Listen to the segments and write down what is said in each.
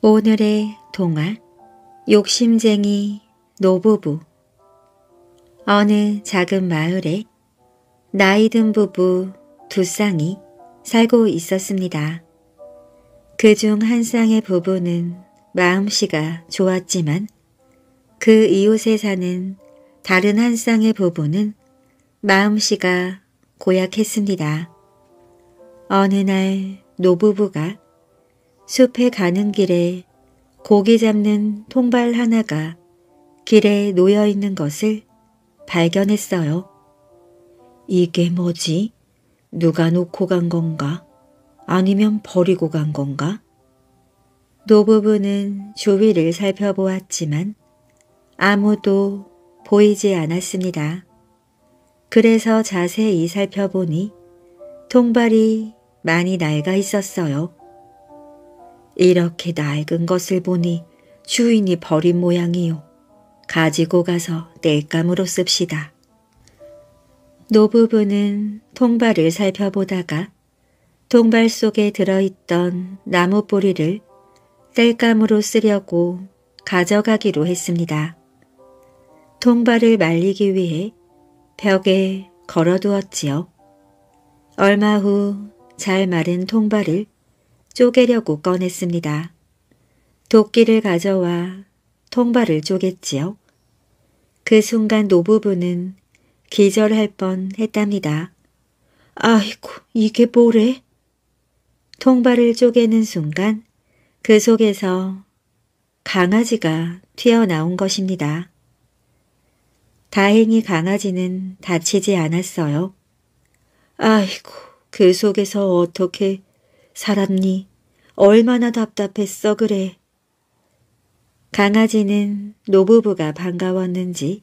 오늘의 동화 욕심쟁이 노부부 어느 작은 마을에 나이든 부부 두 쌍이 살고 있었습니다. 그 중 한 쌍의 부부는 마음씨가 좋았지만 그 이웃에 사는 다른 한 쌍의 부부는 마음씨가 고약했습니다. 어느 날 노부부가 숲에 가는 길에 고기 잡는 통발 하나가 길에 놓여 있는 것을 발견했어요. 이게 뭐지? 누가 놓고 간 건가? 아니면 버리고 간 건가? 노부부는 주위를 살펴보았지만 아무도 보이지 않았습니다. 그래서 자세히 살펴보니 통발이 많이 낡아 있었어요. 이렇게 낡은 것을 보니 주인이 버린 모양이요. 가지고 가서 땔감으로 씁시다. 노부부는 통발을 살펴보다가 통발 속에 들어있던 나무 뿌리를 땔감으로 쓰려고 가져가기로 했습니다. 통발을 말리기 위해 벽에 걸어두었지요. 얼마 후 잘 마른 통발을 쪼개려고 꺼냈습니다. 도끼를 가져와 통발을 쪼갰지요. 그 순간 노부부는 기절할 뻔 했답니다. 아이고 이게 뭐래? 통발을 쪼개는 순간 그 속에서 강아지가 튀어나온 것입니다. 다행히 강아지는 다치지 않았어요. 아이고, 그 속에서 어떻게 살았니? 얼마나 답답했어 그래. 강아지는 노부부가 반가웠는지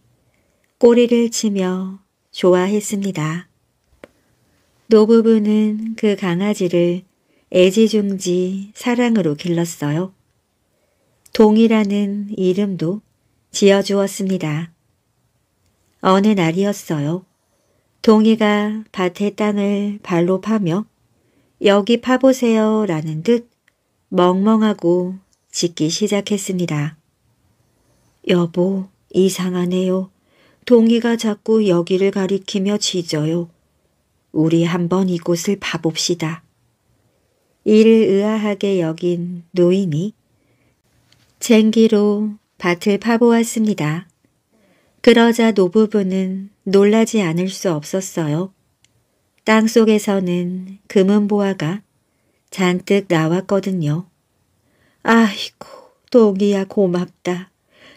꼬리를 치며 좋아했습니다. 노부부는 그 강아지를 애지중지 사랑으로 길렀어요. 동이라는 이름도 지어주었습니다. 어느 날이었어요. 동이가 밭의 땅을 발로 파며 여기 파보세요 라는 듯 멍멍하고 짖기 시작했습니다. 여보, 이상하네요. 동이가 자꾸 여기를 가리키며 짖어요. 우리 한번 이곳을 봐봅시다. 이를 의아하게 여긴 노인이 쟁기로 밭을 파보았습니다. 그러자 노부부는 놀라지 않을 수 없었어요. 땅속에서는 금은보화가 잔뜩 나왔거든요. 아이고, 동이야 고맙다.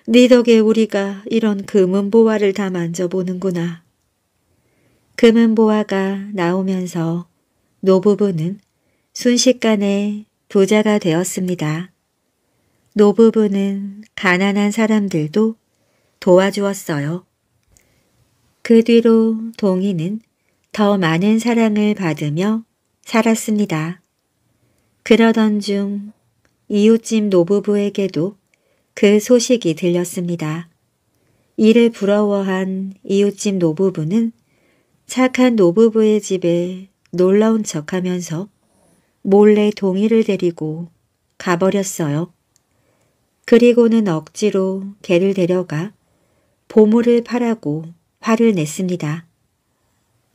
네 덕에 우리가 이런 금은보화를 다 만져보는구나. 금은보화가 나오면서 노부부는 순식간에 부자가 되었습니다. 노부부는 가난한 사람들도 도와주었어요. 그 뒤로 동이는 더 많은 사랑을 받으며 살았습니다. 그러던 중 이웃집 노부부에게도 그 소식이 들렸습니다. 이를 부러워한 이웃집 노부부는 착한 노부부의 집에 놀라운 척하면서 몰래 동의를 데리고 가버렸어요. 그리고는 억지로 개를 데려가 보물을 팔라고 화를 냈습니다.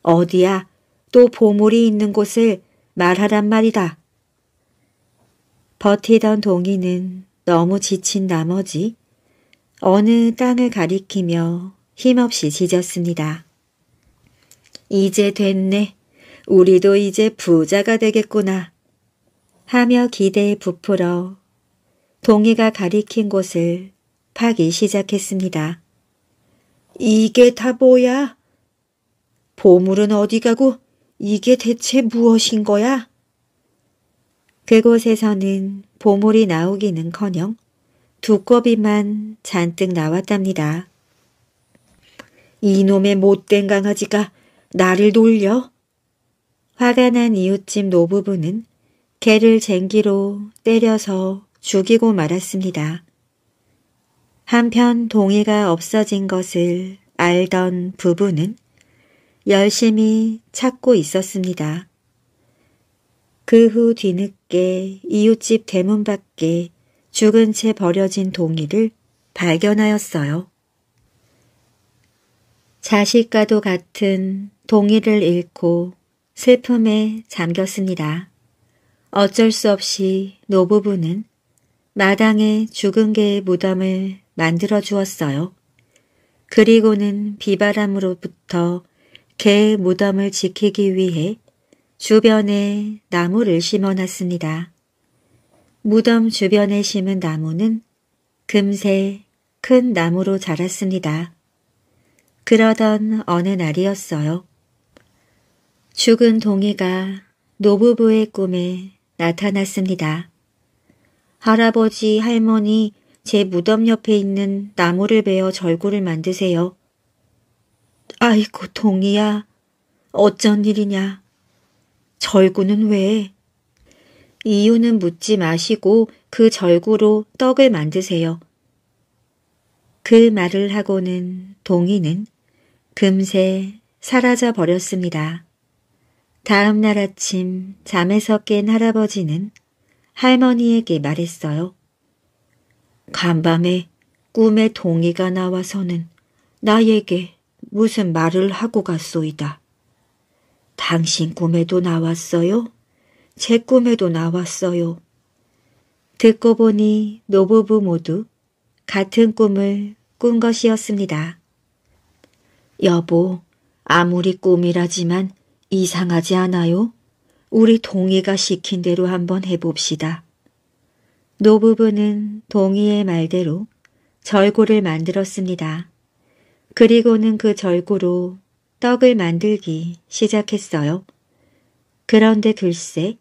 어디야 또 보물이 있는 곳을 말하란 말이다. 버티던 동이는 너무 지친 나머지 어느 땅을 가리키며 힘없이 짖었습니다. 이제 됐네. 우리도 이제 부자가 되겠구나. 하며 기대에 부풀어 동이가 가리킨 곳을 파기 시작했습니다. 이게 다 뭐야? 보물은 어디 가고 이게 대체 무엇인 거야? 그곳에서는 보물이 나오기는커녕 두꺼비만 잔뜩 나왔답니다. 이놈의 못된 강아지가 나를 놀려? 화가 난 이웃집 노부부는 개를 쟁기로 때려서 죽이고 말았습니다. 한편 동의가 없어진 것을 알던 부부는 열심히 찾고 있었습니다. 그 후 뒤늦게 밖에 이웃집 대문 밖에 죽은 채 버려진 동이를 발견하였어요. 자식과도 같은 동의를 잃고 슬픔에 잠겼습니다. 어쩔 수 없이 노부부는 마당에 죽은 개의 무덤을 만들어 주었어요. 그리고는 비바람으로부터 개의 무덤을 지키기 위해 주변에 나무를 심어놨습니다. 무덤 주변에 심은 나무는 금세 큰 나무로 자랐습니다. 그러던 어느 날이었어요. 죽은 동이가 노부부의 꿈에 나타났습니다. 할아버지, 할머니, 제 무덤 옆에 있는 나무를 베어 절구를 만드세요. 아이고, 동이야. 어쩐 일이냐. 절구는 왜? 이유는 묻지 마시고 그 절구로 떡을 만드세요. 그 말을 하고는 동이는 금세 사라져 버렸습니다. 다음 날 아침 잠에서 깬 할아버지는 할머니에게 말했어요. 간밤에 꿈에 동이가 나와서는 나에게 무슨 말을 하고 갔소이다. 당신 꿈에도 나왔어요? 제 꿈에도 나왔어요. 듣고 보니 노부부 모두 같은 꿈을 꾼 것이었습니다. 여보, 아무리 꿈이라지만 이상하지 않아요? 우리 동의가 시킨 대로 한번 해봅시다. 노부부는 동의의 말대로 절구를 만들었습니다. 그리고는 그 절구로 떡을 만들기 시작했어요. 그런데 글쎄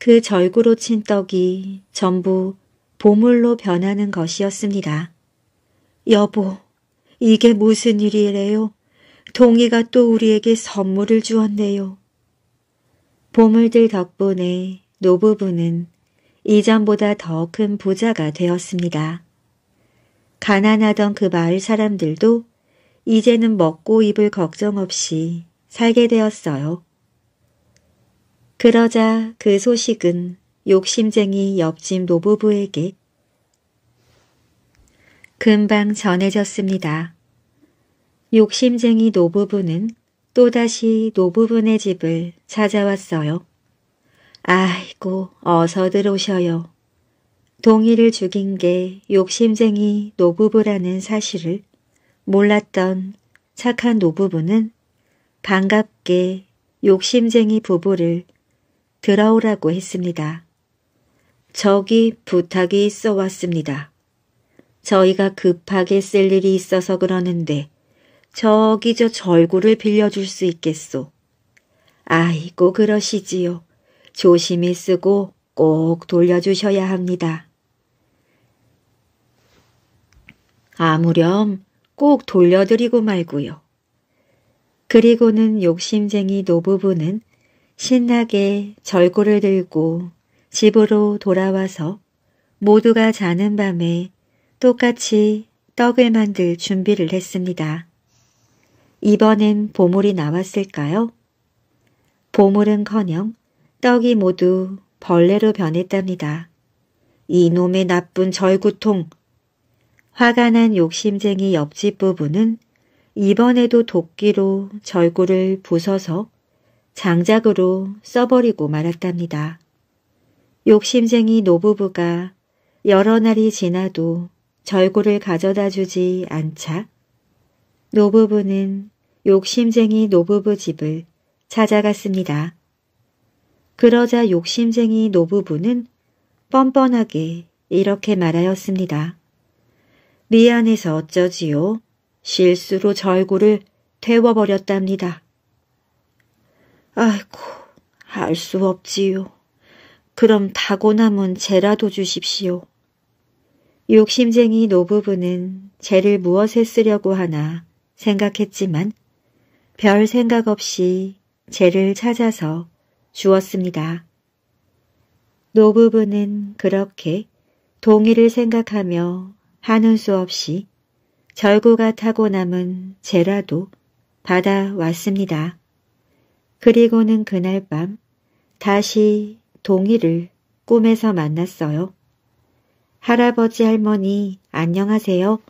그 절구로 친 떡이 전부 보물로 변하는 것이었습니다. 여보, 이게 무슨 일이래요? 동이가 또 우리에게 선물을 주었네요. 보물들 덕분에 노부부는 이전보다 더 큰 부자가 되었습니다. 가난하던 그 마을 사람들도 이제는 먹고 입을 걱정 없이 살게 되었어요. 그러자 그 소식은 욕심쟁이 옆집 노부부에게 금방 전해졌습니다. 욕심쟁이 노부부는 또다시 노부부네 집을 찾아왔어요. 아이고 어서 들오셔요. 어 동이를 죽인 게 욕심쟁이 노부부라는 사실을 몰랐던 착한 노부부는 반갑게 욕심쟁이 부부를 들어오라고 했습니다. 저기 부탁이 있어 왔습니다. 저희가 급하게 쓸 일이 있어서 그러는데 저기 저 절구를 빌려줄 수 있겠소. 아이고 그러시지요. 조심히 쓰고 꼭 돌려주셔야 합니다. 아무렴 꼭 돌려드리고 말고요. 그리고는 욕심쟁이 노부부는 신나게 절구를 들고 집으로 돌아와서 모두가 자는 밤에 똑같이 떡을 만들 준비를 했습니다. 이번엔 보물이 나왔을까요? 보물은커녕 떡이 모두 벌레로 변했답니다. 이놈의 나쁜 절구통 화가 난 욕심쟁이 옆집 부부는 이번에도 도끼로 절구를 부숴서 장작으로 써버리고 말았답니다. 욕심쟁이 노부부가 여러 날이 지나도 절구를 가져다 주지 않자 노부부는 욕심쟁이 노부부 집을 찾아갔습니다. 그러자 욕심쟁이 노부부는 뻔뻔하게 이렇게 말하였습니다. 미안해서 네 어쩌지요. 실수로 절구를 태워버렸답니다. 아이고, 알 수 없지요. 그럼 타고 남은 재라도 주십시오. 욕심쟁이 노부부는 재를 무엇에 쓰려고 하나 생각했지만 별 생각 없이 재를 찾아서 주었습니다. 노부부는 그렇게 동의를 생각하며 하는 수 없이 절구가 타고 남은 재라도 받아왔습니다. 그리고는 그날 밤 다시 동이를 꿈에서 만났어요. 할아버지 할머니 안녕하세요.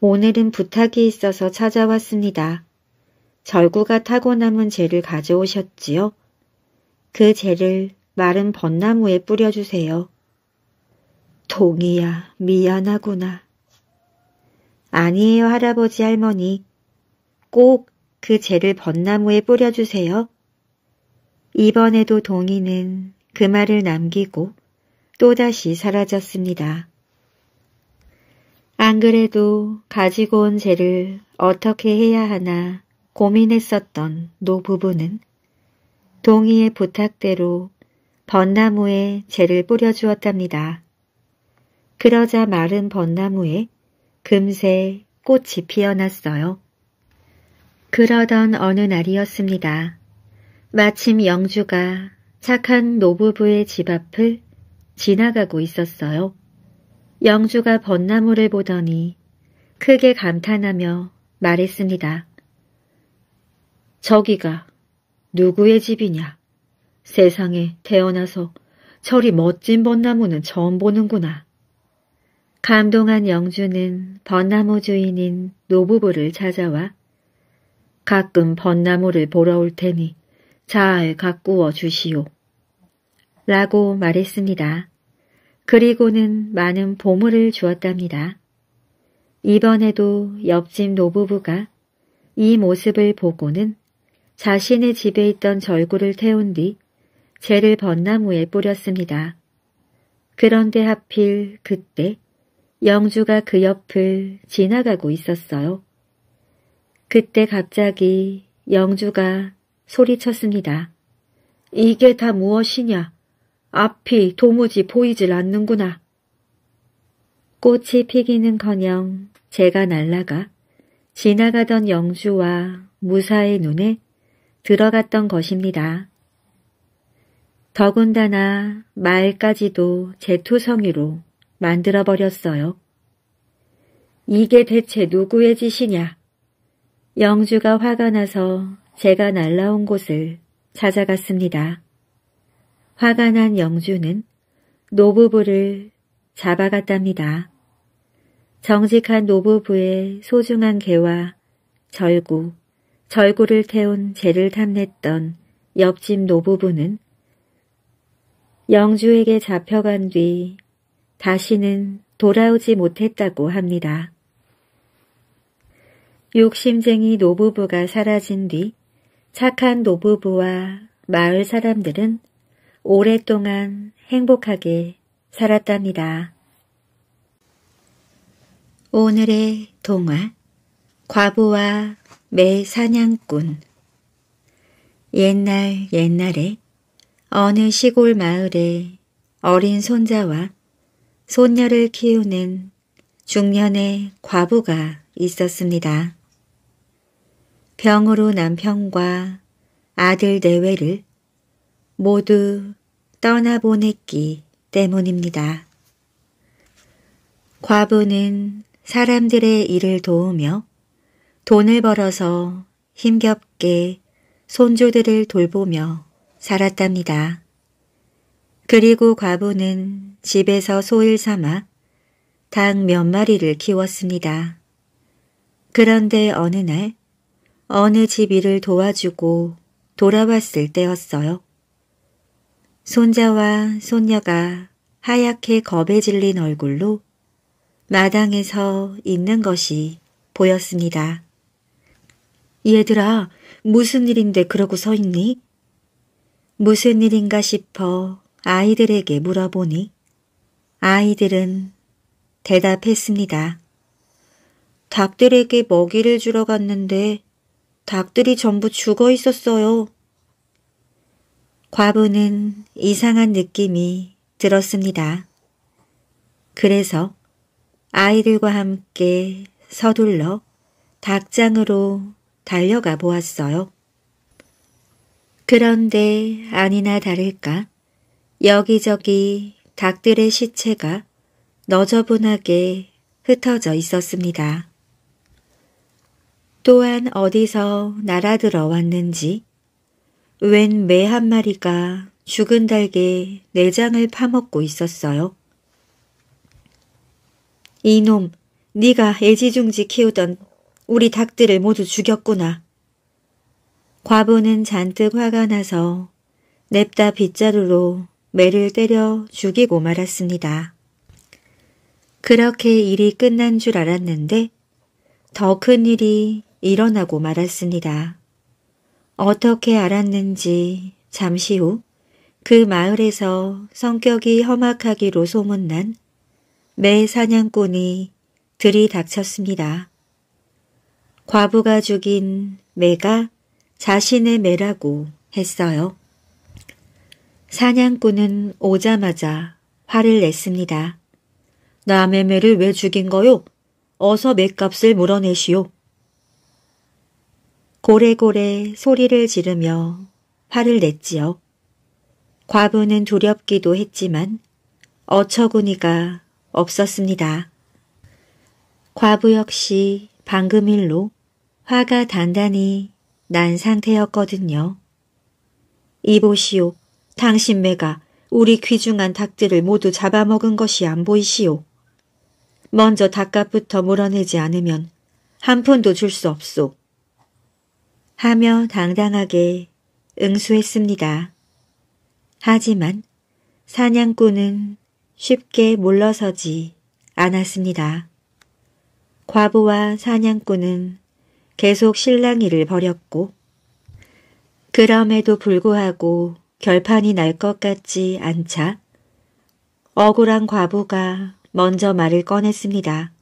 오늘은 부탁이 있어서 찾아왔습니다. 절구가 타고 남은 재를 가져오셨지요? 그 재를 마른 벚나무에 뿌려주세요. 동이야 미안하구나. 아니에요 할아버지 할머니. 꼭 그 재를 벚나무에 뿌려주세요. 이번에도 동이는 그 말을 남기고 또다시 사라졌습니다. 안 그래도 가지고 온 재를 어떻게 해야 하나 고민했었던 노 부부는 동이의 부탁대로 벚나무에 재를 뿌려주었답니다. 그러자 마른 벚나무에 금세 꽃이 피어났어요. 그러던 어느 날이었습니다. 마침 영주가 착한 노부부의 집 앞을 지나가고 있었어요. 영주가 벚나무를 보더니 크게 감탄하며 말했습니다. 저기가 누구의 집이냐? 세상에 태어나서 저리 멋진 벚나무는 처음 보는구나. 감동한 영주는 벚나무 주인인 노부부를 찾아와 가끔 벚나무를 보러 올 테니 잘 가꾸어 주시오. 라고 말했습니다. 그리고는 많은 보물을 주었답니다. 이번에도 옆집 노부부가 이 모습을 보고는 자신의 집에 있던 절구를 태운 뒤 재를 벚나무에 뿌렸습니다. 그런데 하필 그때 영주가 그 옆을 지나가고 있었어요. 그때 갑자기 영주가 소리쳤습니다. 이게 다 무엇이냐? 앞이 도무지 보이질 않는구나. 꽃이 피기는커녕 제가 날라가 지나가던 영주와 무사의 눈에 들어갔던 것입니다. 더군다나 말까지도 제투성이로 만들어버렸어요. 이게 대체 누구의 짓이냐? 영주가 화가 나서 제가 날라온 곳을 찾아갔습니다. 화가 난 영주는 노부부를 잡아갔답니다. 정직한 노부부의 소중한 개와 절구, 절구를 태운 재를 탐냈던 옆집 노부부는 영주에게 잡혀간 뒤 다시는 돌아오지 못했다고 합니다. 욕심쟁이 노부부가 사라진 뒤 착한 노부부와 마을 사람들은 오랫동안 행복하게 살았답니다. 오늘의 동화 과부와 매 사냥꾼 옛날 옛날에 어느 시골 마을에 어린 손자와 손녀를 키우는 중년의 과부가 있었습니다. 병으로 남편과 아들 내외를 모두 떠나보냈기 때문입니다. 과부는 사람들의 일을 도우며 돈을 벌어서 힘겹게 손주들을 돌보며 살았답니다. 그리고 과부는 집에서 소일 삼아 닭 몇 마리를 키웠습니다. 그런데 어느 날 어느 집 일을 도와주고 돌아왔을 때였어요. 손자와 손녀가 하얗게 겁에 질린 얼굴로 마당에서 있는 것이 보였습니다. 얘들아, 무슨 일인데 그러고 서 있니? 무슨 일인가 싶어 아이들에게 물어보니 아이들은 대답했습니다. 닭들에게 먹이를 주러 갔는데 닭들이 전부 죽어 있었어요. 과부는 이상한 느낌이 들었습니다. 그래서 아이들과 함께 서둘러 닭장으로 달려가 보았어요. 그런데 아니나 다를까 여기저기 닭들의 시체가 너저분하게 흩어져 있었습니다. 또한 어디서 날아들어 왔는지 웬 매 한 마리가 죽은 달의 내장을 파먹고 있었어요. 이놈, 네가 애지중지 키우던 우리 닭들을 모두 죽였구나. 과부는 잔뜩 화가 나서 냅다 빗자루로 매를 때려 죽이고 말았습니다. 그렇게 일이 끝난 줄 알았는데 더 큰 일이 일어나고 말았습니다. 어떻게 알았는지 잠시 후 그 마을에서 성격이 험악하기로 소문난 매 사냥꾼이 들이닥쳤습니다. 과부가 죽인 매가 자신의 매라고 했어요. 사냥꾼은 오자마자 화를 냈습니다. 나매 매를 왜 죽인 거요? 어서 맷값을 물어내시오. 고래고래 소리를 지르며 화를 냈지요. 과부는 두렵기도 했지만 어처구니가 없었습니다. 과부 역시 방금 일로 화가 단단히 난 상태였거든요. 이보시오. 당신 매가 우리 귀중한 닭들을 모두 잡아먹은 것이 안 보이시오. 먼저 닭값부터 물어내지 않으면 한 푼도 줄 수 없소. 하며 당당하게 응수했습니다. 하지만 사냥꾼은 쉽게 물러서지 않았습니다. 과부와 사냥꾼은 계속 실랑이를 벌였고 그럼에도 불구하고 결판이 날 것 같지 않자 억울한 과부가 먼저 말을 꺼냈습니다.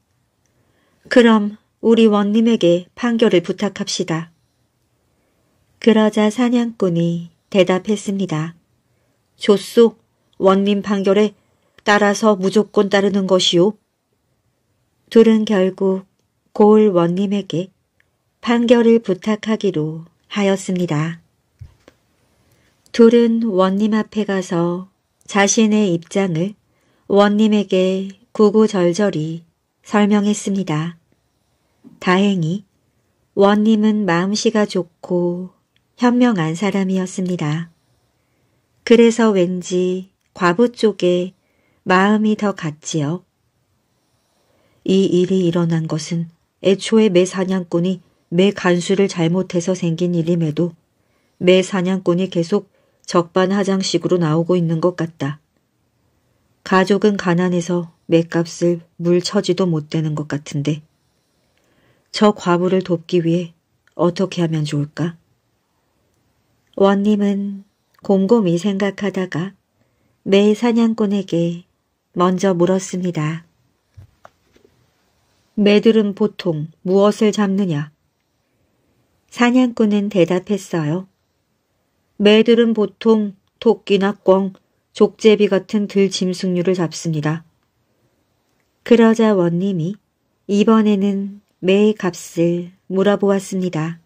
그럼 우리 원님에게 판결을 부탁합시다. 그러자 사냥꾼이 대답했습니다. 조소 원님 판결에 따라서 무조건 따르는 것이오. 둘은 결국 고을 원님에게 판결을 부탁하기로 하였습니다. 둘은 원님 앞에 가서 자신의 입장을 원님에게 구구절절히 설명했습니다. 다행히 원님은 마음씨가 좋고 현명한 사람이었습니다. 그래서 왠지 과부 쪽에 마음이 더 갔지요. 이 일이 일어난 것은 애초에 매 사냥꾼이 매 간수를 잘못해서 생긴 일임에도 매 사냥꾼이 계속 적반하장식으로 나오고 있는 것 같다. 가족은 가난해서 맷값을 물처지도 못되는 것 같은데 저 과부를 돕기 위해 어떻게 하면 좋을까? 원님은 곰곰이 생각하다가 매 사냥꾼에게 먼저 물었습니다. 매들은 보통 무엇을 잡느냐? 사냥꾼은 대답했어요. 매들은 보통 토끼나 꿩, 족제비 같은 들짐승류를 잡습니다. 그러자 원님이 이번에는 매의 값을 물어보았습니다.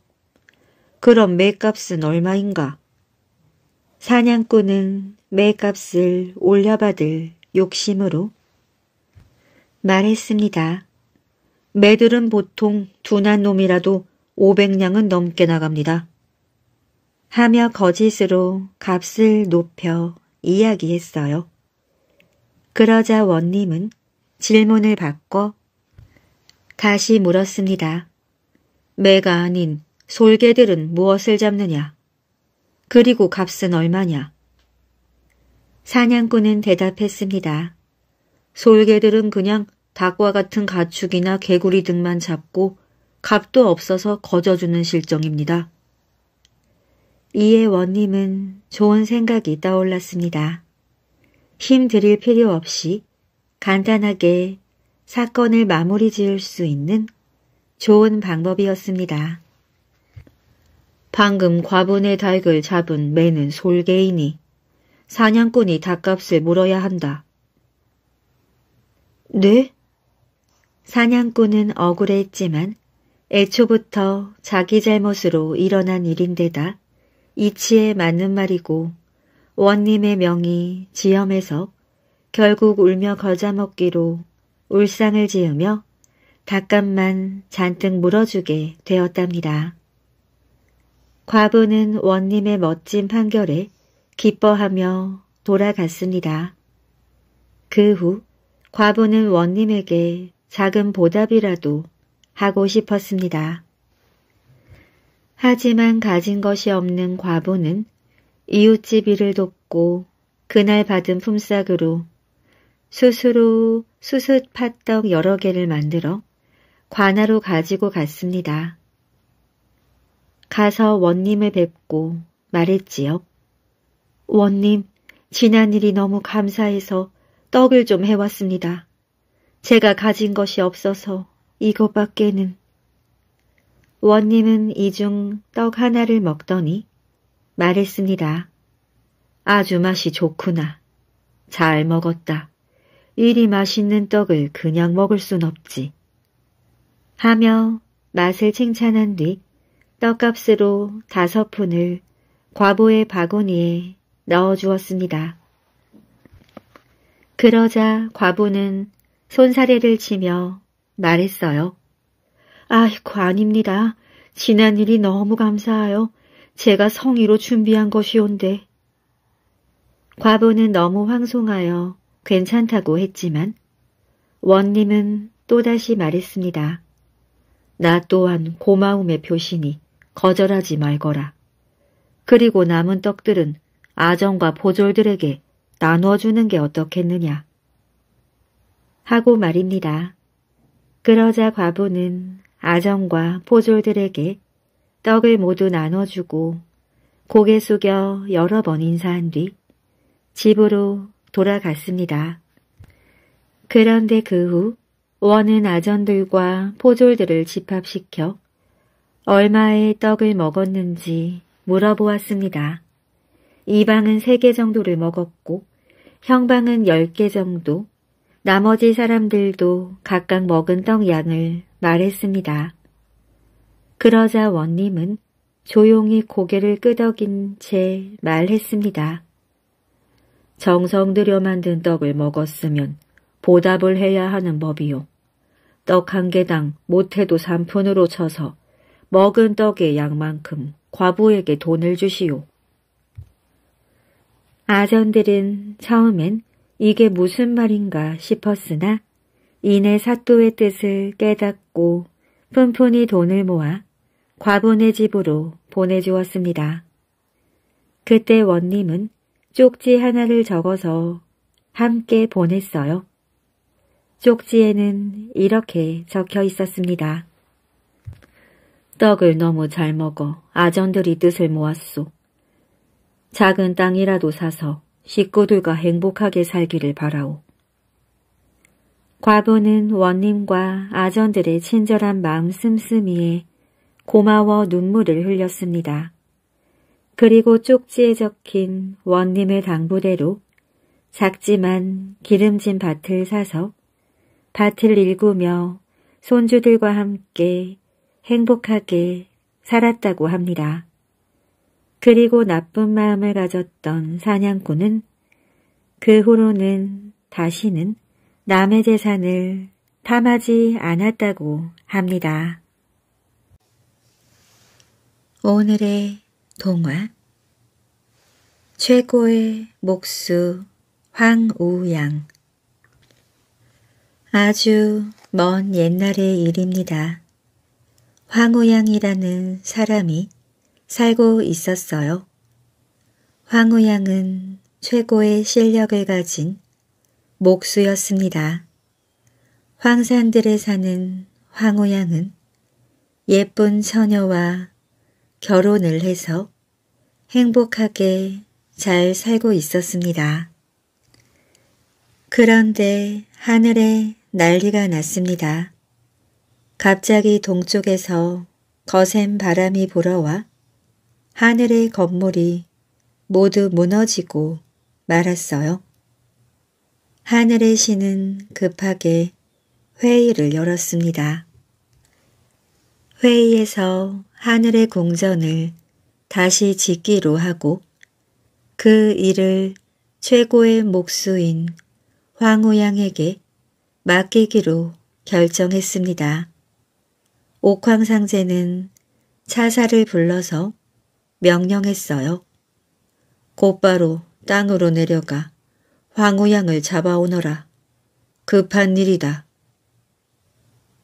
그럼 매 값은 얼마인가? 사냥꾼은 매 값을 올려받을 욕심으로 말했습니다. 매들은 보통 둔한 놈이라도 500냥은 넘게 나갑니다. 하며 거짓으로 값을 높여 이야기했어요. 그러자 원님은 질문을 바꿔 다시 물었습니다. 매가 아닌 솔개들은 무엇을 잡느냐? 그리고 값은 얼마냐? 사냥꾼은 대답했습니다. 솔개들은 그냥 닭과 같은 가축이나 개구리 등만 잡고 값도 없어서 거저주는 실정입니다. 이에 원님은 좋은 생각이 떠올랐습니다. 힘 들일 필요 없이 간단하게 사건을 마무리 지을 수 있는 좋은 방법이었습니다. 방금 과분의 닭을 잡은 매는 솔개이니 사냥꾼이 닭값을 물어야 한다. 네? 사냥꾼은 억울했지만 애초부터 자기 잘못으로 일어난 일인데다 이치에 맞는 말이고 원님의 명이 지엄해서 결국 울며 거자먹기로 울상을 지으며 닭값만 잔뜩 물어주게 되었답니다. 과부는 원님의 멋진 판결에 기뻐하며 돌아갔습니다. 그 후 과부는 원님에게 작은 보답이라도 하고 싶었습니다. 하지만 가진 것이 없는 과부는 이웃집 일을 돕고 그날 받은 품삯으로 스스로 수수 팥떡 여러 개를 만들어 관아로 가지고 갔습니다. 가서 원님을 뵙고 말했지요. 원님, 지난 일이 너무 감사해서 떡을 좀 해왔습니다. 제가 가진 것이 없어서 이것밖에는 원님은 이중 떡 하나를 먹더니 말했습니다. 아주 맛이 좋구나. 잘 먹었다. 이리 맛있는 떡을 그냥 먹을 순 없지. 하며 맛을 칭찬한 뒤 떡값으로 다섯 푼을 과보의 바구니에 넣어주었습니다. 그러자 과보는 손사래를 치며 말했어요. 아이고 아닙니다. 지난 일이 너무 감사하여 제가 성의로 준비한 것이온데. 과부는 너무 황송하여 괜찮다고 했지만 원님은 또다시 말했습니다. 나 또한 고마움의 표시니 거절하지 말거라. 그리고 남은 떡들은 아정과 보졸들에게 나눠주는 게 어떻겠느냐. 하고 말입니다. 그러자 과부는 아정과 포졸들에게 떡을 모두 나눠주고 고개 숙여 여러 번 인사한 뒤 집으로 돌아갔습니다. 그런데 그 후 원은 아전들과 포졸들을 집합시켜 얼마의 떡을 먹었는지 물어보았습니다. 이방은 3개 정도를 먹었고 형방은 10개 정도, 나머지 사람들도 각각 먹은 떡 양을 말했습니다. 그러자 원님은 조용히 고개를 끄덕인 채 말했습니다. 정성 들여 만든 떡을 먹었으면 보답을 해야 하는 법이요. 떡 한 개당 못해도 3푼으로 쳐서 먹은 떡의 양만큼 과부에게 돈을 주시오. 아전들은 처음엔 이게 무슨 말인가 싶었으나 이내 사또의 뜻을 깨닫고 푼푼히 돈을 모아 과분의 집으로 보내주었습니다. 그때 원님은 쪽지 하나를 적어서 함께 보냈어요. 쪽지에는 이렇게 적혀 있었습니다. 떡을 너무 잘 먹어 아전들이 뜻을 모았소. 작은 땅이라도 사서 식구들과 행복하게 살기를 바라오. 과부는 원님과 아전들의 친절한 마음 씀씀이에 고마워 눈물을 흘렸습니다. 그리고 쪽지에 적힌 원님의 당부대로 작지만 기름진 밭을 사서 밭을 일구며 손주들과 함께 행복하게 살았다고 합니다. 그리고 나쁜 마음을 가졌던 사냥꾼은 그 후로는 다시는 남의 재산을 탐하지 않았다고 합니다. 오늘의 동화 최고의 목수 황우양 아주 먼 옛날의 일입니다. 황우양이라는 사람이 살고 있었어요. 황우양은 최고의 실력을 가진 목수였습니다. 황산들에 사는 황우양은 예쁜 처녀와 결혼을 해서 행복하게 잘 살고 있었습니다. 그런데 하늘에 난리가 났습니다. 갑자기 동쪽에서 거센 바람이 불어와 하늘의 건물이 모두 무너지고 말았어요. 하늘의 신은 급하게 회의를 열었습니다. 회의에서 하늘의 공전을 다시 짓기로 하고 그 일을 최고의 목수인 황우양에게 맡기기로 결정했습니다. 옥황상제는 차사를 불러서 명령했어요. 곧바로 땅으로 내려가 황우양을 잡아오너라. 급한 일이다.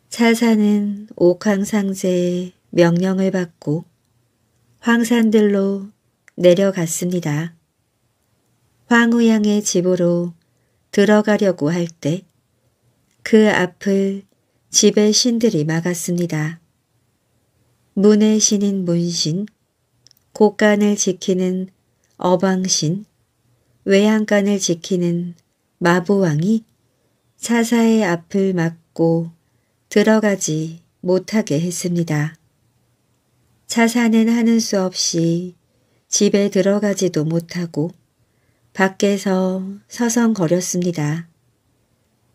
차사는 옥황상제의 명령을 받고 황산들로 내려갔습니다. 황우양의 집으로 들어가려고 할 때 그 앞을 집의 신들이 막았습니다. 문의 신인 문신, 곳간을 지키는 어방신, 외양간을 지키는 마부왕이 사사의 앞을 막고 들어가지 못하게 했습니다. 차사는 하는 수 없이 집에 들어가지도 못하고 밖에서 서성거렸습니다.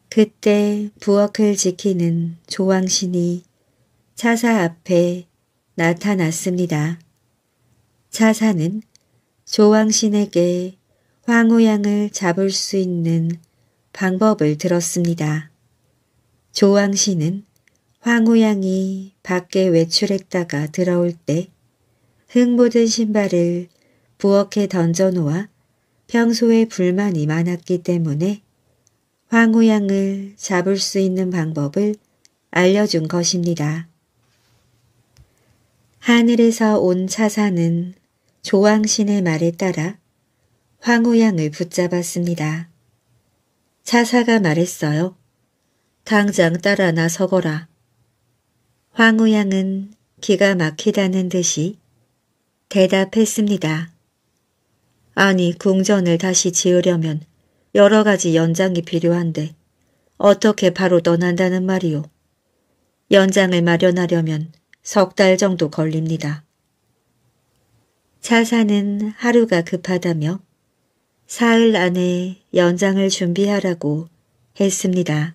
그때 부엌을 지키는 조왕신이 차사 앞에 나타났습니다. 차사는 조왕신에게 황우양을 잡을 수 있는 방법을 들었습니다. 조왕씨는 황후양이 밖에 외출했다가 들어올 때 흙묻은 신발을 부엌에 던져놓아 평소에 불만이 많았기 때문에 황후양을 잡을 수 있는 방법을 알려준 것입니다. 하늘에서 온 차사는 조왕신의 말에 따라 황우양을 붙잡았습니다. 차사가 말했어요. 당장 따라 나서거라. 황우양은 기가 막히다는 듯이 대답했습니다. 아니 궁전을 다시 지으려면 여러 가지 연장이 필요한데 어떻게 바로 떠난다는 말이오. 연장을 마련하려면 석 달 정도 걸립니다. 차사는 하루가 급하다며 사흘 안에 연장을 준비하라고 했습니다.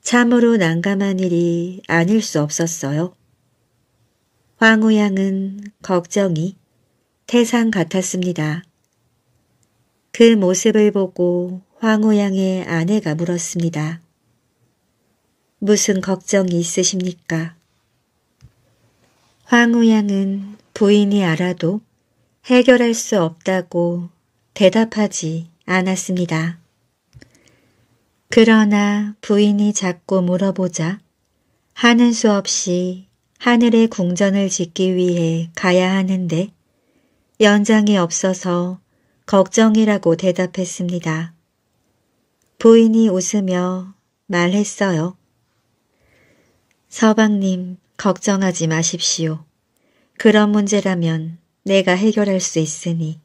참으로 난감한 일이 아닐 수 없었어요. 황우양은 걱정이 태상 같았습니다. 그 모습을 보고 황우양의 아내가 물었습니다. 무슨 걱정이 있으십니까? 황우양은 부인이 알아도 해결할 수 없다고 대답하지 않았습니다. 그러나 부인이 자꾸 물어보자 하는 수 없이 하늘의 궁전을 짓기 위해 가야 하는데 연장이 없어서 걱정이라고 대답했습니다. 부인이 웃으며 말했어요. 서방님 걱정하지 마십시오. 그런 문제라면 내가 해결할 수 있으니.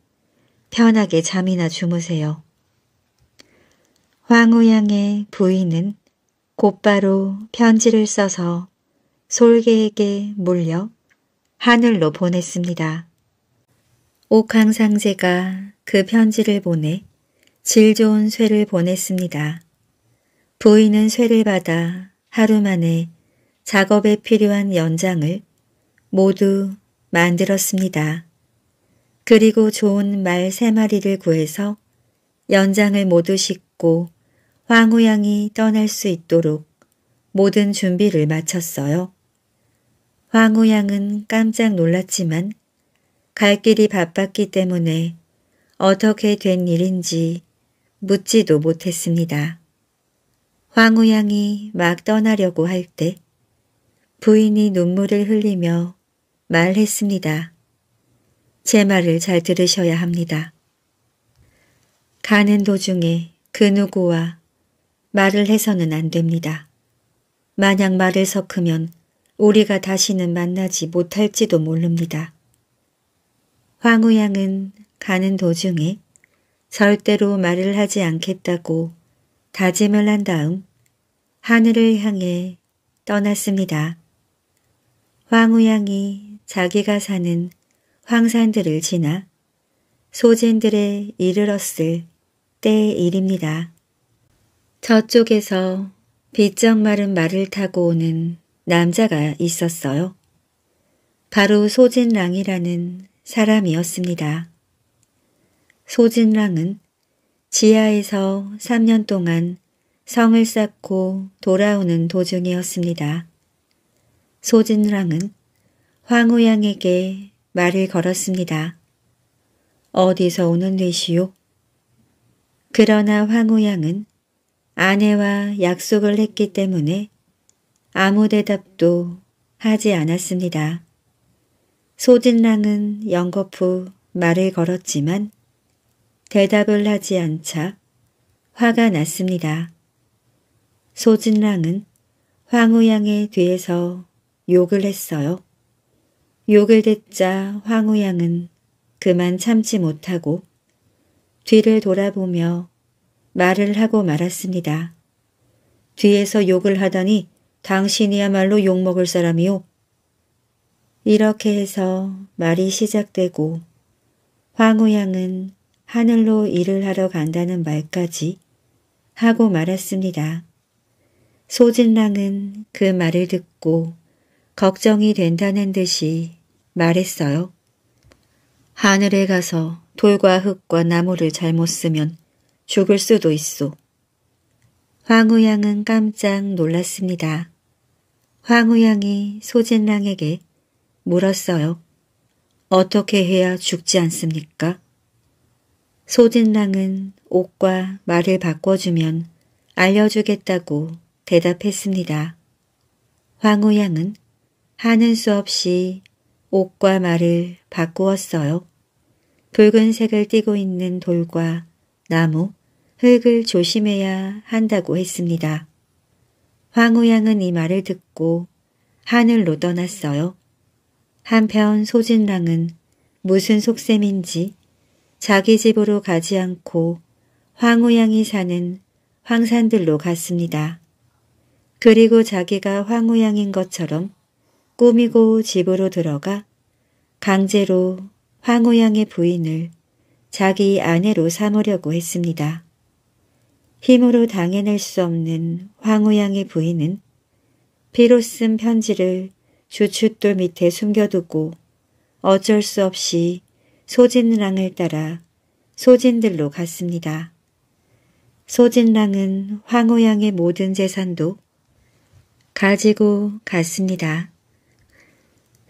편하게 잠이나 주무세요. 황우양의 부인은 곧바로 편지를 써서 솔개에게 물려 하늘로 보냈습니다. 옥황상제가 그 편지를 보내 질 좋은 쇠를 보냈습니다. 부인은 쇠를 받아 하루 만에 작업에 필요한 연장을 모두 만들었습니다. 그리고 좋은 말 세 마리를 구해서 연장을 모두 싣고 황우양이 떠날 수 있도록 모든 준비를 마쳤어요. 황우양은 깜짝 놀랐지만 갈 길이 바빴기 때문에 어떻게 된 일인지 묻지도 못했습니다. 황우양이막 떠나려고 할 때 부인이 눈물을 흘리며 말했습니다. 제 말을 잘 들으셔야 합니다. 가는 도중에 그 누구와 말을 해서는 안 됩니다. 만약 말을 섞으면 우리가 다시는 만나지 못할지도 모릅니다. 황우양은 가는 도중에 절대로 말을 하지 않겠다고 다짐을 한 다음 하늘을 향해 떠났습니다. 황우양이 자기가 사는 황산들을 지나 소진들에 이르렀을 때의 일입니다. 저쪽에서 빗적 마른 말을 타고 오는 남자가 있었어요. 바로 소진랑이라는 사람이었습니다. 소진랑은 지하에서 3년 동안 성을 쌓고 돌아오는 도중이었습니다. 소진랑은 황후양에게 말을 걸었습니다. 어디서 오는 뇌시요? 그러나 황우양은 아내와 약속을 했기 때문에 아무 대답도 하지 않았습니다. 소진랑은 연거푸 말을 걸었지만 대답을 하지 않자 화가 났습니다. 소진랑은 황우양의 뒤에서 욕을 했어요. 욕을 듣자 황우양은 그만 참지 못하고 뒤를 돌아보며 말을 하고 말았습니다. 뒤에서 욕을 하더니 당신이야말로 욕먹을 사람이요. 이렇게 해서 말이 시작되고 황우양은 하늘로 일을 하러 간다는 말까지 하고 말았습니다. 소진랑은 그 말을 듣고 걱정이 된다는 듯이 말했어요. 하늘에 가서 돌과 흙과 나무를 잘못 쓰면 죽을 수도 있어 황우양은 깜짝 놀랐습니다. 황우양이 소진랑에게 물었어요. 어떻게 해야 죽지 않습니까? 소진랑은 옷과 말을 바꿔주면 알려주겠다고 대답했습니다. 황우양은 하는 수 없이 옷과 말을 바꾸었어요. 붉은색을 띠고 있는 돌과 나무, 흙을 조심해야 한다고 했습니다. 황우양은 이 말을 듣고 하늘로 떠났어요. 한편 소진랑은 무슨 속셈인지 자기 집으로 가지 않고 황우양이 사는 황산들로 갔습니다. 그리고 자기가 황우양인 것처럼 꾸미고 집으로 들어가 강제로 황호양의 부인을 자기 아내로 삼으려고 했습니다. 힘으로 당해낼 수 없는 황우양의 부인은 피로 쓴 편지를 주춧돌 밑에 숨겨두고 어쩔 수 없이 소진랑을 따라 소진들로 갔습니다. 소진랑은 황우양의 모든 재산도 가지고 갔습니다.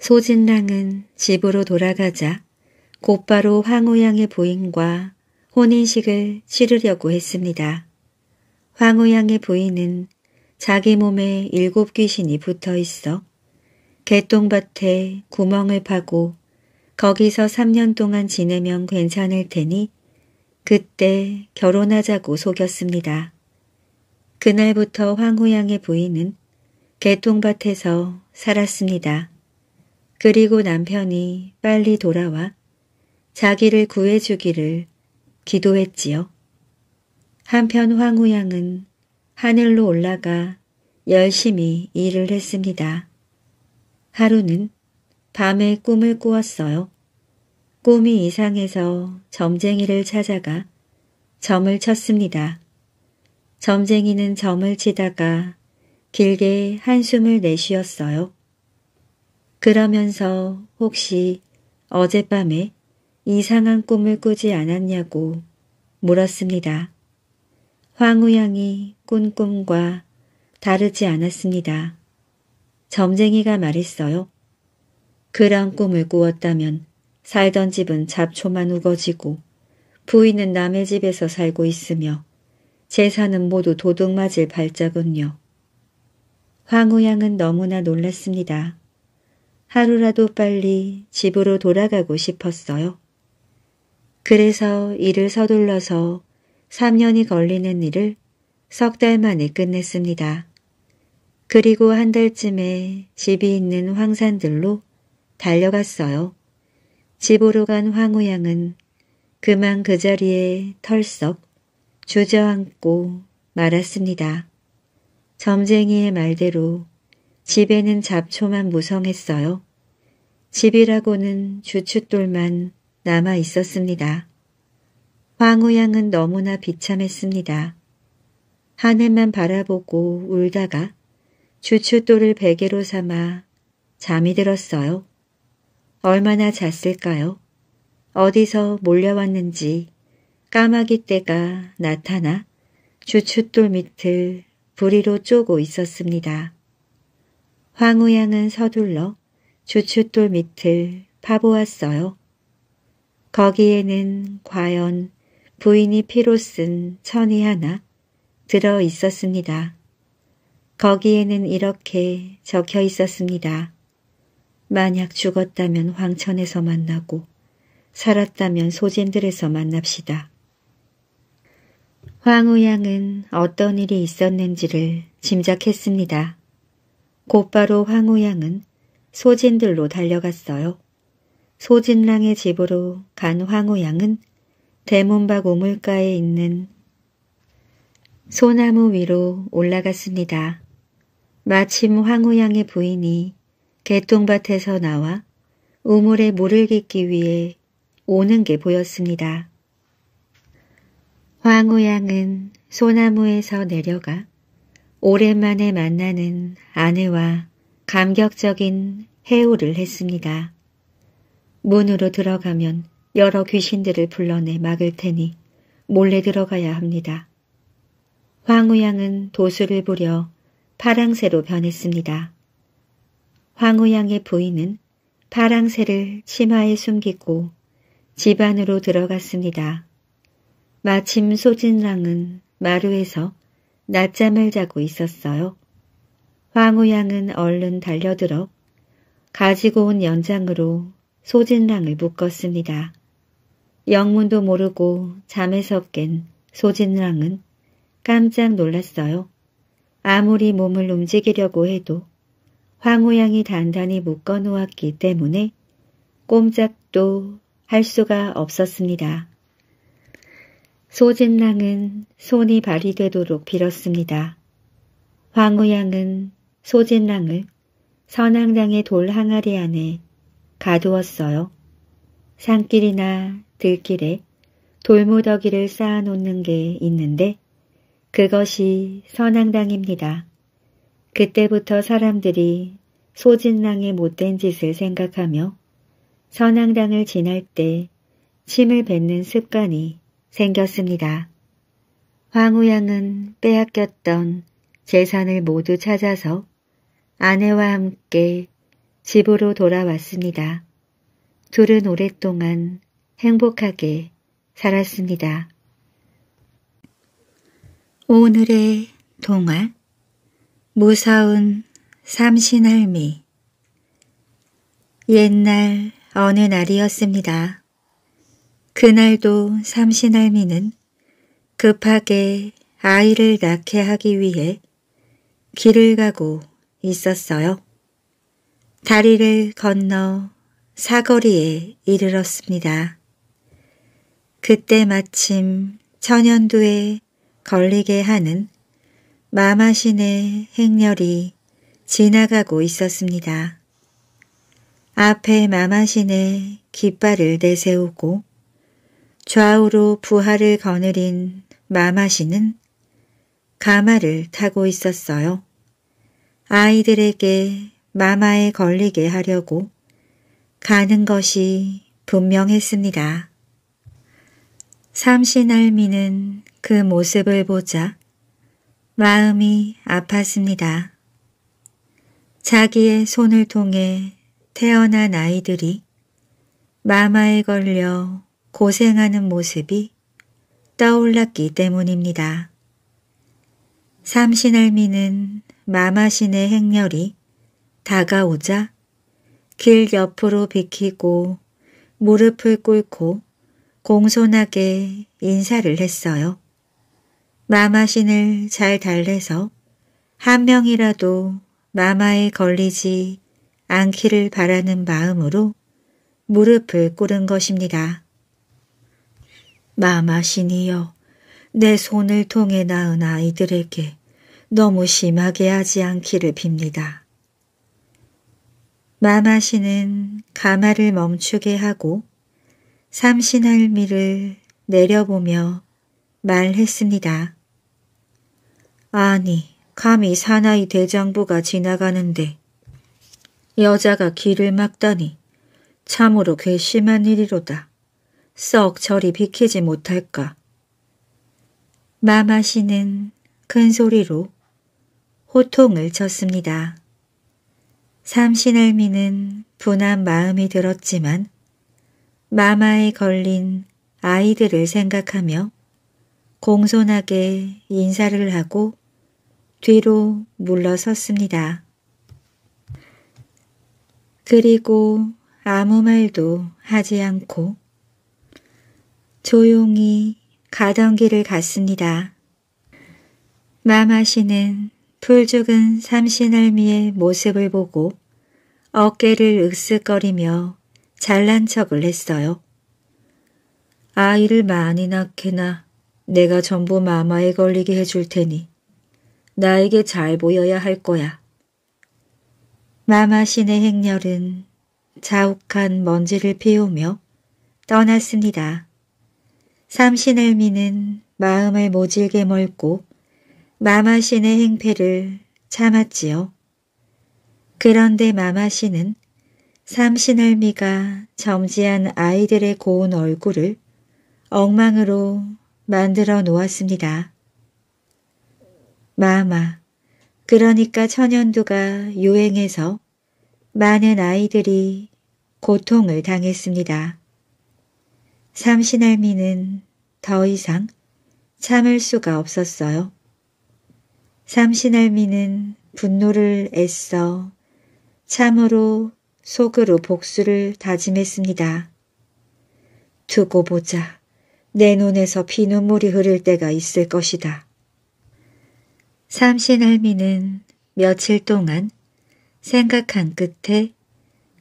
소진랑은 집으로 돌아가자 곧바로 황우양의 부인과 혼인식을 치르려고 했습니다. 황우양의 부인은 자기 몸에 일곱 귀신이 붙어 있어 개똥밭에 구멍을 파고 거기서 3년 동안 지내면 괜찮을 테니 그때 결혼하자고 속였습니다. 그날부터 황우양의 부인은 개똥밭에서 살았습니다. 그리고 남편이 빨리 돌아와 자기를 구해주기를 기도했지요. 한편 황우양은 하늘로 올라가 열심히 일을 했습니다. 하루는 밤에 꿈을 꾸었어요. 꿈이 이상해서 점쟁이를 찾아가 점을 쳤습니다. 점쟁이는 점을 치다가 길게 한숨을 내쉬었어요. 그러면서 혹시 어젯밤에 이상한 꿈을 꾸지 않았냐고 물었습니다. 황우양이 꾼 꿈과 다르지 않았습니다. 점쟁이가 말했어요. 그런 꿈을 꾸었다면 살던 집은 잡초만 우거지고 부인은 남의 집에서 살고 있으며 재산은 모두 도둑맞을 발자군요. 황우양은 너무나 놀랐습니다. 하루라도 빨리 집으로 돌아가고 싶었어요. 그래서 일을 서둘러서 3년이 걸리는 일을 석 달 만에 끝냈습니다. 그리고 한 달쯤에 집이 있는 황산들로 달려갔어요. 집으로 간 황우양은 그만 그 자리에 털썩 주저앉고 말았습니다. 점쟁이의 말대로 집에는 잡초만 무성했어요. 집이라고는 주춧돌만 남아 있었습니다. 황우양은 너무나 비참했습니다. 하늘만 바라보고 울다가 주춧돌을 베개로 삼아 잠이 들었어요. 얼마나 잤을까요? 어디서 몰려왔는지 까마귀 떼가 나타나 주춧돌 밑을 부리로 쪼고 있었습니다. 황우양은 서둘러 주춧돌 밑을 파보았어요. 거기에는 과연 부인이 피로 쓴 천이 하나 들어 있었습니다. 거기에는 이렇게 적혀 있었습니다. 만약 죽었다면 황천에서 만나고 살았다면 소진들에서 만납시다. 황우양은 어떤 일이 있었는지를 짐작했습니다. 곧바로 황우양은 소진들로 달려갔어요. 소진랑의 집으로 간 황후양은 대문박 오물가에 있는 소나무 위로 올라갔습니다. 마침 황후양의 부인이 개똥밭에서 나와 우물에 물을 깃기 위해 오는 게 보였습니다. 황후양은 소나무에서 내려가 오랜만에 만나는 아내와 감격적인 해오를 했습니다. 문으로 들어가면 여러 귀신들을 불러내 막을 테니 몰래 들어가야 합니다. 황우양은 도수를 부려 파랑새로 변했습니다. 황우양의 부인은 파랑새를 치마에 숨기고 집 안으로 들어갔습니다. 마침 소진랑은 마루에서 낮잠을 자고 있었어요. 황우양은 얼른 달려들어 가지고 온 연장으로 소진랑을 묶었습니다. 영문도 모르고 잠에서 깬 소진랑은 깜짝 놀랐어요. 아무리 몸을 움직이려고 해도 황우양이 단단히 묶어 놓았기 때문에 꼼짝도 할 수가 없었습니다. 소진랑은 손이 발이 되도록 빌었습니다. 황우양은 소진랑을 선앙당의 돌 항아리 안에 가두었어요. 산길이나 들길에 돌무더기를 쌓아놓는 게 있는데 그것이 선앙당입니다. 그때부터 사람들이 소진랑의 못된 짓을 생각하며 선앙당을 지날 때 침을 뱉는 습관이 생겼습니다. 황우양은 빼앗겼던 재산을 모두 찾아서 아내와 함께 집으로 돌아왔습니다. 둘은 오랫동안 행복하게 살았습니다. 오늘의 동화 무서운 삼신할미 옛날 어느 날이었습니다. 그날도 삼신할미는 급하게 아이를 낳게 하기 위해 길을 가고 있었어요. 다리를 건너 사거리에 이르렀습니다. 그때 마침 천연두에 걸리게 하는 마마신의 행렬이 지나가고 있었습니다. 앞에 마마신의 깃발을 내세우고 좌우로 부하를 거느린 마마신은 가마를 타고 있었어요. 아이들에게 마마에 걸리게 하려고 가는 것이 분명했습니다. 삼신할미는 그 모습을 보자 마음이 아팠습니다. 자기의 손을 통해 태어난 아이들이 마마에 걸려 고생하는 모습이 떠올랐기 때문입니다. 삼신할미는 마마신의 행렬이 다가오자 길 옆으로 비키고 무릎을 꿇고 공손하게 인사를 했어요. 마마신을 잘 달래서 한 명이라도 마마에 걸리지 않기를 바라는 마음으로 무릎을 꿇은 것입니다. 마마신이여, 내 손을 통해 낳은 아이들에게 너무 심하게 하지 않기를 빕니다. 마마시는 가마를 멈추게 하고 삼신할미를 내려보며 말했습니다. 아니, 감히 사나이 대장부가 지나가는데 여자가 길을 막다니 참으로 괘씸한 일이로다. 썩 저리 비키지 못할까. 마마시는 큰 소리로 호통을 쳤습니다. 삼신할미는 분한 마음이 들었지만 마마에 걸린 아이들을 생각하며 공손하게 인사를 하고 뒤로 물러섰습니다. 그리고 아무 말도 하지 않고 조용히 가던 길을 갔습니다. 마마 씨는 풀죽은 삼신할미의 모습을 보고 어깨를 으쓱거리며 잘난 척을 했어요. 아이를 많이 낳게나 내가 전부 마마에 걸리게 해줄 테니 나에게 잘 보여야 할 거야. 마마신의 행렬은 자욱한 먼지를 피우며 떠났습니다. 삼신을미는 마음을 모질게 멀고 마마신의 행패를 참았지요. 그런데 마마신은 삼신할미가 점지한 아이들의 고운 얼굴을 엉망으로 만들어 놓았습니다. 마마, 그러니까 천연두가 유행해서 많은 아이들이 고통을 당했습니다. 삼신할미는 더 이상 참을 수가 없었어요. 삼신할미는 분노를 애써 참으로 속으로 복수를 다짐했습니다. 두고 보자. 내 눈에서 비눈물이 흐를 때가 있을 것이다. 삼신할미는 며칠 동안 생각한 끝에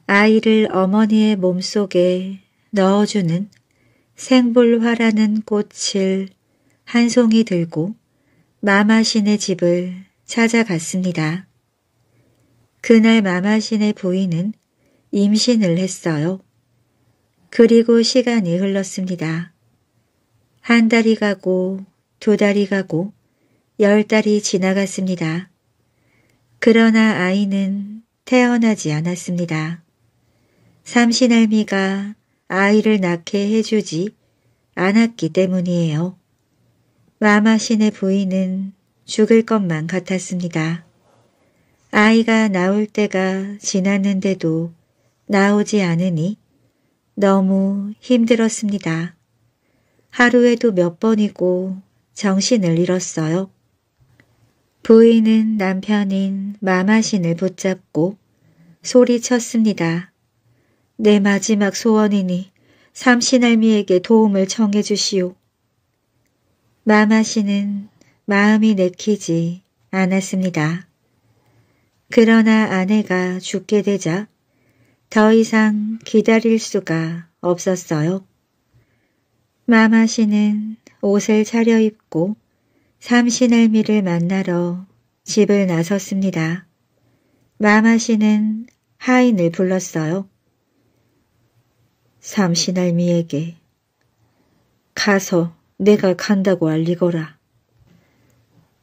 아이를 어머니의 몸속에 넣어주는 생불화라는 꽃을 한 송이 들고 마마신의 집을 찾아갔습니다. 그날 마마신의 부인은 임신을 했어요. 그리고 시간이 흘렀습니다. 한 달이 가고 두 달이 가고 열 달이 지나갔습니다. 그러나 아이는 태어나지 않았습니다. 삼신할미가 아이를 낳게 해주지 않았기 때문이에요. 라마신의 부인은 죽을 것만 같았습니다. 아이가 나올 때가 지났는데도 나오지 않으니 너무 힘들었습니다. 하루에도 몇 번이고 정신을 잃었어요. 부인은 남편인 마마신을 붙잡고 소리쳤습니다. 내 마지막 소원이니 삼신할미에게 도움을 청해 주시오. 마마씨는 마음이 내키지 않았습니다. 그러나 아내가 죽게 되자 더 이상 기다릴 수가 없었어요. 마마씨는 옷을 차려입고 삼신할미를 만나러 집을 나섰습니다. 마마씨는 하인을 불렀어요. 삼신할미에게 가서 내가 간다고 알리거라.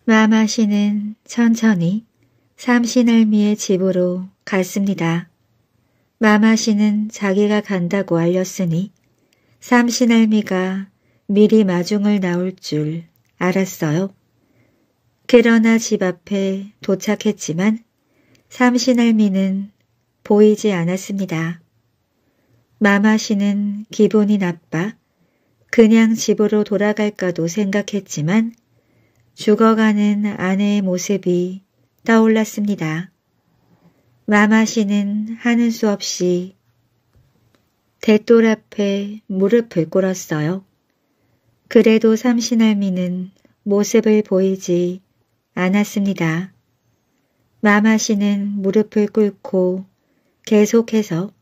마마씨는 천천히 삼신할미의 집으로 갔습니다. 마마씨는 자기가 간다고 알렸으니 삼신할미가 미리 마중을 나올 줄 알았어요. 그러나 집 앞에 도착했지만 삼신할미는 보이지 않았습니다. 마마씨는 기분이 나빠 그냥 집으로 돌아갈까도 생각했지만 죽어가는 아내의 모습이 떠올랐습니다. 마마씨는 하는 수 없이 대돌 앞에 무릎을 꿇었어요. 그래도 삼신할미는 모습을 보이지 않았습니다. 마마씨는 무릎을 꿇고 계속해서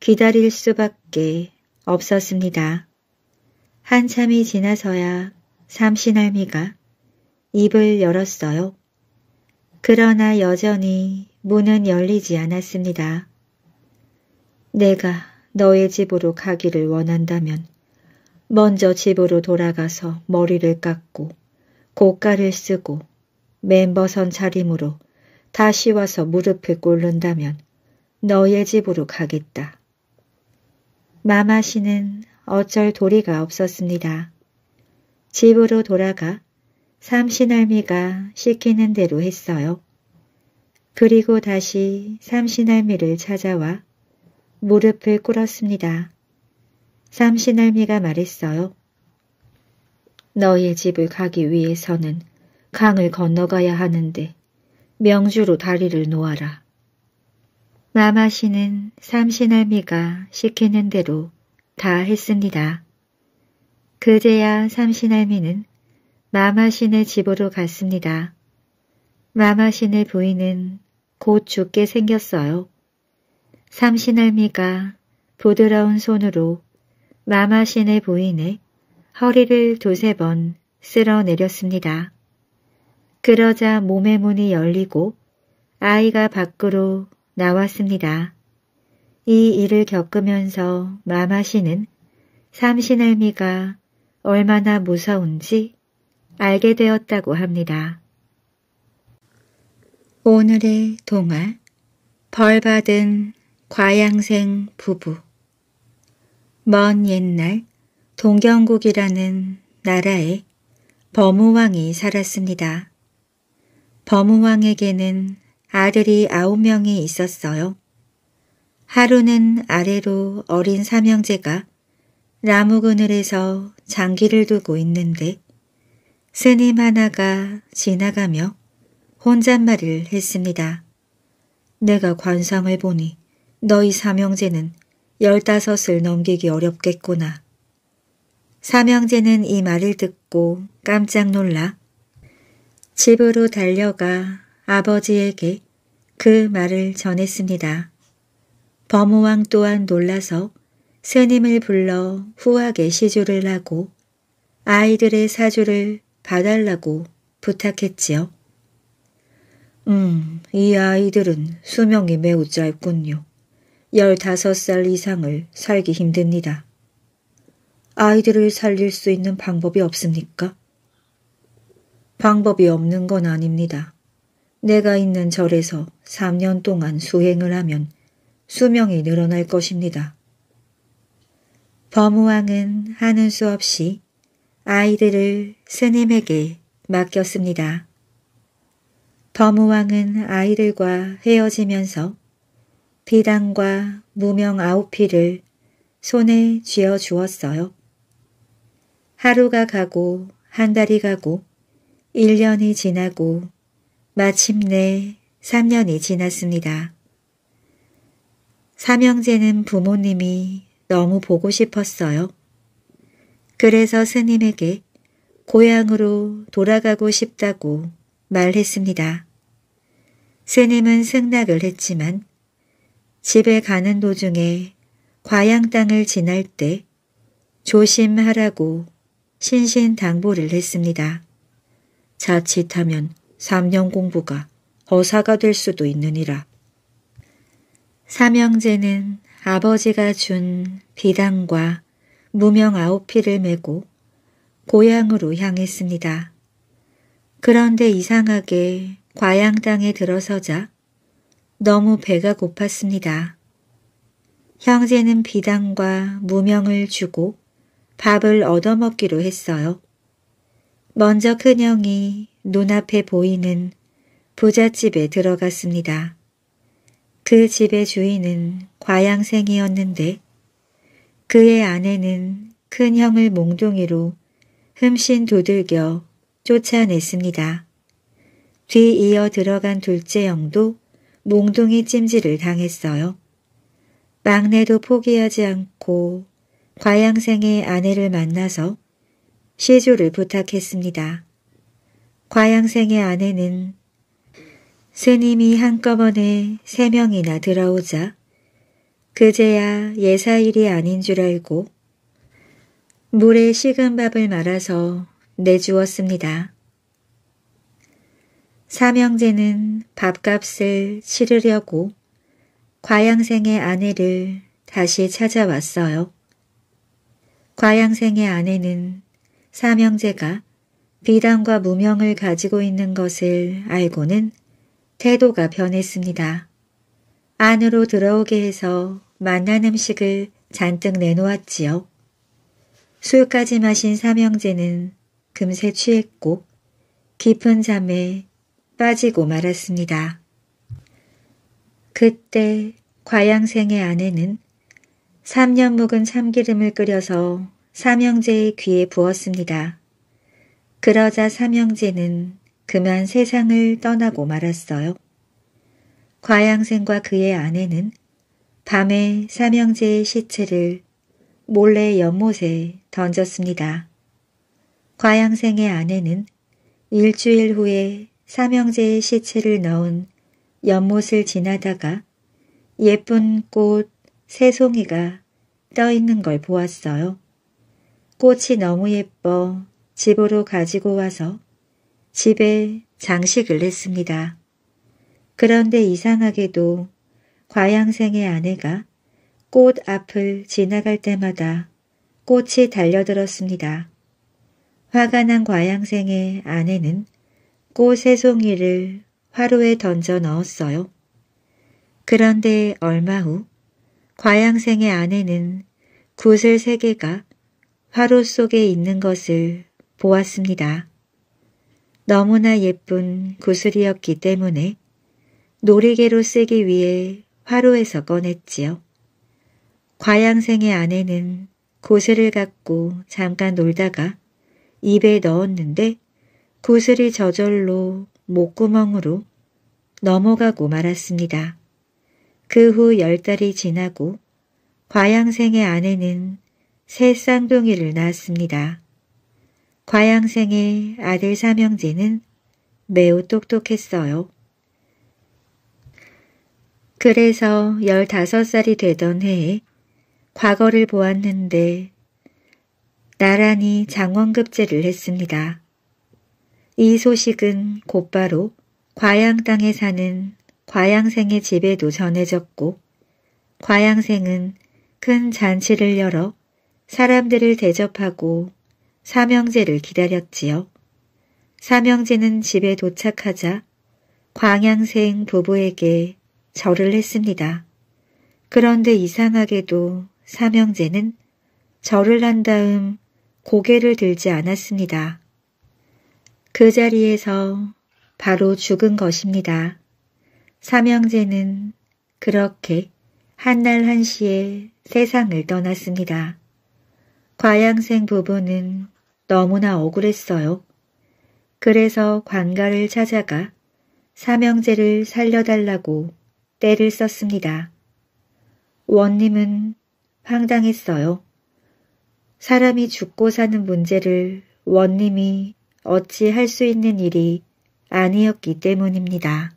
기다릴 수밖에 없었습니다. 한참이 지나서야 삼신할미가 입을 열었어요. 그러나 여전히 문은 열리지 않았습니다. 내가 너의 집으로 가기를 원한다면 먼저 집으로 돌아가서 머리를 깎고 고가를 쓰고 멤버선 차림으로 다시 와서 무릎을 꿇는다면 너의 집으로 가겠다. 마마씨는 어쩔 도리가 없었습니다. 집으로 돌아가 삼신할미가 시키는 대로 했어요. 그리고 다시 삼신할미를 찾아와 무릎을 꿇었습니다. 삼신할미가 말했어요. 너의 집을 가기 위해서는 강을 건너가야 하는데 명주로 다리를 놓아라. 마마씨는 삼신할미가 시키는 대로 다 했습니다. 그제야 삼신할미는 마마신의 집으로 갔습니다. 마마신의 부인은 곧 죽게 생겼어요. 삼신할미가 부드러운 손으로 마마신의 부인의 허리를 두세 번 쓸어내렸습니다. 그러자 몸의 문이 열리고 아이가 밖으로 나왔습니다. 이 일을 겪으면서 마마씨는 삼신할미가 얼마나 무서운지 알게 되었다고 합니다. 오늘의 동화 벌받은 과양생 부부 먼 옛날 동경국이라는 나라에 범우왕이 살았습니다. 범우왕에게는 아들이 아홉 명이 있었어요. 하루는 아래로 어린 삼형제가 나무 그늘에서 장기를 두고 있는데 스님 하나가 지나가며 혼잣말을 했습니다. 내가 관상을 보니 너희 삼형제는 열다섯을 넘기기 어렵겠구나. 삼형제는 이 말을 듣고 깜짝 놀라 집으로 달려가 아버지에게 그 말을 전했습니다. 범호왕 또한 놀라서 스님을 불러 후하게 시주를 하고 아이들의 사주를 봐달라고 부탁했지요. 음, 이 아이들은 수명이 매우 짧군요. 15살 이상을 살기 힘듭니다. 아이들을 살릴 수 있는 방법이 없습니까? 방법이 없는 건 아닙니다. 내가 있는 절에서 3년 동안 수행을 하면 수명이 늘어날 것입니다. 범우왕은 하는 수 없이 아이들을 스님에게 맡겼습니다. 범우왕은 아이들과 헤어지면서 비단과 무명 아우피를 손에 쥐어 주었어요. 하루가 가고 한 달이 가고 1년이 지나고 마침내 3년이 지났습니다. 삼형제는 부모님이 너무 보고 싶었어요. 그래서 스님에게 고향으로 돌아가고 싶다고 말했습니다. 스님은 승낙을 했지만 집에 가는 도중에 과양 땅을 지날 때 조심하라고 신신당보를 했습니다. 자칫하면 3년 공부가 허사가 될 수도 있느니라. 삼형제는 아버지가 준 비단과 무명 아홉피를 메고 고향으로 향했습니다. 그런데 이상하게 과양 땅에 들어서자 너무 배가 고팠습니다. 형제는 비단과 무명을 주고 밥을 얻어먹기로 했어요. 먼저 큰형이 눈앞에 보이는 부잣집에 들어갔습니다. 그 집의 주인은 과양생이었는데 그의 아내는 큰 형을 몽둥이로 흠씬 두들겨 쫓아냈습니다. 뒤이어 들어간 둘째 형도 몽둥이 찜질을 당했어요. 막내도 포기하지 않고 과양생의 아내를 만나서 시조를 부탁했습니다. 과양생의 아내는 스님이 한꺼번에 세 명이나 들어오자 그제야 예사일이 아닌 줄 알고 물에 식은 밥을 말아서 내주었습니다. 사명제는 밥값을 치르려고 과양생의 아내를 다시 찾아왔어요. 과양생의 아내는 사명제가 비단과 무명을 가지고 있는 것을 알고는 태도가 변했습니다. 안으로 들어오게 해서 만난 음식을 잔뜩 내놓았지요. 술까지 마신 삼형제는 금세 취했고 깊은 잠에 빠지고 말았습니다. 그때 과양생의 아내는 3년 묵은 참기름을 끓여서 삼형제의 귀에 부었습니다. 그러자 삼형제는 그만 세상을 떠나고 말았어요. 과양생과 그의 아내는 밤에 삼형제의 시체를 몰래 연못에 던졌습니다. 과양생의 아내는 일주일 후에 삼형제의 시체를 넣은 연못을 지나다가 예쁜 꽃세 송이가 떠 있는 걸 보았어요. 꽃이 너무 예뻐 집으로 가지고 와서 집에 장식을 했습니다. 그런데 이상하게도 과양생의 아내가 꽃 앞을 지나갈 때마다 꽃이 달려들었습니다. 화가 난 과양생의 아내는 꽃 세 송이를 화로에 던져 넣었어요. 그런데 얼마 후 과양생의 아내는 구슬 세 개가 화로 속에 있는 것을 보았습니다. 너무나 예쁜 구슬이었기 때문에 놀이개로 쓰기 위해 화로에서 꺼냈지요. 과양생의 아내는 구슬을 갖고 잠깐 놀다가 입에 넣었는데 구슬이 저절로 목구멍으로 넘어가고 말았습니다. 그 후 열 달이 지나고 과양생의 아내는 새 쌍둥이를 낳았습니다. 과양생의 아들 삼형제는 매우 똑똑했어요. 그래서 15살이 되던 해에 과거를 보았는데 나란히 장원급제를 했습니다. 이 소식은 곧바로 과양 땅에 사는 과양생의 집에도 전해졌고 과양생은 큰 잔치를 열어 사람들을 대접하고 사명제를 기다렸지요. 사명제는 집에 도착하자 광양생 부부에게 절을 했습니다. 그런데 이상하게도 사명제는 절을 한 다음 고개를 들지 않았습니다. 그 자리에서 바로 죽은 것입니다. 사명제는 그렇게 한날 한시에 세상을 떠났습니다. 과양생 부부는 너무나 억울했어요. 그래서 관가를 찾아가 사명제를 살려달라고 때를 썼습니다. 원님은 황당했어요. 사람이 죽고 사는 문제를 원님이 어찌 할 수 있는 일이 아니었기 때문입니다.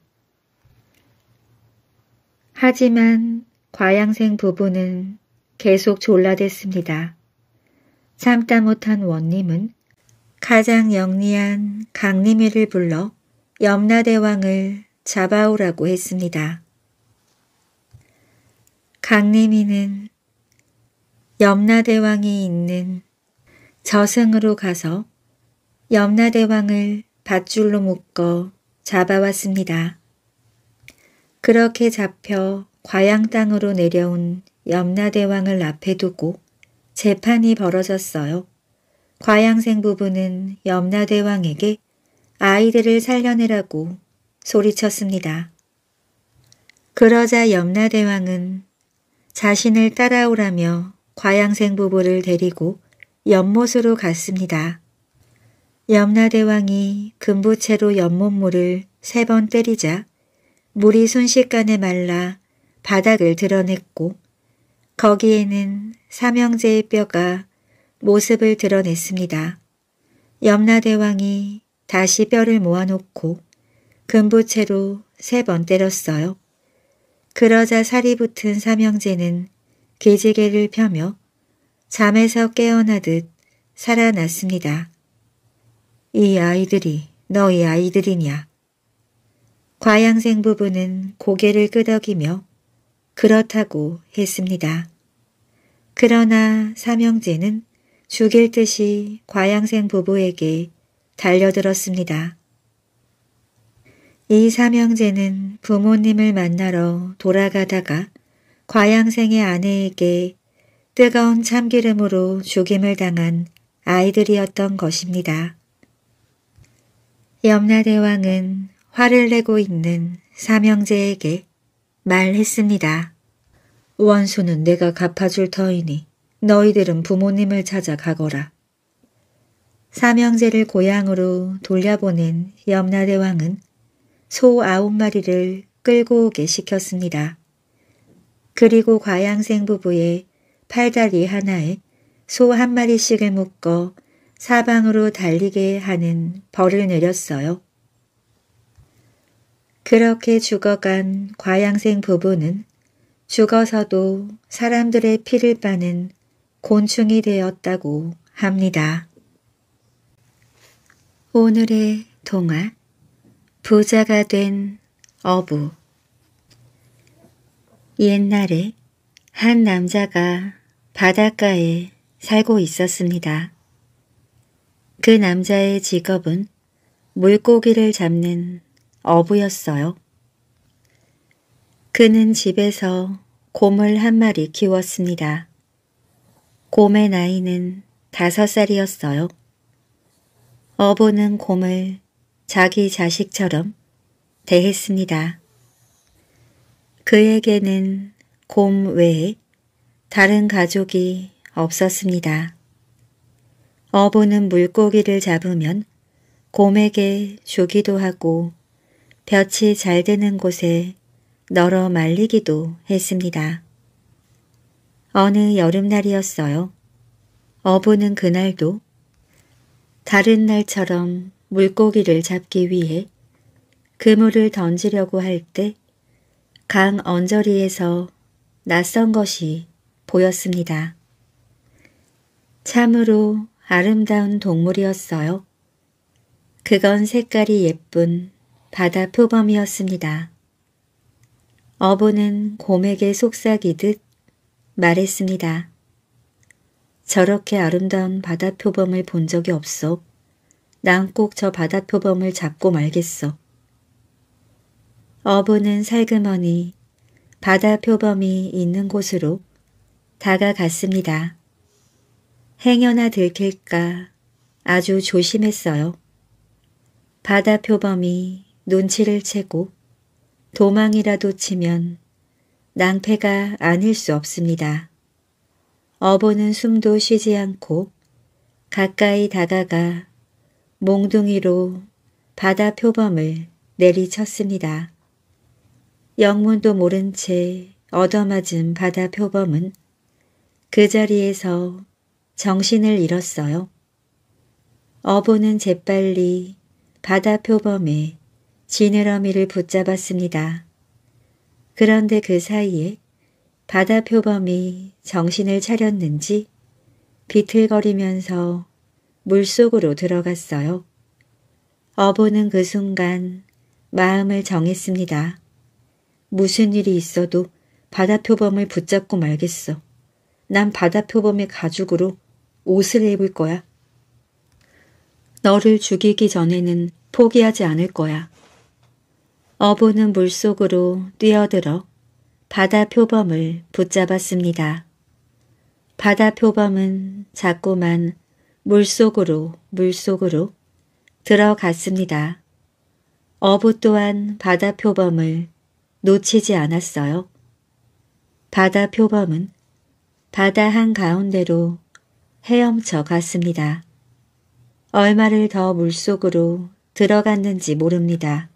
하지만 과양생 부부는 계속 졸라댔습니다. 참다 못한 원님은 가장 영리한 강림이를 불러 염라대왕을 잡아오라고 했습니다. 강림이는 염라대왕이 있는 저승으로 가서 염라대왕을 밧줄로 묶어 잡아왔습니다. 그렇게 잡혀 과양 땅으로 내려온 염라대왕을 앞에 두고 재판이 벌어졌어요. 과양생 부부는 염라대왕에게 아이들을 살려내라고 소리쳤습니다. 그러자 염라대왕은 자신을 따라오라며 과양생 부부를 데리고 연못으로 갔습니다. 염라대왕이 금부채로 연못물을 세 번 때리자 물이 순식간에 말라 바닥을 드러냈고 거기에는 사명제의 뼈가 모습을 드러냈습니다. 염라대왕이 다시 뼈를 모아놓고 금부채로 세 번 때렸어요. 그러자 살이 붙은 사명제는 기지개를 펴며 잠에서 깨어나듯 살아났습니다. 이 아이들이 너희 아이들이냐. 과양생 부부는 고개를 끄덕이며 그렇다고 했습니다. 그러나 사명제는 죽일 듯이 과양생 부부에게 달려들었습니다. 이사명제는 부모님을 만나러 돌아가다가 과양생의 아내에게 뜨거운 참기름으로 죽임을 당한 아이들이었던 것입니다. 염라대왕은 화를 내고 있는 삼형제에게 말했습니다. 원수는 내가 갚아줄 터이니 너희들은 부모님을 찾아 가거라. 삼형제를 고향으로 돌려보낸 염라대왕은 소 아홉 마리를 끌고 오게 시켰습니다. 그리고 과양생 부부의 팔다리 하나에 소 한 마리씩을 묶어 사방으로 달리게 하는 벌을 내렸어요. 그렇게 죽어간 과양생 부부는 죽어서도 사람들의 피를 빠는 곤충이 되었다고 합니다. 오늘의 동화 부자가 된 어부 옛날에 한 남자가 바닷가에 살고 있었습니다. 그 남자의 직업은 물고기를 잡는 어부였어요. 그는 집에서 곰을 한 마리 키웠습니다. 곰의 나이는 다섯 살이었어요. 어부는 곰을 자기 자식처럼 대했습니다. 그에게는 곰 외에 다른 가족이 없었습니다. 어부는 물고기를 잡으면 곰에게 주기도 하고 볕이 잘 드는 곳에 널어 말리기도 했습니다. 어느 여름날이었어요. 어부는 그날도 다른 날처럼 물고기를 잡기 위해 그물을 던지려고 할 때 강 언저리에서 낯선 것이 보였습니다. 참으로 아름다운 동물이었어요. 그건 색깔이 예쁜 바다 표범이었습니다. 어부는 곰에게 속삭이듯 말했습니다. 저렇게 아름다운 바다 표범을 본 적이 없어. 난 꼭 저 바다 표범을 잡고 말겠어. 어부는 살그머니 바다 표범이 있는 곳으로 다가갔습니다. 행여나 들킬까 아주 조심했어요. 바다 표범이 눈치를 채고 도망이라도 치면 낭패가 아닐 수 없습니다. 어보는 숨도 쉬지 않고 가까이 다가가 몽둥이로 바다 표범을 내리쳤습니다. 영문도 모른 채 얻어맞은 바다 표범은 그 자리에서 정신을 잃었어요. 어보는 재빨리 바다 표범에 지느러미를 붙잡았습니다. 그런데 그 사이에 바다 표범이 정신을 차렸는지 비틀거리면서 물속으로 들어갔어요. 어부는그 순간 마음을 정했습니다. 무슨 일이 있어도 바다 표범을 붙잡고 말겠어. 난 바다 표범의 가죽으로 옷을 입을 거야. 너를 죽이기 전에는 포기하지 않을 거야. 어부는 물속으로 뛰어들어 바다 표범을 붙잡았습니다. 바다 표범은 자꾸만 물속으로 물속으로 들어갔습니다. 어부 또한 바다 표범을 놓치지 않았어요. 바다 표범은 바다 한가운데로 헤엄쳐 갔습니다. 얼마를 더 물속으로 들어갔는지 모릅니다.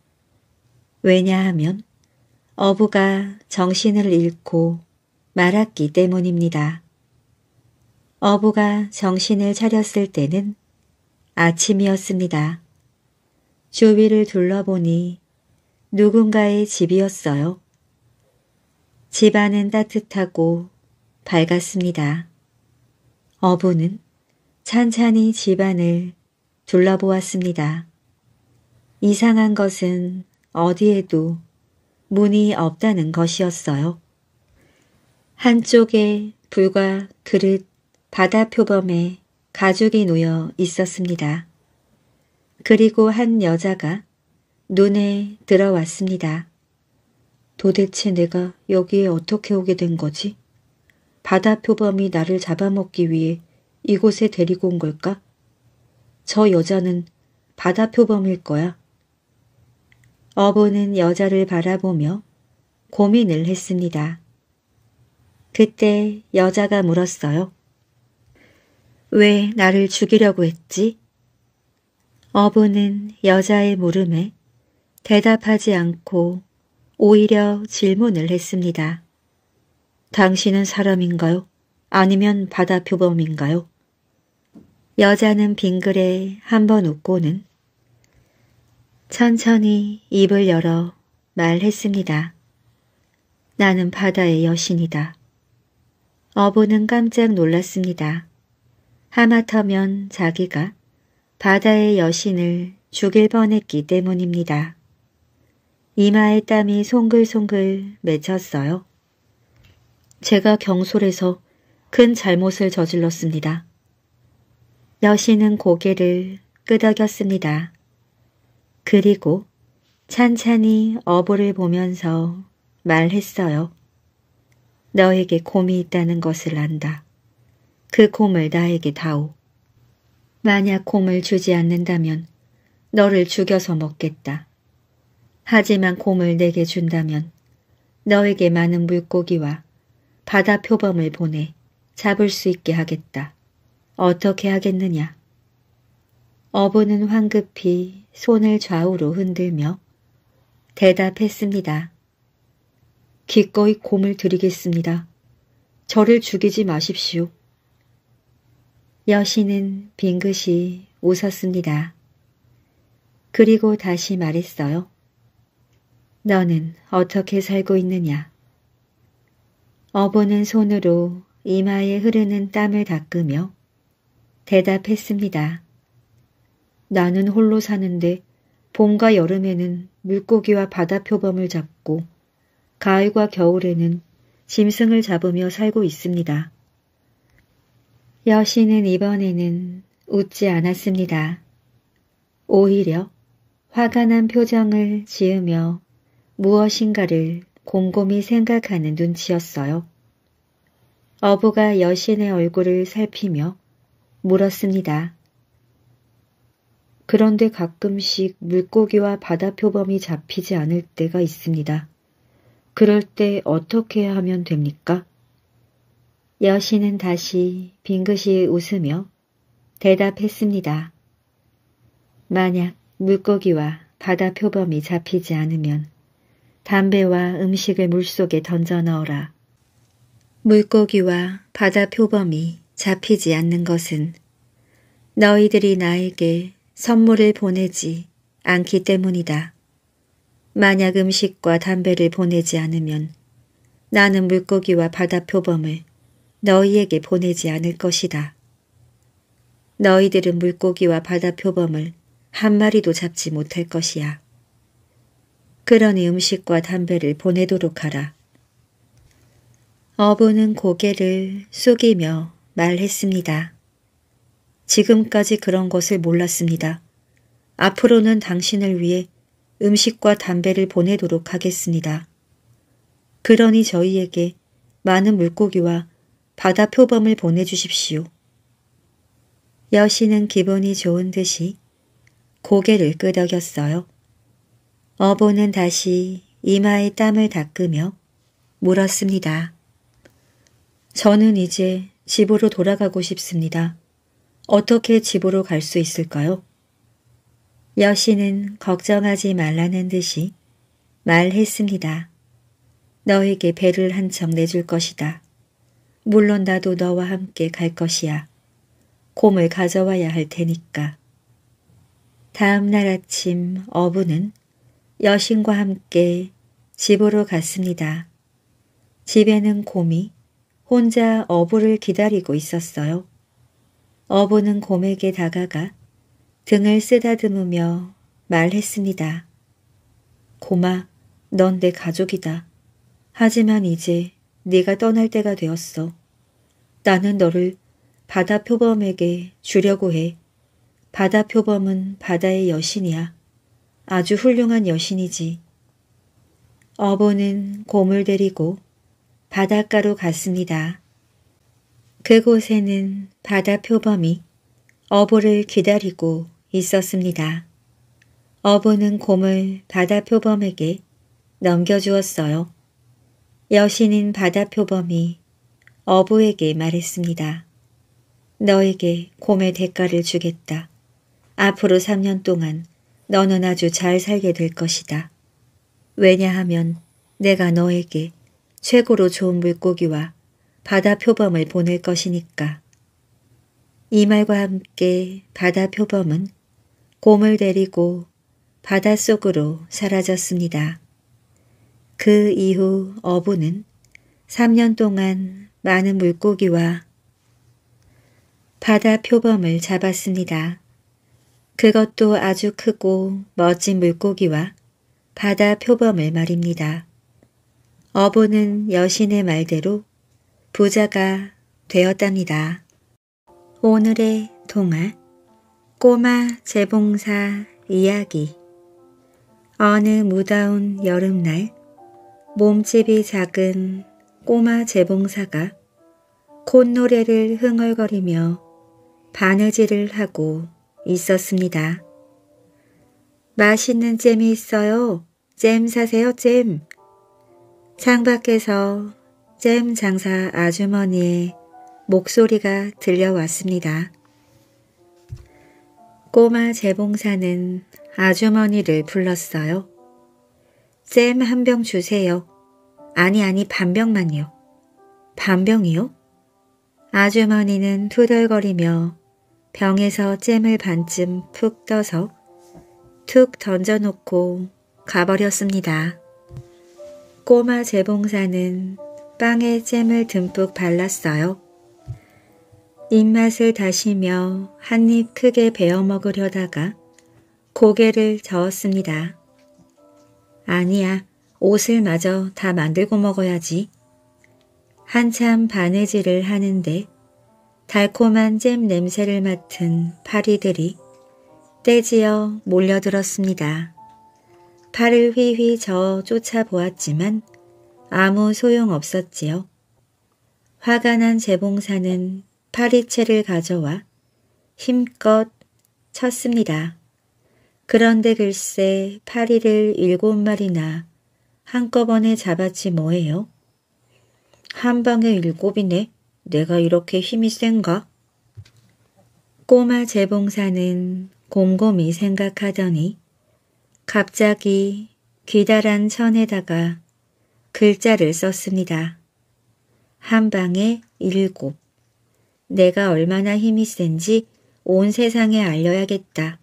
왜냐하면 어부가 정신을 잃고 말았기 때문입니다. 어부가 정신을 차렸을 때는 아침이었습니다. 주위를 둘러보니 누군가의 집이었어요. 집안은 따뜻하고 밝았습니다. 어부는 찬찬히 집안을 둘러보았습니다. 이상한 것은 어디에도 문이 없다는 것이었어요. 한쪽에 불과 그릇, 바다 표범에 가죽이 놓여 있었습니다. 그리고 한 여자가 눈에 들어왔습니다. 도대체 내가 여기에 어떻게 오게 된 거지? 바다 표범이 나를 잡아먹기 위해 이곳에 데리고 온 걸까? 저 여자는 바다 표범일 거야. 어부는 여자를 바라보며 고민을 했습니다. 그때 여자가 물었어요. 왜 나를 죽이려고 했지? 어부는 여자의 물음에 대답하지 않고 오히려 질문을 했습니다. 당신은 사람인가요? 아니면 바다 표범인가요? 여자는 빙글에 한번 웃고는 천천히 입을 열어 말했습니다. 나는 바다의 여신이다. 어부는 깜짝 놀랐습니다. 하마터면 자기가 바다의 여신을 죽일 뻔했기 때문입니다. 이마에 땀이 송글송글 맺혔어요. 제가 경솔해서 큰 잘못을 저질렀습니다. 여신은 고개를 끄덕였습니다. 그리고 찬찬히 어부를 보면서 말했어요. 너에게 곰이 있다는 것을 안다. 그 곰을 나에게 다오. 만약 곰을 주지 않는다면 너를 죽여서 먹겠다. 하지만 곰을 내게 준다면 너에게 많은 물고기와 바다 표범을 보내 잡을 수 있게 하겠다. 어떻게 하겠느냐? 어부는 황급히 손을 좌우로 흔들며 대답했습니다. 기꺼이 곰을 드리겠습니다. 저를 죽이지 마십시오. 여신은 빙긋이 웃었습니다. 그리고 다시 말했어요. 너는 어떻게 살고 있느냐? 어부는 손으로 이마에 흐르는 땀을 닦으며 대답했습니다. 나는 홀로 사는데 봄과 여름에는 물고기와 바다 표범을 잡고 가을과 겨울에는 짐승을 잡으며 살고 있습니다. 여신은 이번에는 웃지 않았습니다. 오히려 화가 난 표정을 지으며 무엇인가를 곰곰이 생각하는 눈치였어요. 어부가 여신의 얼굴을 살피며 물었습니다. 그런데 가끔씩 물고기와 바다 표범이 잡히지 않을 때가 있습니다. 그럴 때 어떻게 하면 됩니까? 여신은 다시 빙긋이 웃으며 대답했습니다. 만약 물고기와 바다 표범이 잡히지 않으면 담배와 음식을 물속에 던져 넣어라. 물고기와 바다 표범이 잡히지 않는 것은 너희들이 나에게 선물을 보내지 않기 때문이다. 만약 음식과 담배를 보내지 않으면 나는 물고기와 바다 표범을 너희에게 보내지 않을 것이다. 너희들은 물고기와 바다 표범을 한 마리도 잡지 못할 것이야. 그러니 음식과 담배를 보내도록 하라. 어부는 고개를 숙이며 말했습니다. 지금까지 그런 것을 몰랐습니다. 앞으로는 당신을 위해 음식과 담배를 보내도록 하겠습니다. 그러니 저희에게 많은 물고기와 바다 표범을 보내주십시오. 여신은 기분이 좋은 듯이 고개를 끄덕였어요. 어보는 다시 이마에 땀을 닦으며 물었습니다. 저는 이제 집으로 돌아가고 싶습니다. 어떻게 집으로 갈 수 있을까요? 여신은 걱정하지 말라는 듯이 말했습니다. 너에게 배를 한 척 내줄 것이다. 물론 나도 너와 함께 갈 것이야. 곰을 가져와야 할 테니까. 다음 날 아침 어부는 여신과 함께 집으로 갔습니다. 집에는 곰이 혼자 어부를 기다리고 있었어요. 어부는 곰에게 다가가 등을 쓰다듬으며 말했습니다. 고마, 넌 내 가족이다. 하지만 이제 네가 떠날 때가 되었어. 나는 너를 바다 표범에게 주려고 해. 바다 표범은 바다의 여신이야. 아주 훌륭한 여신이지. 어보는 곰을 데리고 바닷가로 갔습니다. 그곳에는 바다 표범이 어부를 기다리고 있었습니다. 어부는 곰을 바다 표범에게 넘겨주었어요. 여신인 바다 표범이 어부에게 말했습니다. 너에게 곰의 대가를 주겠다. 앞으로 3년 동안 너는 아주 잘 살게 될 것이다. 왜냐하면 내가 너에게 최고로 좋은 물고기와 바다 표범을 보낼 것이니까. 이 말과 함께 바다 표범은 곰을 데리고 바닷속으로 사라졌습니다. 그 이후 어부는 3년 동안 많은 물고기와 바다 표범을 잡았습니다. 그것도 아주 크고 멋진 물고기와 바다 표범을 말입니다. 어부는 여신의 말대로 부자가 되었답니다. 오늘의 동화 꼬마 재봉사 이야기 어느 무더운 여름날 몸집이 작은 꼬마 재봉사가 콧노래를 흥얼거리며 바느질을 하고 있었습니다. 맛있는 잼이 있어요. 잼 사세요, 잼. 창밖에서 잼 장사 아주머니의 목소리가 들려왔습니다. 꼬마 재봉사는 아주머니를 불렀어요. 잼 한 병 주세요. 아니 아니 반병만요. 반병이요? 아주머니는 투덜거리며 병에서 잼을 반쯤 푹 떠서 툭 던져놓고 가버렸습니다. 꼬마 재봉사는 빵에 잼을 듬뿍 발랐어요. 입맛을 다시며 한 입 크게 베어 먹으려다가 고개를 저었습니다. 아니야, 옷을 마저 다 만들고 먹어야지. 한참 바느질을 하는데 달콤한 잼 냄새를 맡은 파리들이 떼지어 몰려들었습니다. 팔을 휘휘 저어 쫓아보았지만 아무 소용 없었지요. 화가 난 재봉사는 파리채를 가져와 힘껏 쳤습니다. 그런데 글쎄 파리를 일곱 마리나 한꺼번에 잡았지 뭐예요? 한 방에 일곱이네. 내가 이렇게 힘이 센가? 꼬마 재봉사는 곰곰이 생각하더니 갑자기 기다란 천에다가 글자를 썼습니다. 한 방에 일곱. 내가 얼마나 힘이 센지 온 세상에 알려야겠다.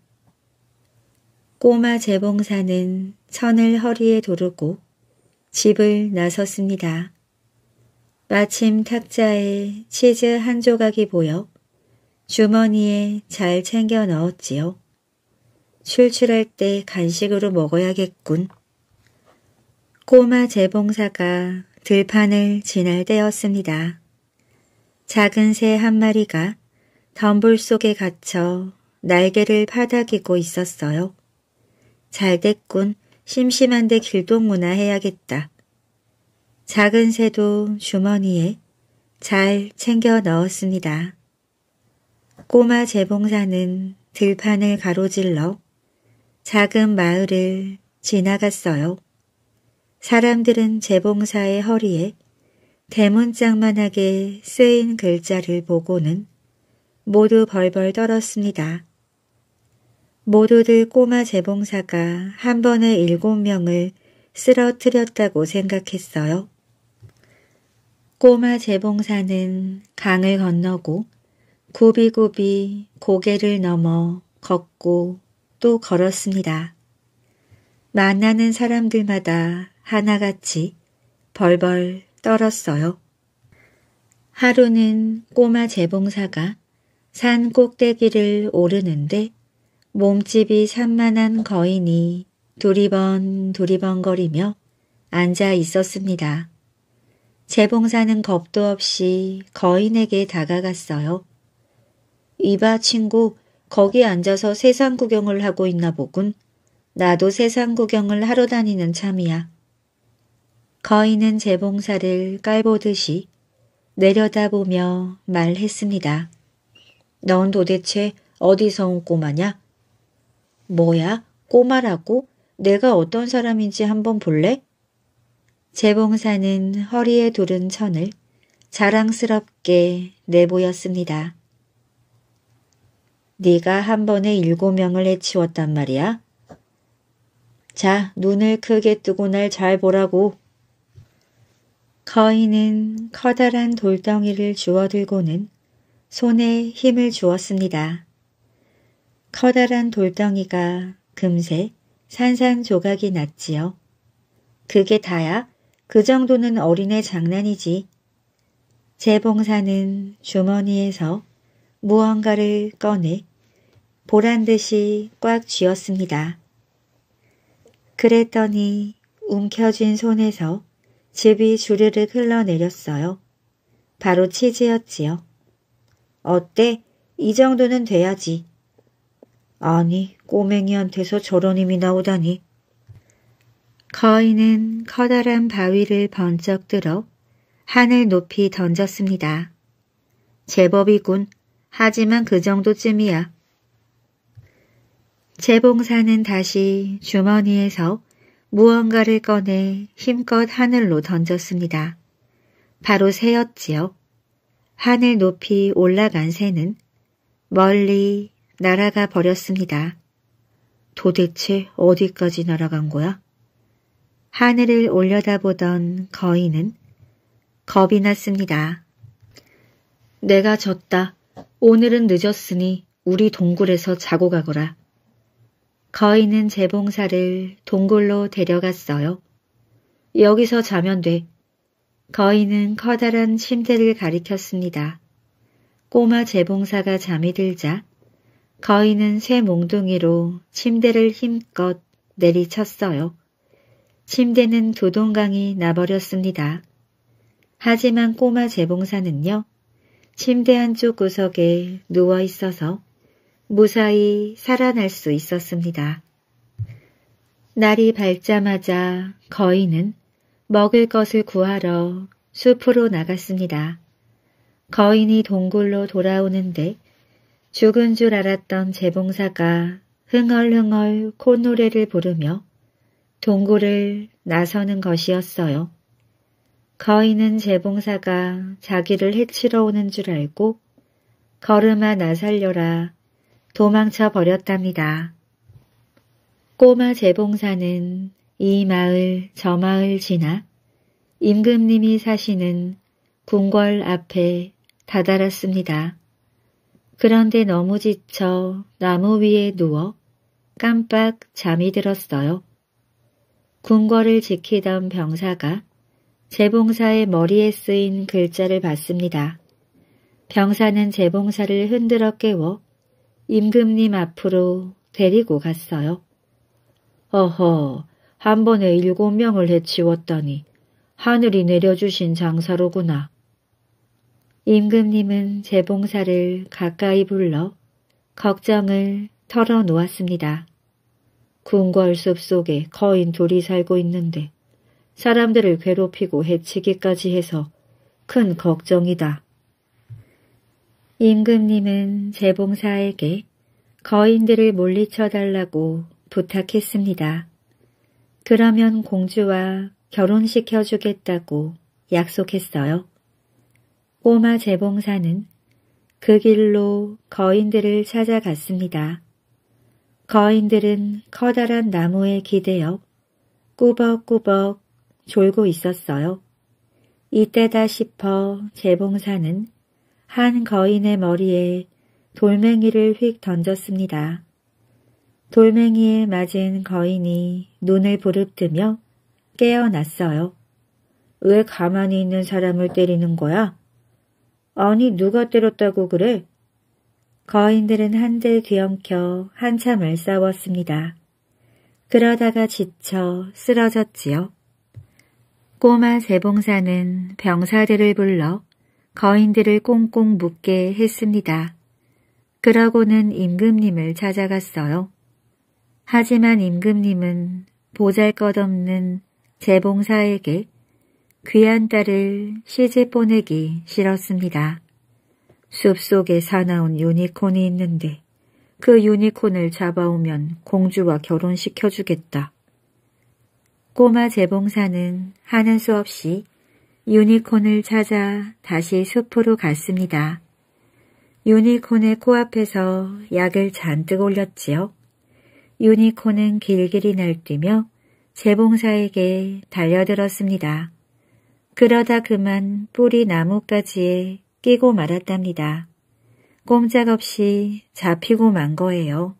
꼬마 재봉사는 천을 허리에 두르고 집을 나섰습니다. 마침 탁자에 치즈 한 조각이 보여 주머니에 잘 챙겨 넣었지요. 출출할 때 간식으로 먹어야겠군. 꼬마 재봉사가 들판을 지날 때였습니다. 작은 새 한 마리가 덤불 속에 갇혀 날개를 파닥이고 있었어요. 잘 됐군. 심심한데 길동무나 해야겠다. 작은 새도 주머니에 잘 챙겨 넣었습니다. 꼬마 재봉사는 들판을 가로질러 작은 마을을 지나갔어요. 사람들은 재봉사의 허리에 대문짝만하게 쓰인 글자를 보고는 모두 벌벌 떨었습니다. 모두들 꼬마 재봉사가 한 번에 일곱 명을 쓰러뜨렸다고 생각했어요. 꼬마 재봉사는 강을 건너고 굽이굽이 고개를 넘어 걷고 또 걸었습니다. 만나는 사람들마다 하나같이 벌벌 떨었어요. 하루는 꼬마 재봉사가 산 꼭대기를 오르는데 몸집이 산만한 거인이 두리번 두리번거리며 앉아 있었습니다. 재봉사는 겁도 없이 거인에게 다가갔어요. 이봐 친구, 거기 앉아서 세상 구경을 하고 있나 보군. 나도 세상 구경을 하러 다니는 참이야. 거인은 재봉사를 깔보듯이 내려다보며 말했습니다. 넌 도대체 어디서 온 꼬마냐? 뭐야? 꼬마라고? 내가 어떤 사람인지 한번 볼래? 재봉사는 허리에 두른 천을 자랑스럽게 내보였습니다. 네가 한 번에 일곱 명을 해치웠단 말이야? 자, 눈을 크게 뜨고 날 잘 보라고. 거인은 커다란 돌덩이를 주워들고는 손에 힘을 주었습니다. 커다란 돌덩이가 금세 산산조각이 났지요. 그게 다야 그 정도는 어린애 장난이지. 재봉사는 주머니에서 무언가를 꺼내 보란듯이 꽉 쥐었습니다. 그랬더니 움켜쥔 손에서 집이 주르륵 흘러내렸어요. 바로 치즈였지요. 어때? 이 정도는 돼야지. 아니, 꼬맹이한테서 저런 힘이 나오다니. 거인은 커다란 바위를 번쩍 들어 하늘 높이 던졌습니다. 제법이군. 하지만 그 정도쯤이야. 재봉사는 다시 주머니에서 무언가를 꺼내 힘껏 하늘로 던졌습니다. 바로 새였지요. 하늘 높이 올라간 새는 멀리 날아가 버렸습니다. 도대체 어디까지 날아간 거야? 하늘을 올려다보던 거인은 겁이 났습니다. 내가 졌다. 오늘은 늦었으니 우리 동굴에서 자고 가거라. 거인은 재봉사를 동굴로 데려갔어요. 여기서 자면 돼. 거인은 커다란 침대를 가리켰습니다. 꼬마 재봉사가 잠이 들자 거인은 새 몽둥이로 침대를 힘껏 내리쳤어요. 침대는 두동강이 나버렸습니다. 하지만 꼬마 재봉사는요. 침대 한쪽 구석에 누워 있어서 무사히 살아날 수 있었습니다. 날이 밝자마자 거인은 먹을 것을 구하러 숲으로 나갔습니다. 거인이 동굴로 돌아오는데 죽은 줄 알았던 재봉사가 흥얼흥얼 콧노래를 부르며 동굴을 나서는 것이었어요. 거인은 재봉사가 자기를 해치러 오는 줄 알고 걸음아 나살려라 도망쳐 버렸답니다. 꼬마 재봉사는 이 마을 저 마을 지나 임금님이 사시는 궁궐 앞에 다다랐습니다. 그런데 너무 지쳐 나무 위에 누워 깜빡 잠이 들었어요. 궁궐을 지키던 병사가 재봉사의 머리에 쓰인 글자를 봤습니다. 병사는 재봉사를 흔들어 깨워 임금님 앞으로 데리고 갔어요. 어허, 한 번에 일곱 명을 해치웠더니 하늘이 내려주신 장사로구나. 임금님은 제 봉사를 가까이 불러 걱정을 털어놓았습니다. 궁궐숲 속에 거인 둘이 살고 있는데 사람들을 괴롭히고 해치기까지 해서 큰 걱정이다. 임금님은 재봉사에게 거인들을 몰리쳐 달라고 부탁했습니다. 그러면 공주와 결혼시켜 주겠다고 약속했어요. 꼬마 재봉사는 그 길로 거인들을 찾아갔습니다. 거인들은 커다란 나무에 기대어 꾸벅꾸벅 졸고 있었어요. 이때다 싶어 재봉사는 한 거인의 머리에 돌멩이를 휙 던졌습니다. 돌멩이에 맞은 거인이 눈을 부릅뜨며 깨어났어요. 왜 가만히 있는 사람을 때리는 거야? 아니 누가 때렸다고 그래? 거인들은 한들 뒤엉켜 한참을 싸웠습니다. 그러다가 지쳐 쓰러졌지요. 꼬마 세봉사는 병사들을 불러 거인들을 꽁꽁 묶게 했습니다. 그러고는 임금님을 찾아갔어요. 하지만 임금님은 보잘것없는 재봉사에게 귀한 딸을 시집 보내기 싫었습니다. 숲속에 사나운 유니콘이 있는데 그 유니콘을 잡아오면 공주와 결혼시켜주겠다. 꼬마 재봉사는 하는 수 없이 유니콘을 찾아 다시 숲으로 갔습니다. 유니콘의 코앞에서 약을 잔뜩 올렸지요. 유니콘은 길길이 날뛰며 재봉사에게 달려들었습니다. 그러다 그만 뿌리 나뭇가지에 끼고 말았답니다. 꼼짝없이 잡히고 만 거예요.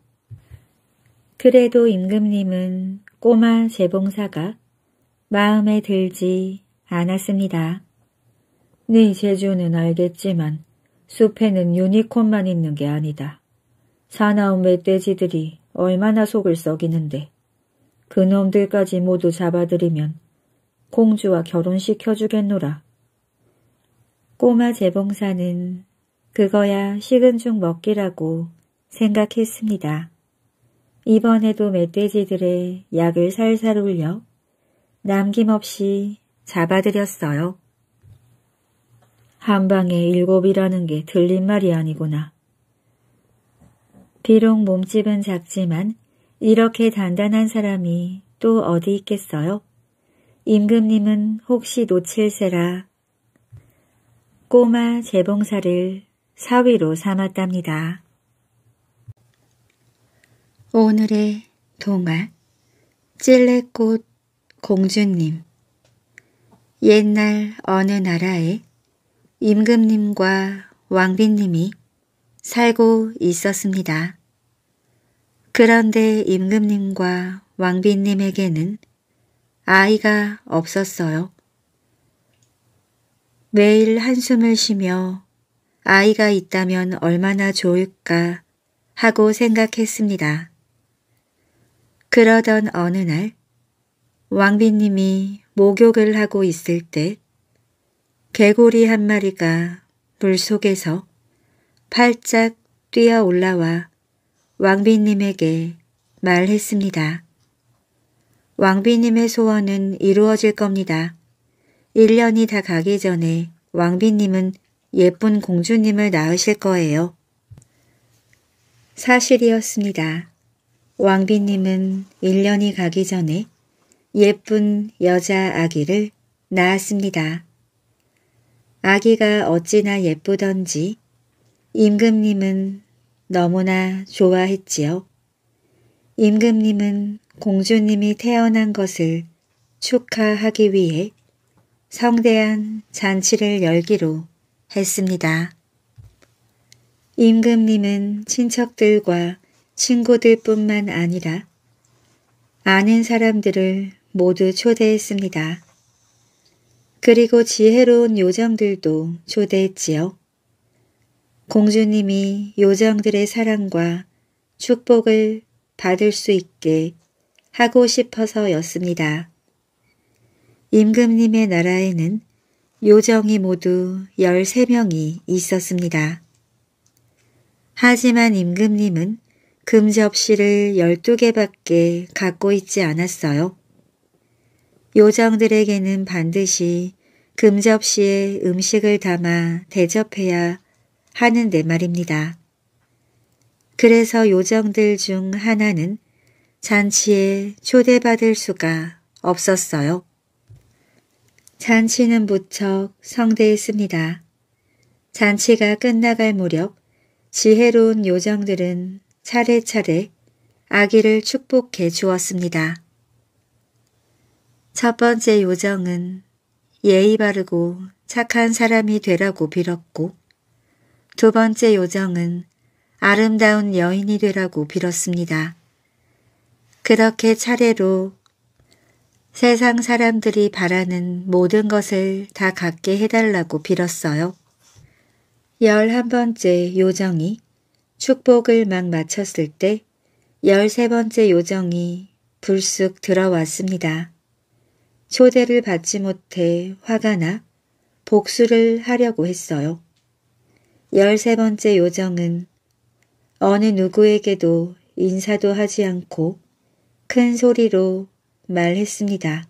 그래도 임금님은 꼬마 재봉사가 마음에 들지 않았습니다. 네 제주는 알겠지만 숲에는 유니콘만 있는 게 아니다. 사나운 멧돼지들이 얼마나 속을 썩이는데 그놈들까지 모두 잡아들이면 공주와 결혼시켜주겠노라. 꼬마 재봉사는 그거야 식은 죽 먹기라고 생각했습니다. 이번에도 멧돼지들의 약을 살살 올려 남김없이 잡아들였어요. 한방에 일곱이라는 게 들린 말이 아니구나. 비록 몸집은 작지만 이렇게 단단한 사람이 또 어디 있겠어요? 임금님은 혹시 놓칠세라 꼬마 재봉사를 사위로 삼았답니다. 오늘의 동화 찔레꽃 공주님 옛날 어느 나라에 임금님과 왕비님이 살고 있었습니다. 그런데 임금님과 왕비님에게는 아이가 없었어요. 매일 한숨을 쉬며 아이가 있다면 얼마나 좋을까 하고 생각했습니다. 그러던 어느 날 왕비님이 목욕을 하고 있을 때 개구리 한 마리가 물속에서 팔짝 뛰어 올라와 왕비님에게 말했습니다. 왕비님의 소원은 이루어질 겁니다. 1년이 다 가기 전에 왕비님은 예쁜 공주님을 낳으실 거예요. 사실이었습니다. 왕비님은 1년이 가기 전에 예쁜 여자 아기를 낳았습니다. 아기가 어찌나 예쁘던지 임금님은 너무나 좋아했지요. 임금님은 공주님이 태어난 것을 축하하기 위해 성대한 잔치를 열기로 했습니다. 임금님은 친척들과 친구들뿐만 아니라 아는 사람들을 모두 초대했습니다. 그리고 지혜로운 요정들도 초대했지요. 공주님이 요정들의 사랑과 축복을 받을 수 있게 하고 싶어서였습니다. 임금님의 나라에는 요정이 모두 13명이 있었습니다. 하지만 임금님은 금접시를 12개밖에 갖고 있지 않았어요. 요정들에게는 반드시 금접시에 음식을 담아 대접해야 하는데 말입니다. 그래서 요정들 중 하나는 잔치에 초대받을 수가 없었어요. 잔치는 무척 성대했습니다. 잔치가 끝나갈 무렵 지혜로운 요정들은 차례차례 아기를 축복해 주었습니다. 첫 번째 요정은 예의 바르고 착한 사람이 되라고 빌었고 두 번째 요정은 아름다운 여인이 되라고 빌었습니다. 그렇게 차례로 세상 사람들이 바라는 모든 것을 다 갖게 해달라고 빌었어요. 열한 번째 요정이 축복을 막 마쳤을 때 열세 번째 요정이 불쑥 들어왔습니다. 초대를 받지 못해 화가 나 복수를 하려고 했어요. 열세 번째 요정은 어느 누구에게도 인사도 하지 않고 큰 소리로 말했습니다.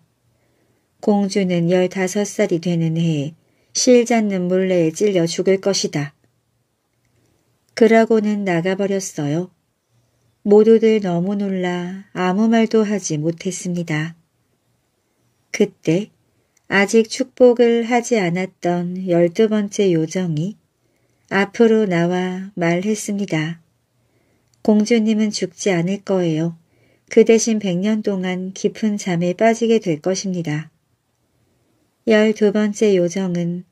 공주는 열다섯 살이 되는 해에 실 잡는 물레에 찔려 죽을 것이다. 그러고는 나가버렸어요. 모두들 너무 놀라 아무 말도 하지 못했습니다. 그때 아직 축복을 하지 않았던 열두 번째 요정이 앞으로 나와 말했습니다. 공주님은 죽지 않을 거예요. 그 대신 백 년 동안 깊은 잠에 빠지게 될 것입니다. 열두 번째 요정은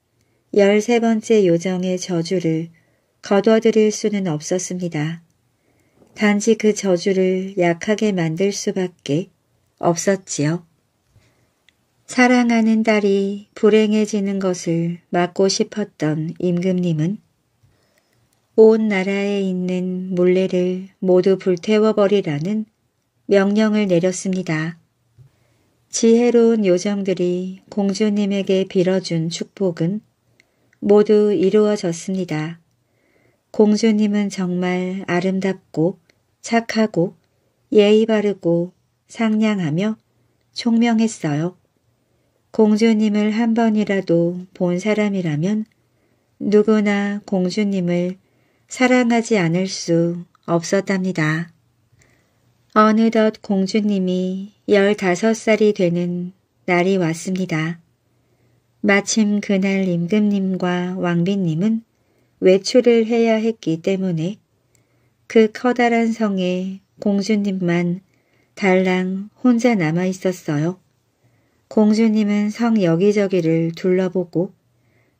열세 번째 요정의 저주를 거둬들일 수는 없었습니다. 단지 그 저주를 약하게 만들 수밖에 없었지요. 사랑하는 딸이 불행해지는 것을 막고 싶었던 임금님은 온 나라에 있는 물레를 모두 불태워버리라는 명령을 내렸습니다. 지혜로운 요정들이 공주님에게 빌어준 축복은 모두 이루어졌습니다. 공주님은 정말 아름답고 착하고 예의 바르고 상냥하며 총명했어요. 공주님을 한 번이라도 본 사람이라면 누구나 공주님을 사랑하지 않을 수 없었답니다. 어느덧 공주님이 15살이 되는 날이 왔습니다. 마침 그날 임금님과 왕비님은 외출을 해야 했기 때문에 그 커다란 성에 공주님만 달랑 혼자 남아 있었어요. 공주님은 성 여기저기를 둘러보고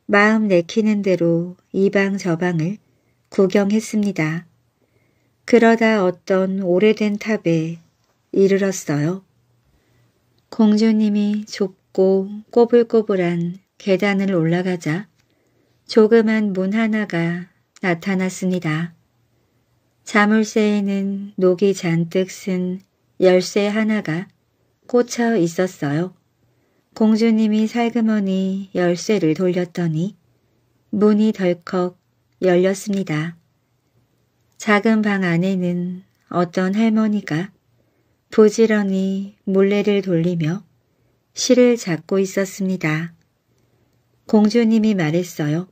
마음 내키는 대로 이방 저방을 구경했습니다. 그러다 어떤 오래된 탑에 이르렀어요. 공주님이 좁고 꼬불꼬불한 계단을 올라가자 조그만 문 하나가 나타났습니다. 자물쇠에는 녹이 잔뜩 쓴 열쇠 하나가 꽂혀 있었어요. 공주님이 살그머니 열쇠를 돌렸더니 문이 덜컥 열렸습니다. 작은 방 안에는 어떤 할머니가 부지런히 물레를 돌리며 실을 잡고 있었습니다. 공주님이 말했어요.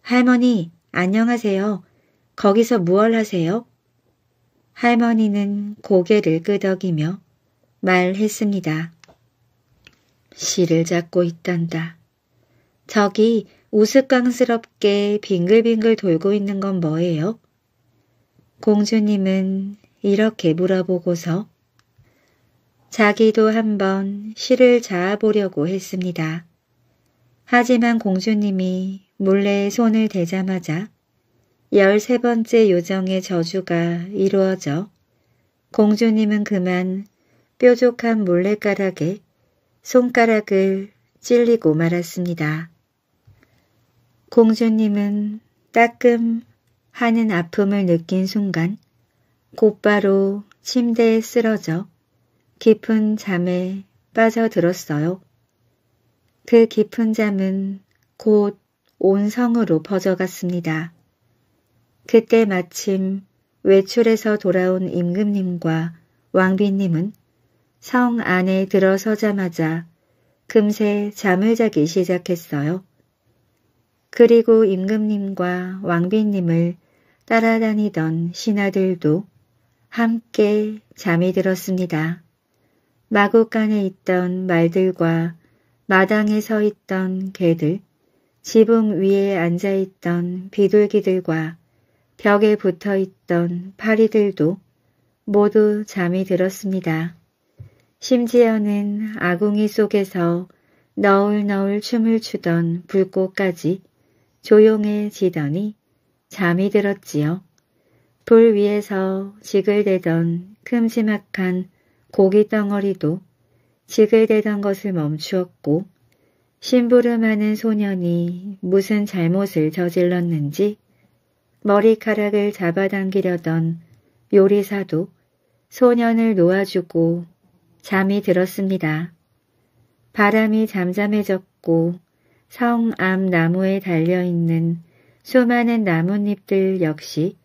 할머니, 안녕하세요. 거기서 무얼 하세요? 할머니는 고개를 끄덕이며 말했습니다. 실을 잡고 있단다. 저기 우스꽝스럽게 빙글빙글 돌고 있는 건 뭐예요? 공주님은 이렇게 물어보고서 자기도 한번 실을 잡아보려고 했습니다. 하지만 공주님이 몰래 손을 대자마자 열세 번째 요정의 저주가 이루어져 공주님은 그만 뾰족한 몰래가락에 손가락을 찔리고 말았습니다. 공주님은 따끔 하는 아픔을 느낀 순간 곧바로 침대에 쓰러져 깊은 잠에 빠져들었어요. 그 깊은 잠은 곧 온 성으로 퍼져갔습니다. 그때 마침 외출에서 돌아온 임금님과 왕비님은 성 안에 들어서자마자 금세 잠을 자기 시작했어요. 그리고 임금님과 왕비님을 따라다니던 신하들도 함께 잠이 들었습니다. 마구간에 있던 말들과 마당에 서 있던 개들, 지붕 위에 앉아있던 비둘기들과 벽에 붙어있던 파리들도 모두 잠이 들었습니다. 심지어는 아궁이 속에서 너울너울 춤을 추던 불꽃까지 조용해지더니 잠이 들었지요. 불 위에서 지글대던 큼지막한 고기 덩어리도 지글대던 것을 멈추었고 심부름하는 소년이 무슨 잘못을 저질렀는지 머리카락을 잡아당기려던 요리사도 소년을 놓아주고 잠이 들었습니다. 바람이 잠잠해졌고 성암 나무에 달려있는 수많은 나뭇잎들 역시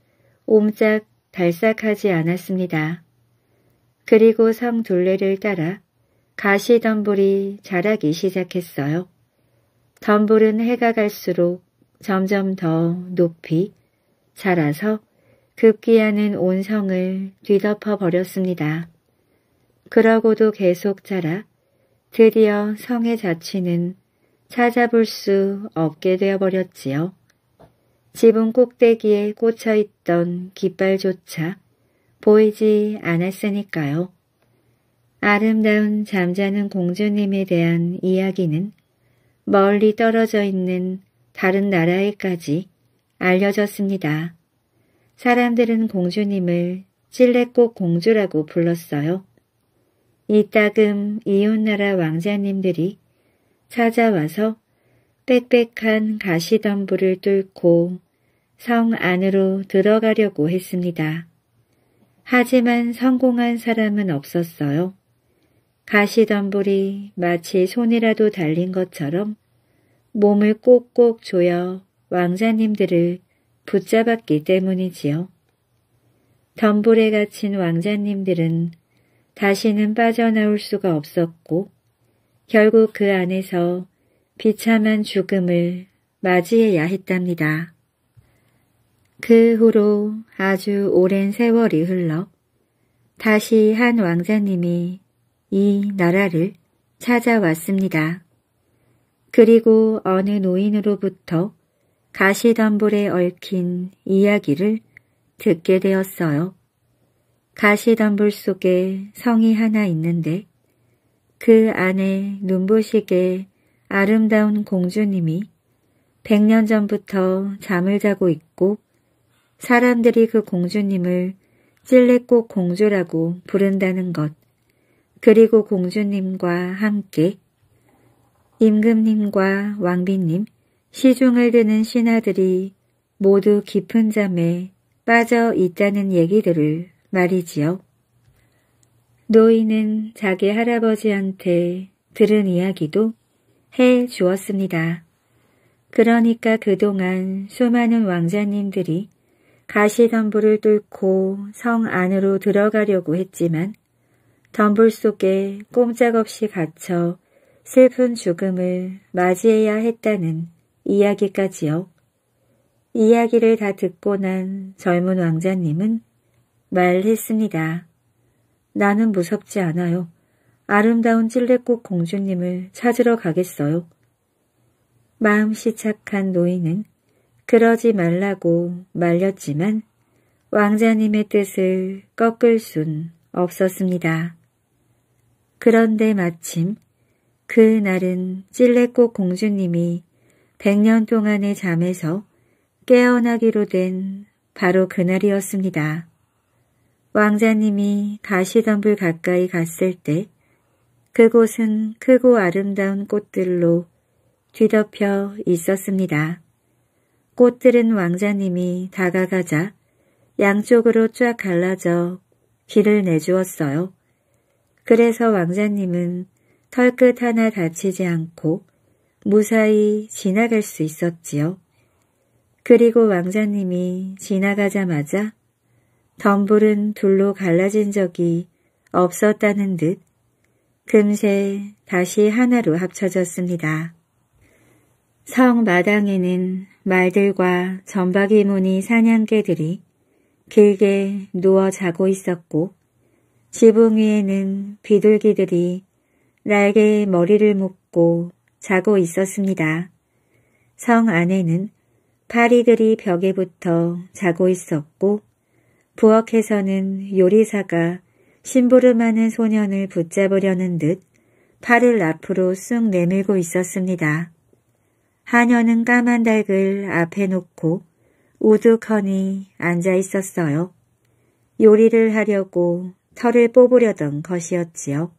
옴짝 달싹하지 않았습니다. 그리고 성 둘레를 따라 가시덤불이 자라기 시작했어요. 덤불은 해가 갈수록 점점 더 높이 자라서 급기야는 온 성을 뒤덮어 버렸습니다. 그러고도 계속 자라 드디어 성의 자취는 찾아볼 수 없게 되어버렸지요. 지붕 꼭대기에 꽂혀있던 깃발조차 보이지 않았으니까요. 아름다운 잠자는 공주님에 대한 이야기는 멀리 떨어져 있는 다른 나라에까지 알려졌습니다. 사람들은 공주님을 찔레꽃 공주라고 불렀어요. 이따금 이웃나라 왕자님들이 찾아와서 빽빽한 가시덤불을 뚫고 성 안으로 들어가려고 했습니다. 하지만 성공한 사람은 없었어요. 가시덤불이 마치 손이라도 달린 것처럼 몸을 꼭꼭 조여 왕자님들을 붙잡았기 때문이지요. 덤불에 갇힌 왕자님들은 다시는 빠져나올 수가 없었고 결국 그 안에서 비참한 죽음을 맞이해야 했답니다. 그 후로 아주 오랜 세월이 흘러 다시 한 왕자님이 이 나라를 찾아왔습니다. 그리고 어느 노인으로부터 가시덤불에 얽힌 이야기를 듣게 되었어요. 가시덤불 속에 성이 하나 있는데 그 안에 눈부시게 아름다운 공주님이 100년 전부터 잠을 자고 있고 사람들이 그 공주님을 찔레꽃 공주라고 부른다는 것 그리고 공주님과 함께 임금님과 왕비님, 시중을 드는 신하들이 모두 깊은 잠에 빠져 있다는 얘기들을 말이지요. 노인은 자기 할아버지한테 들은 이야기도 해 주었습니다. 그러니까 그동안 수많은 왕자님들이 가시덤불을 뚫고 성 안으로 들어가려고 했지만 덤불 속에 꼼짝없이 갇혀 슬픈 죽음을 맞이해야 했다는 이야기까지요. 이야기를 다 듣고 난 젊은 왕자님은 말했습니다. 나는 무섭지 않아요. 아름다운 찔레꽃 공주님을 찾으러 가겠어요. 마음씨 착한 노인은 그러지 말라고 말렸지만 왕자님의 뜻을 꺾을 순 없었습니다. 그런데 마침 그 날은 찔레꽃 공주님이 백년 동안의 잠에서 깨어나기로 된 바로 그날이었습니다. 왕자님이 가시덤불 가까이 갔을 때 그곳은 크고 아름다운 꽃들로 뒤덮여 있었습니다. 꽃들은 왕자님이 다가가자 양쪽으로 쫙 갈라져 길을 내주었어요. 그래서 왕자님은 털끝 하나 다치지 않고 무사히 지나갈 수 있었지요. 그리고 왕자님이 지나가자마자 덤불은 둘로 갈라진 적이 없었다는 듯 금세 다시 하나로 합쳐졌습니다. 성 마당에는 말들과 전박이 무늬 사냥개들이 길게 누워 자고 있었고 지붕 위에는 비둘기들이 날개에 머리를 묶고 자고 있었습니다. 성 안에는 파리들이 벽에 붙어 자고 있었고 부엌에서는 요리사가 심부름하는 소년을 붙잡으려는 듯 팔을 앞으로 쑥 내밀고 있었습니다. 하녀는 까만 닭을 앞에 놓고 우두커니 앉아 있었어요. 요리를 하려고 털을 뽑으려던 것이었지요.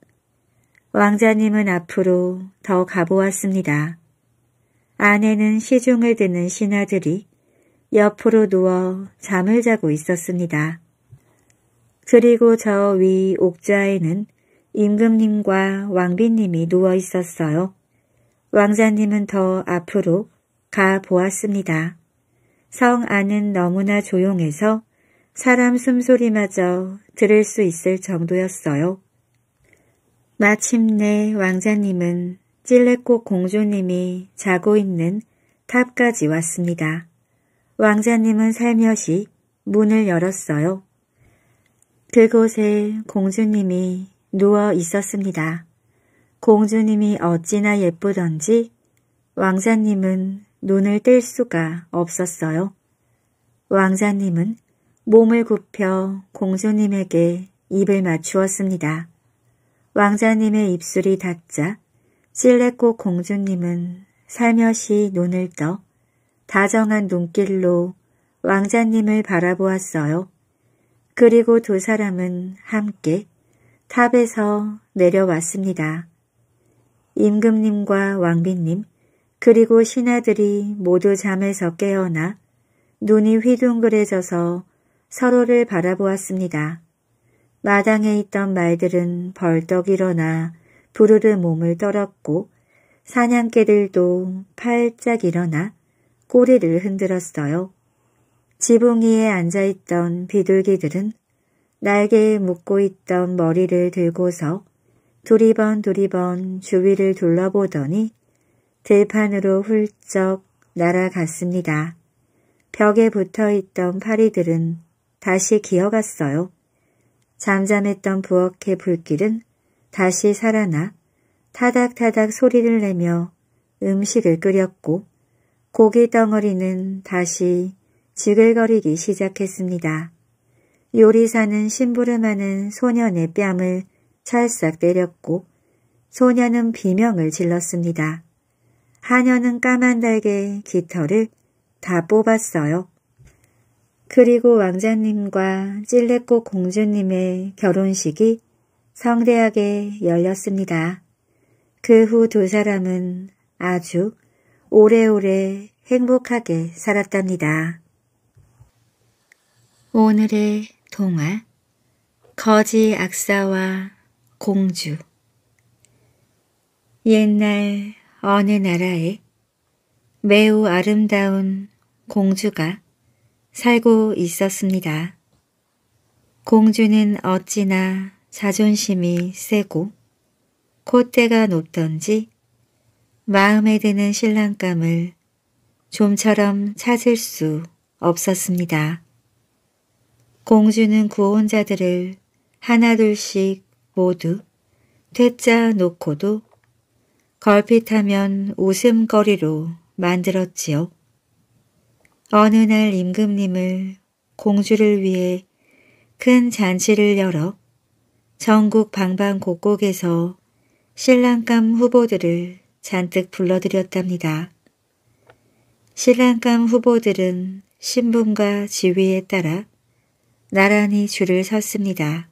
왕자님은 앞으로 더 가보았습니다. 아내는 시중을 드는 신하들이 옆으로 누워 잠을 자고 있었습니다. 그리고 저 위옥좌에는 임금님과 왕비님이 누워 있었어요. 왕자님은 더 앞으로 가 보았습니다. 성 안은 너무나 조용해서 사람 숨소리마저 들을 수 있을 정도였어요. 마침내 왕자님은 찔레꽃 공주님이 자고 있는 탑까지 왔습니다. 왕자님은 살며시 문을 열었어요. 그곳에 공주님이 누워 있었습니다. 공주님이 어찌나 예쁘던지 왕자님은 눈을 뗄 수가 없었어요. 왕자님은 몸을 굽혀 공주님에게 입을 맞추었습니다. 왕자님의 입술이 닿자 찔레꽃 공주님은 살며시 눈을 떠 다정한 눈길로 왕자님을 바라보았어요. 그리고 두 사람은 함께 탑에서 내려왔습니다. 임금님과 왕비님 그리고 신하들이 모두 잠에서 깨어나 눈이 휘둥그레져서 서로를 바라보았습니다. 마당에 있던 말들은 벌떡 일어나 부르르 몸을 떨었고 사냥개들도 팔짝 일어나 꼬리를 흔들었어요. 지붕 위에 앉아있던 비둘기들은 날개에 묶고 있던 머리를 들고서 두리번 두리번 주위를 둘러보더니 들판으로 훌쩍 날아갔습니다. 벽에 붙어있던 파리들은 다시 기어갔어요. 잠잠했던 부엌의 불길은 다시 살아나 타닥타닥 소리를 내며 음식을 끓였고 고기 덩어리는 다시 지글거리기 시작했습니다. 요리사는 심부름하는 소년의 뺨을 찰싹 때렸고 소년은 비명을 질렀습니다. 하녀는 까만 달게 깃털을 다 뽑았어요. 그리고 왕자님과 찔레꽃 공주님의 결혼식이 성대하게 열렸습니다. 그 후 두 사람은 아주 오래오래 행복하게 살았답니다. 오늘의 동화 거지 악사와 공주 옛날 어느 나라에 매우 아름다운 공주가 살고 있었습니다. 공주는 어찌나 자존심이 세고 콧대가 높던지 마음에 드는 신랑감을 좀처럼 찾을 수 없었습니다. 공주는 구혼자들을 하나둘씩 모두 퇴짜 놓고도 걸핏하면 웃음거리로 만들었지요. 어느 날 임금님을 공주를 위해 큰 잔치를 열어 전국 방방곡곡에서 신랑감 후보들을 잔뜩 불러들였답니다. 신랑감 후보들은 신분과 지위에 따라 나란히 줄을 섰습니다.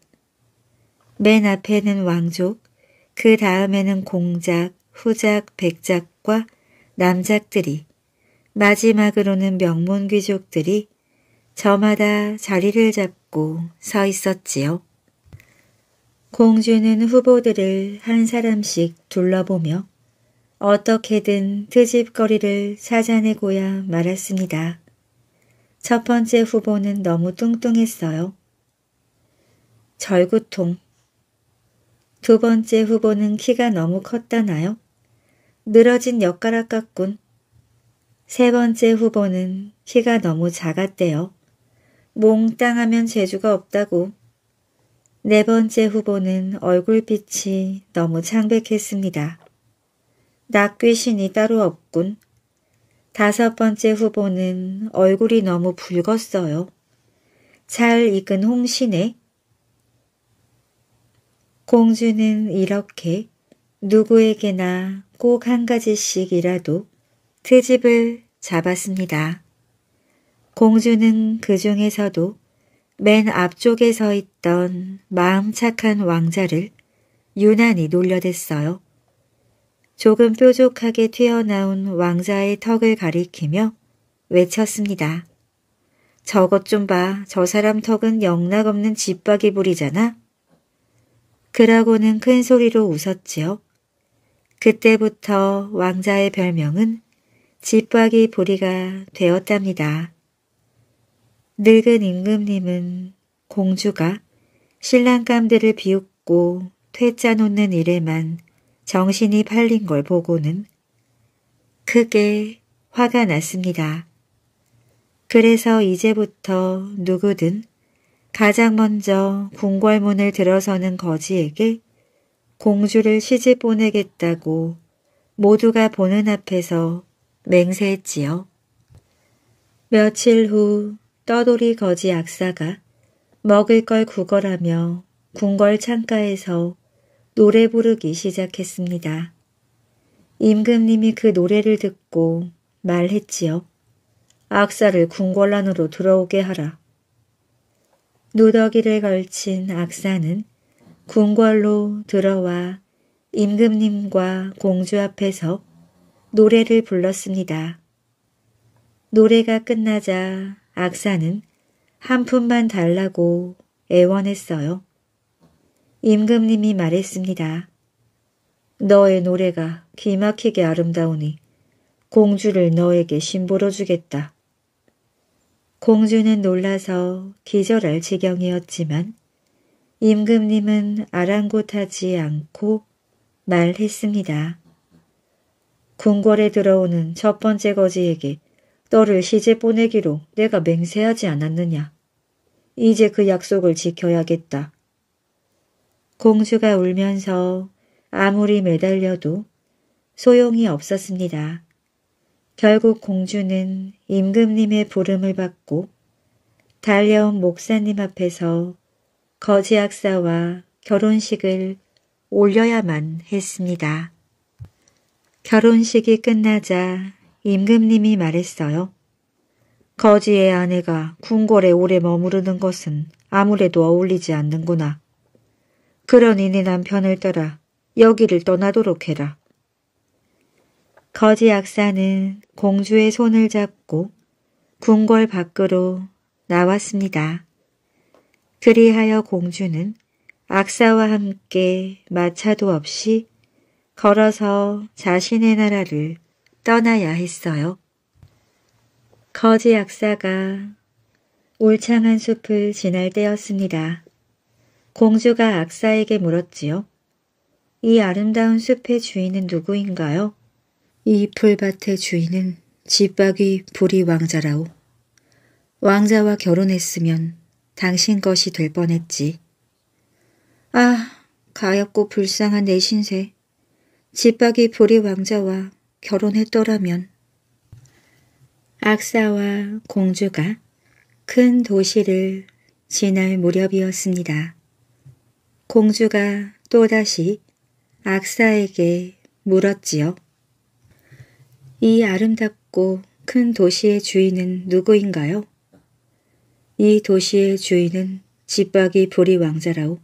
맨 앞에는 왕족, 그 다음에는 공작, 후작, 백작과 남작들이, 마지막으로는 명문 귀족들이 저마다 자리를 잡고 서 있었지요. 공주는 후보들을 한 사람씩 둘러보며 어떻게든 트집거리를 그 찾아내고야 말았습니다. 첫 번째 후보는 너무 뚱뚱했어요. 절구통. 두 번째 후보는 키가 너무 컸다나요? 늘어진 옆가락 같군. 세 번째 후보는 키가 너무 작았대요. 몽땅 하면 재주가 없다고. 네 번째 후보는 얼굴빛이 너무 창백했습니다. 낙귀신이 따로 없군. 다섯 번째 후보는 얼굴이 너무 붉었어요. 잘 익은 홍신네 공주는 이렇게 누구에게나 꼭 한 가지씩이라도 트집을 잡았습니다. 공주는 그 중에서도 맨 앞쪽에 서 있던 마음 착한 왕자를 유난히 놀려댔어요. 조금 뾰족하게 튀어나온 왕자의 턱을 가리키며 외쳤습니다. 저것 좀 봐. 저 사람 턱은 영락없는 짓박이 부리잖아. 그라고는 큰 소리로 웃었지요. 그때부터 왕자의 별명은 짓박이 부리가 되었답니다. 늙은 임금님은 공주가 신랑감들을 비웃고 퇴짜 놓는 일에만 정신이 팔린 걸 보고는 크게 화가 났습니다. 그래서 이제부터 누구든 가장 먼저 궁궐문을 들어서는 거지에게 공주를 시집 보내겠다고 모두가 보는 앞에서 맹세했지요. 며칠 후 떠돌이 거지 악사가 먹을 걸 구걸하며 궁궐 창가에서 노래 부르기 시작했습니다. 임금님이 그 노래를 듣고 말했지요. 악사를 궁궐 란으로 들어오게 하라. 누더기를 걸친 악사는 궁궐로 들어와 임금님과 공주 앞에서 노래를 불렀습니다. 노래가 끝나자 악사는 한 푼만 달라고 애원했어요. 임금님이 말했습니다. 너의 노래가 기막히게 아름다우니 공주를 너에게 심보로 주겠다. 공주는 놀라서 기절할 지경이었지만 임금님은 아랑곳하지 않고 말했습니다. 궁궐에 들어오는 첫 번째 거지에게 너를 시집 보내기로 내가 맹세하지 않았느냐. 이제 그 약속을 지켜야겠다. 공주가 울면서 아무리 매달려도 소용이 없었습니다. 결국 공주는 임금님의 부름을 받고 달려온 목사님 앞에서 거지 학사와 결혼식을 올려야만 했습니다. 결혼식이 끝나자 임금님이 말했어요. 거지의 아내가 궁궐에 오래 머무르는 것은 아무래도 어울리지 않는구나. 그러니 네 남편을 떠라. 여기를 떠나도록 해라. 거지 약사는 공주의 손을 잡고 궁궐 밖으로 나왔습니다. 그리하여 공주는 악사와 함께 마차도 없이 걸어서 자신의 나라를 떠나야 했어요. 거지 악사가 울창한 숲을 지날 때였습니다. 공주가 악사에게 물었지요. 이 아름다운 숲의 주인은 누구인가요? 이 풀밭의 주인은 집박이 부리 왕자라오. 왕자와 결혼했으면 당신 것이 될 뻔했지. 아, 가엾고 불쌍한 내 신세. 집박이 부리 왕자와 결혼했더라면. 악사와 공주가 큰 도시를 지날 무렵이었습니다. 공주가 또다시 악사에게 물었지요. 이 아름답고 큰 도시의 주인은 누구인가요? 이 도시의 주인은 집박이 부리 왕자라오.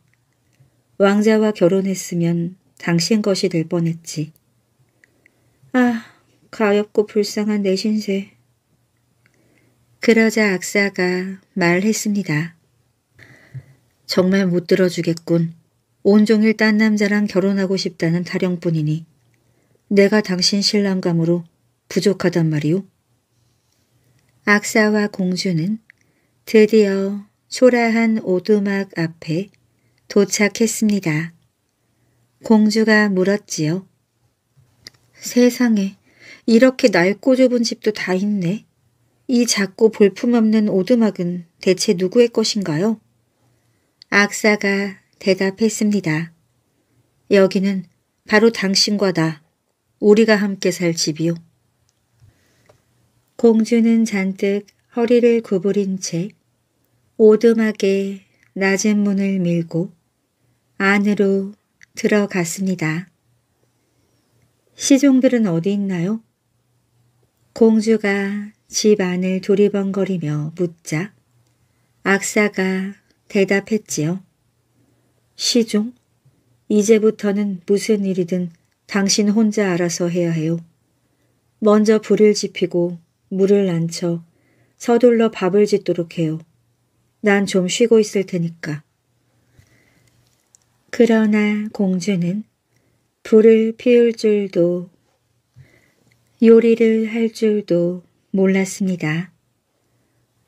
왕자와 결혼했으면 당신 것이 될 뻔했지. 아, 가엾고 불쌍한 내 신세. 그러자 악사가 말했습니다. 정말 못 들어주겠군. 온종일 딴 남자랑 결혼하고 싶다는 타령뿐이니 내가 당신 신랑감으로 부족하단 말이오. 악사와 공주는 드디어 초라한 오두막 앞에 도착했습니다. 공주가 물었지요. 세상에 이렇게 낡고 좁은 집도 다 있네. 이 작고 볼품없는 오두막은 대체 누구의 것인가요? 악사가 대답했습니다. 여기는 바로 당신과 나, 우리가 함께 살 집이요. 공주는 잔뜩 허리를 구부린 채 오두막에 낮은 문을 밀고 안으로 들어갔습니다. 시종들은 어디 있나요? 공주가 집 안을 두리번거리며 묻자 악사가 대답했지요. 시종? 이제부터는 무슨 일이든 당신 혼자 알아서 해야 해요. 먼저 불을 지피고 물을 안쳐 서둘러 밥을 짓도록 해요. 난 좀 쉬고 있을 테니까. 그러나 공주는 불을 피울 줄도 요리를 할 줄도 몰랐습니다.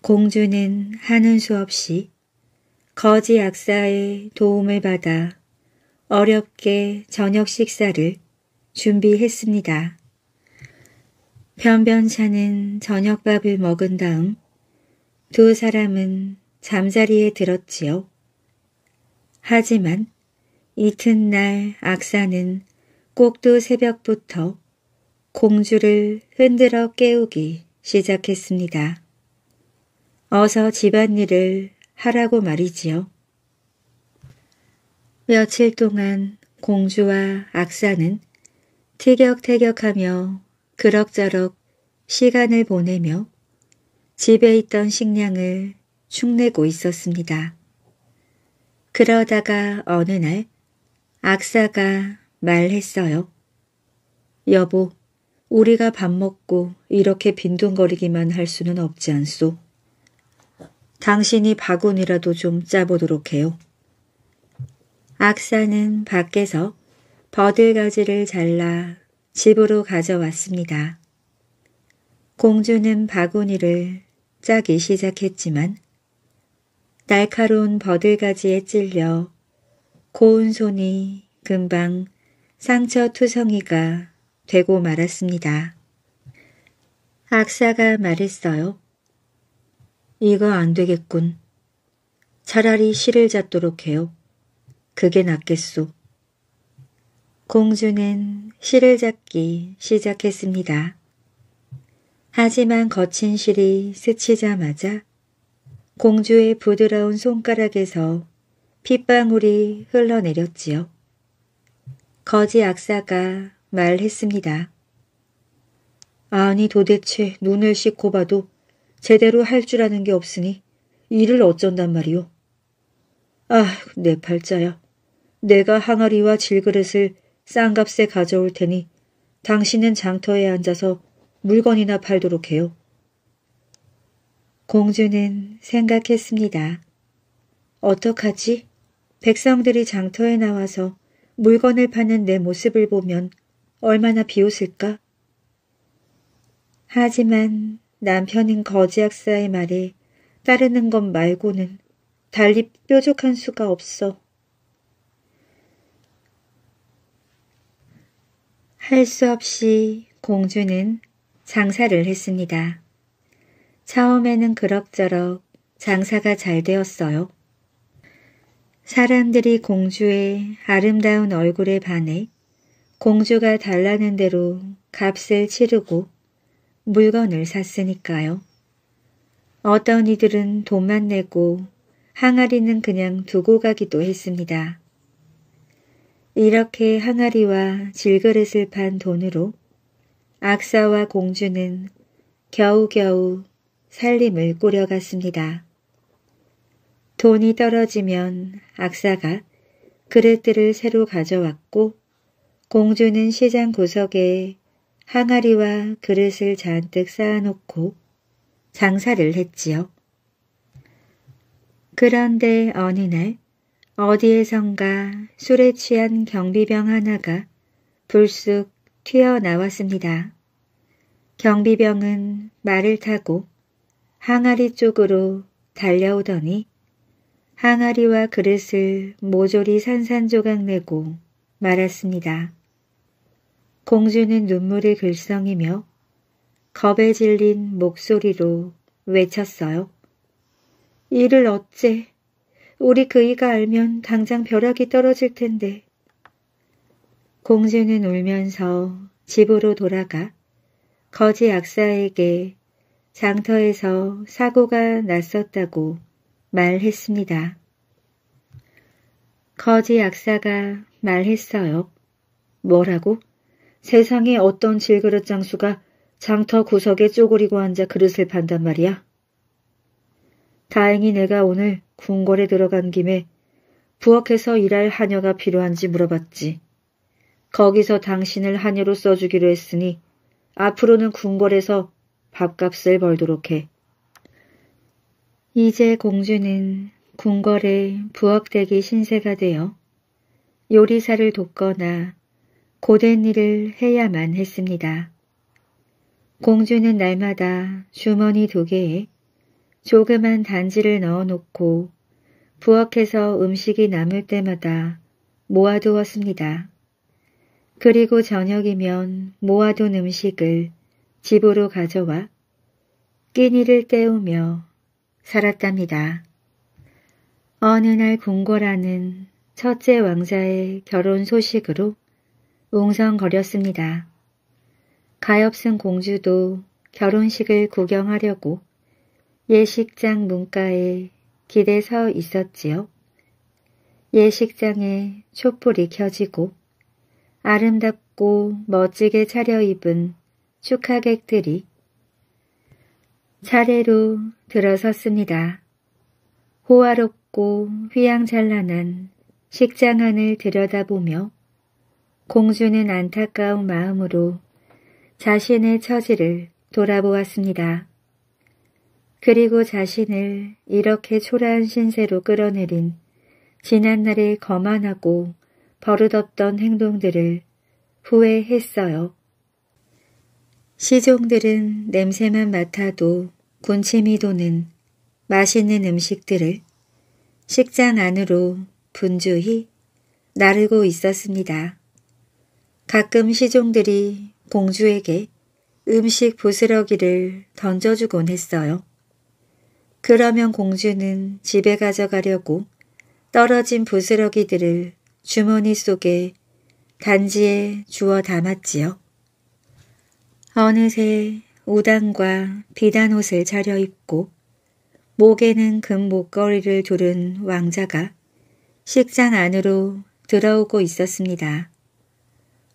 공주는 하는 수 없이 거지 약사의 도움을 받아 어렵게 저녁 식사를 준비했습니다. 변변찮은 저녁밥을 먹은 다음 두 사람은 잠자리에 들었지요. 하지만 이튿날 악사는 꼭두 새벽부터 공주를 흔들어 깨우기 시작했습니다. 어서 집안일을 하라고 말이지요. 며칠 동안 공주와 악사는 티격태격하며 그럭저럭 시간을 보내며 집에 있던 식량을 축내고 있었습니다. 그러다가 어느 날 악사가 말했어요. 여보, 우리가 밥 먹고 이렇게 빈둥거리기만 할 수는 없지 않소. 당신이 바구니라도 좀 짜보도록 해요. 악사는 밖에서 버들가지를 잘라 집으로 가져왔습니다. 공주는 바구니를 짜기 시작했지만 날카로운 버들가지에 찔려 고운 손이 금방 상처투성이가 되고 말았습니다. 악사가 말했어요. 이거 안 되겠군. 차라리 실을 잡도록 해요. 그게 낫겠소. 공주는 실을 잡기 시작했습니다. 하지만 거친 실이 스치자마자 공주의 부드러운 손가락에서 핏방울이 흘러내렸지요. 거지 악사가 말했습니다. 아니 도대체 눈을 씻고 봐도 제대로 할 줄 아는 게 없으니 일을 어쩐단 말이오. 아, 내 팔자야. 내가 항아리와 질그릇을 싼값에 가져올 테니 당신은 장터에 앉아서 물건이나 팔도록 해요. 공주는 생각했습니다. 어떡하지? 백성들이 장터에 나와서 물건을 파는 내 모습을 보면 얼마나 비웃을까? 하지만 남편인 거지 학사의 말에 따르는 것 말고는 달리 뾰족한 수가 없어. 할 수 없이 공주는 장사를 했습니다. 처음에는 그럭저럭 장사가 잘 되었어요. 사람들이 공주의 아름다운 얼굴에 반해 공주가 달라는 대로 값을 치르고 물건을 샀으니까요. 어떤 이들은 돈만 내고 항아리는 그냥 두고 가기도 했습니다. 이렇게 항아리와 질그릇을 판 돈으로 악사와 공주는 겨우겨우 살림을 꾸려갔습니다. 돈이 떨어지면 악사가 그릇들을 새로 가져왔고 공주는 시장 구석에 항아리와 그릇을 잔뜩 쌓아놓고 장사를 했지요. 그런데 어느 날 어디에선가 술에 취한 경비병 하나가 불쑥 튀어나왔습니다. 경비병은 말을 타고 항아리 쪽으로 달려오더니 항아리와 그릇을 모조리 산산조각 내고 말았습니다. 공주는 눈물을 글썽이며 겁에 질린 목소리로 외쳤어요. 이를 어째 우리 그이가 알면 당장 벼락이 떨어질 텐데. 공주는 울면서 집으로 돌아가 거지 악사에게 장터에서 사고가 났었다고 말했습니다. 거지 악사가 말했어요. 뭐라고? 세상에 어떤 질그릇 장수가 장터 구석에 쪼그리고 앉아 그릇을 판단 말이야. 다행히 내가 오늘 궁궐에 들어간 김에 부엌에서 일할 하녀가 필요한지 물어봤지. 거기서 당신을 하녀로 써주기로 했으니 앞으로는 궁궐에서 밥값을 벌도록 해. 이제 공주는 궁궐의 부엌대기 신세가 되어 요리사를 돕거나 고된 일을 해야만 했습니다. 공주는 날마다 주머니 두 개에 조그만 단지를 넣어놓고 부엌에서 음식이 남을 때마다 모아두었습니다. 그리고 저녁이면 모아둔 음식을 집으로 가져와 끼니를 때우며 살았답니다. 어느 날 궁궐하는 첫째 왕자의 결혼 소식으로 웅성거렸습니다. 가엾은 공주도 결혼식을 구경하려고 예식장 문가에 길에 서 있었지요. 예식장에 촛불이 켜지고 아름답고 멋지게 차려입은 축하객들이 차례로 들어섰습니다. 호화롭고 휘황찬란한 식장 안을 들여다보며 공주는 안타까운 마음으로 자신의 처지를 돌아보았습니다. 그리고 자신을 이렇게 초라한 신세로 끌어내린 지난날의 거만하고 버릇없던 행동들을 후회했어요. 시종들은 냄새만 맡아도 군침이 도는 맛있는 음식들을 식장 안으로 분주히 나르고 있었습니다. 가끔 시종들이 공주에게 음식 부스러기를 던져주곤 했어요. 그러면 공주는 집에 가져가려고 떨어진 부스러기들을 주머니 속에 단지에 주워 담았지요. 어느새 우단과 비단 옷을 차려입고 목에는 금 목걸이를 두른 왕자가 식장 안으로 들어오고 있었습니다.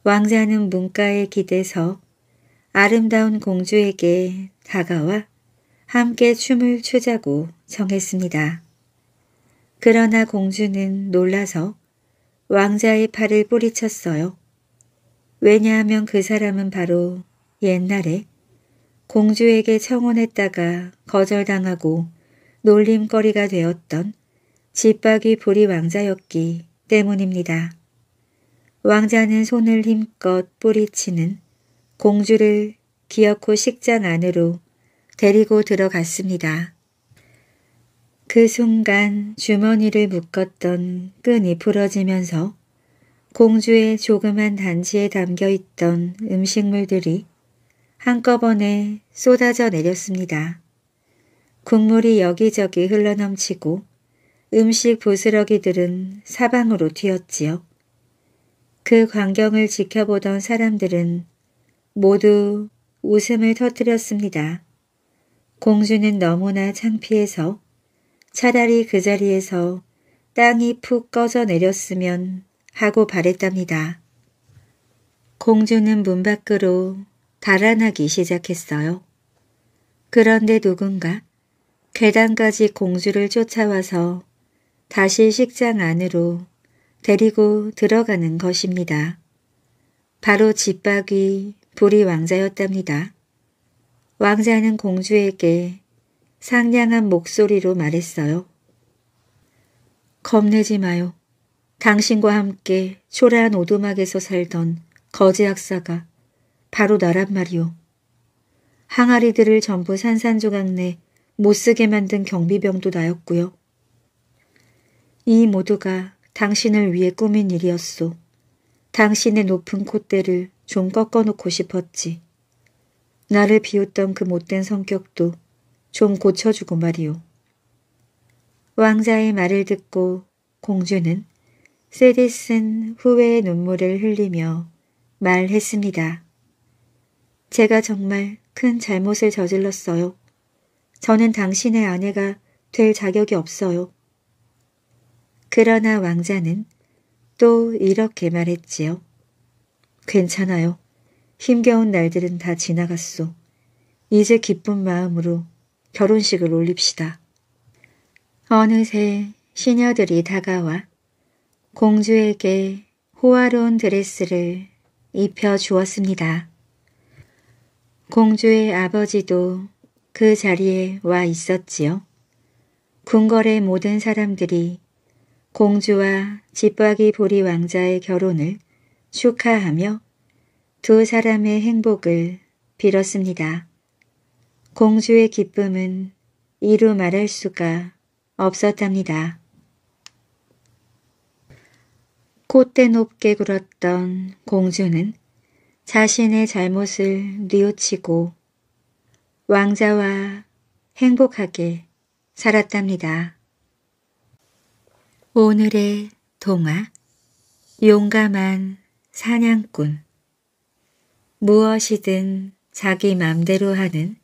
왕자는 문가에 기대서 아름다운 공주에게 다가와 함께 춤을 추자고 정했습니다. 그러나 공주는 놀라서 왕자의 팔을 뿌리쳤어요. 왜냐하면 그 사람은 바로 옛날에 공주에게 청혼했다가 거절당하고 놀림거리가 되었던 짓박이 부리 왕자였기 때문입니다. 왕자는 손을 힘껏 뿌리치는 공주를 기어코 식장 안으로 데리고 들어갔습니다. 그 순간 주머니를 묶었던 끈이 풀어지면서 공주의 조그만 단지에 담겨있던 음식물들이 한꺼번에 쏟아져 내렸습니다. 국물이 여기저기 흘러넘치고 음식 부스러기들은 사방으로 튀었지요. 그 광경을 지켜보던 사람들은 모두 웃음을 터뜨렸습니다. 공주는 너무나 창피해서 차라리 그 자리에서 땅이 푹 꺼져 내렸으면 하고 바랬답니다. 공주는 문 밖으로 달아나기 시작했어요. 그런데 누군가 계단까지 공주를 쫓아와서 다시 식장 안으로 데리고 들어가는 것입니다. 바로 집박이 불이 왕자였답니다. 왕자는 공주에게 상냥한 목소리로 말했어요. 겁내지 마요. 당신과 함께 초라한 오두막에서 살던 거제 학사가 바로 나란 말이오. 항아리들을 전부 산산조각 내 못쓰게 만든 경비병도 나였고요. 이 모두가 당신을 위해 꾸민 일이었소. 당신의 높은 콧대를 좀 꺾어놓고 싶었지. 나를 비웃던 그 못된 성격도 좀 고쳐주고 말이오. 왕자의 말을 듣고 공주는 세디슨 후회의 눈물을 흘리며 말했습니다. 제가 정말 큰 잘못을 저질렀어요. 저는 당신의 아내가 될 자격이 없어요. 그러나 왕자는 또 이렇게 말했지요. 괜찮아요. 힘겨운 날들은 다 지나갔소. 이제 기쁜 마음으로 결혼식을 올립시다. 어느새 시녀들이 다가와 공주에게 호화로운 드레스를 입혀 주었습니다. 공주의 아버지도 그 자리에 와 있었지요. 궁궐의 모든 사람들이 공주와 집박이 보리 왕자의 결혼을 축하하며 두 사람의 행복을 빌었습니다. 공주의 기쁨은 이루 말할 수가 없었답니다. 콧대 높게 굴었던 공주는 자신의 잘못을 뉘우치고 왕자와 행복하게 살았답니다. 오늘의 동화 용감한 사냥꾼 무엇이든 자기 맘대로 하는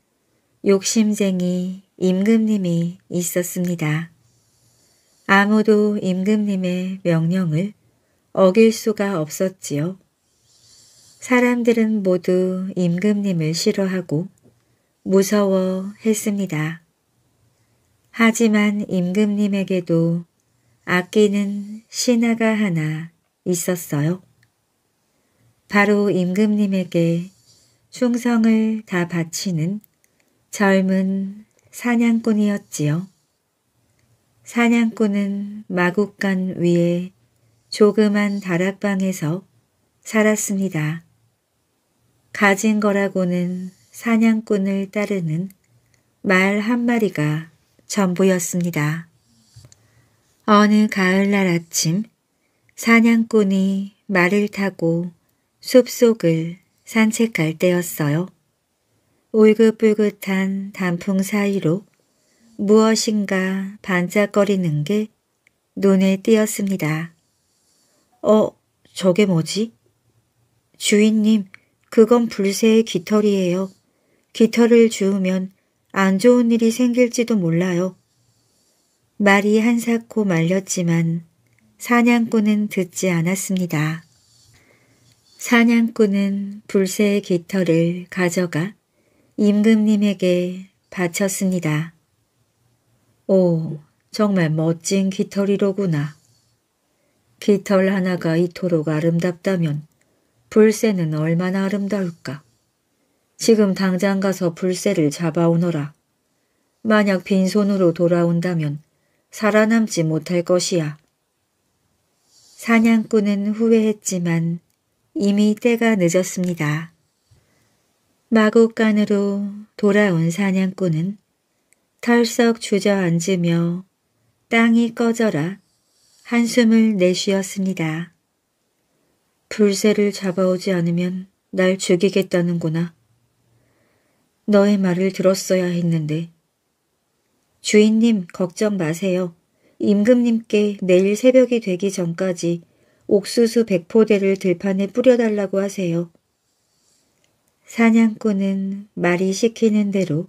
욕심쟁이 임금님이 있었습니다. 아무도 임금님의 명령을 어길 수가 없었지요. 사람들은 모두 임금님을 싫어하고 무서워했습니다. 하지만 임금님에게도 아끼는 신하가 하나 있었어요. 바로 임금님에게 충성을 다 바치는 젊은 사냥꾼이었지요. 사냥꾼은 마국간 위에 조그만 다락방에서 살았습니다. 가진 거라고는 사냥꾼을 따르는 말 한마리가 전부였습니다. 어느 가을날 아침 사냥꾼이 말을 타고 숲속을 산책할 때였어요. 울긋불긋한 단풍 사이로 무엇인가 반짝거리는 게 눈에 띄었습니다. 어, 저게 뭐지? 주인님, 그건 불새의 깃털이에요. 깃털을 주우면 안 좋은 일이 생길지도 몰라요. 말이 한사코 말렸지만 사냥꾼은 듣지 않았습니다. 사냥꾼은 불새의 깃털을 가져가 임금님에게 바쳤습니다. 오, 정말 멋진 깃털이로구나. 깃털 하나가 이토록 아름답다면 불새는 얼마나 아름다울까. 지금 당장 가서 불새를 잡아오너라. 만약 빈손으로 돌아온다면 살아남지 못할 것이야. 사냥꾼은 후회했지만 이미 때가 늦었습니다. 마곡간으로 돌아온 사냥꾼은 털썩 주저앉으며 땅이 꺼져라 한숨을 내쉬었습니다. 불새를 잡아오지 않으면 날 죽이겠다는구나. 너의 말을 들었어야 했는데 주인님 걱정 마세요. 임금님께 내일 새벽이 되기 전까지 옥수수 백포대를 들판에 뿌려달라고 하세요. 사냥꾼은 말이 시키는 대로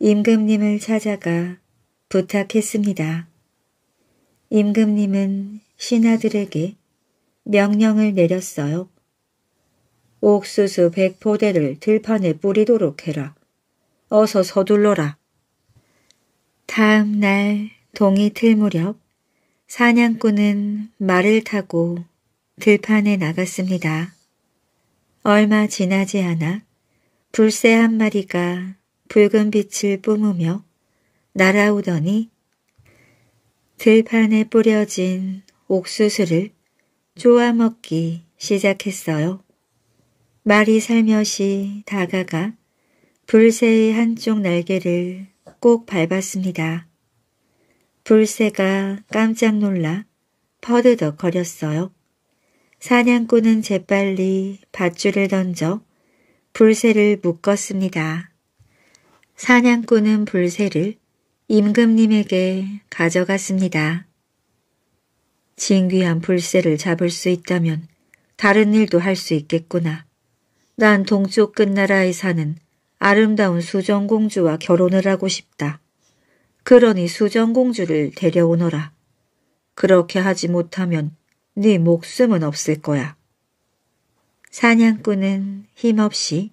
임금님을 찾아가 부탁했습니다. 임금님은 신하들에게 명령을 내렸어요. 옥수수 백포대를 들판에 뿌리도록 해라. 어서 서둘러라. 다음 날 동이 틀 무렵 사냥꾼은 말을 타고 들판에 나갔습니다. 얼마 지나지 않아 불새 한 마리가 붉은 빛을 뿜으며 날아오더니 들판에 뿌려진 옥수수를 쪼아 먹기 시작했어요. 말이 살며시 다가가 불새의 한쪽 날개를 꼭 밟았습니다. 불새가 깜짝 놀라 퍼드덕 거렸어요. 사냥꾼은 재빨리 밧줄을 던져 불새를 묶었습니다. 사냥꾼은 불새를 임금님에게 가져갔습니다. 진귀한 불새를 잡을 수 있다면 다른 일도 할 수 있겠구나. 난 동쪽 끝나라에 사는 아름다운 수정공주와 결혼을 하고 싶다. 그러니 수정공주를 데려오너라. 그렇게 하지 못하면 네 목숨은 없을 거야. 사냥꾼은 힘없이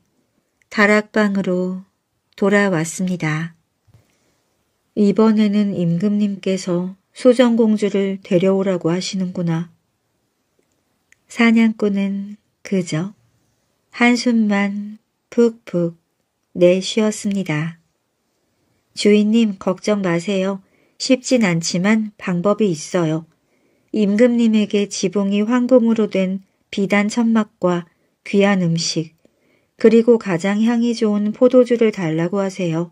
다락방으로 돌아왔습니다. 이번에는 임금님께서 수정공주를 데려오라고 하시는구나. 사냥꾼은 그저 한숨만 푹푹 내쉬었습니다. 네, 주인님 걱정 마세요. 쉽진 않지만 방법이 있어요. 임금님에게 지붕이 황금으로 된 비단 천막과 귀한 음식, 그리고 가장 향이 좋은 포도주를 달라고 하세요.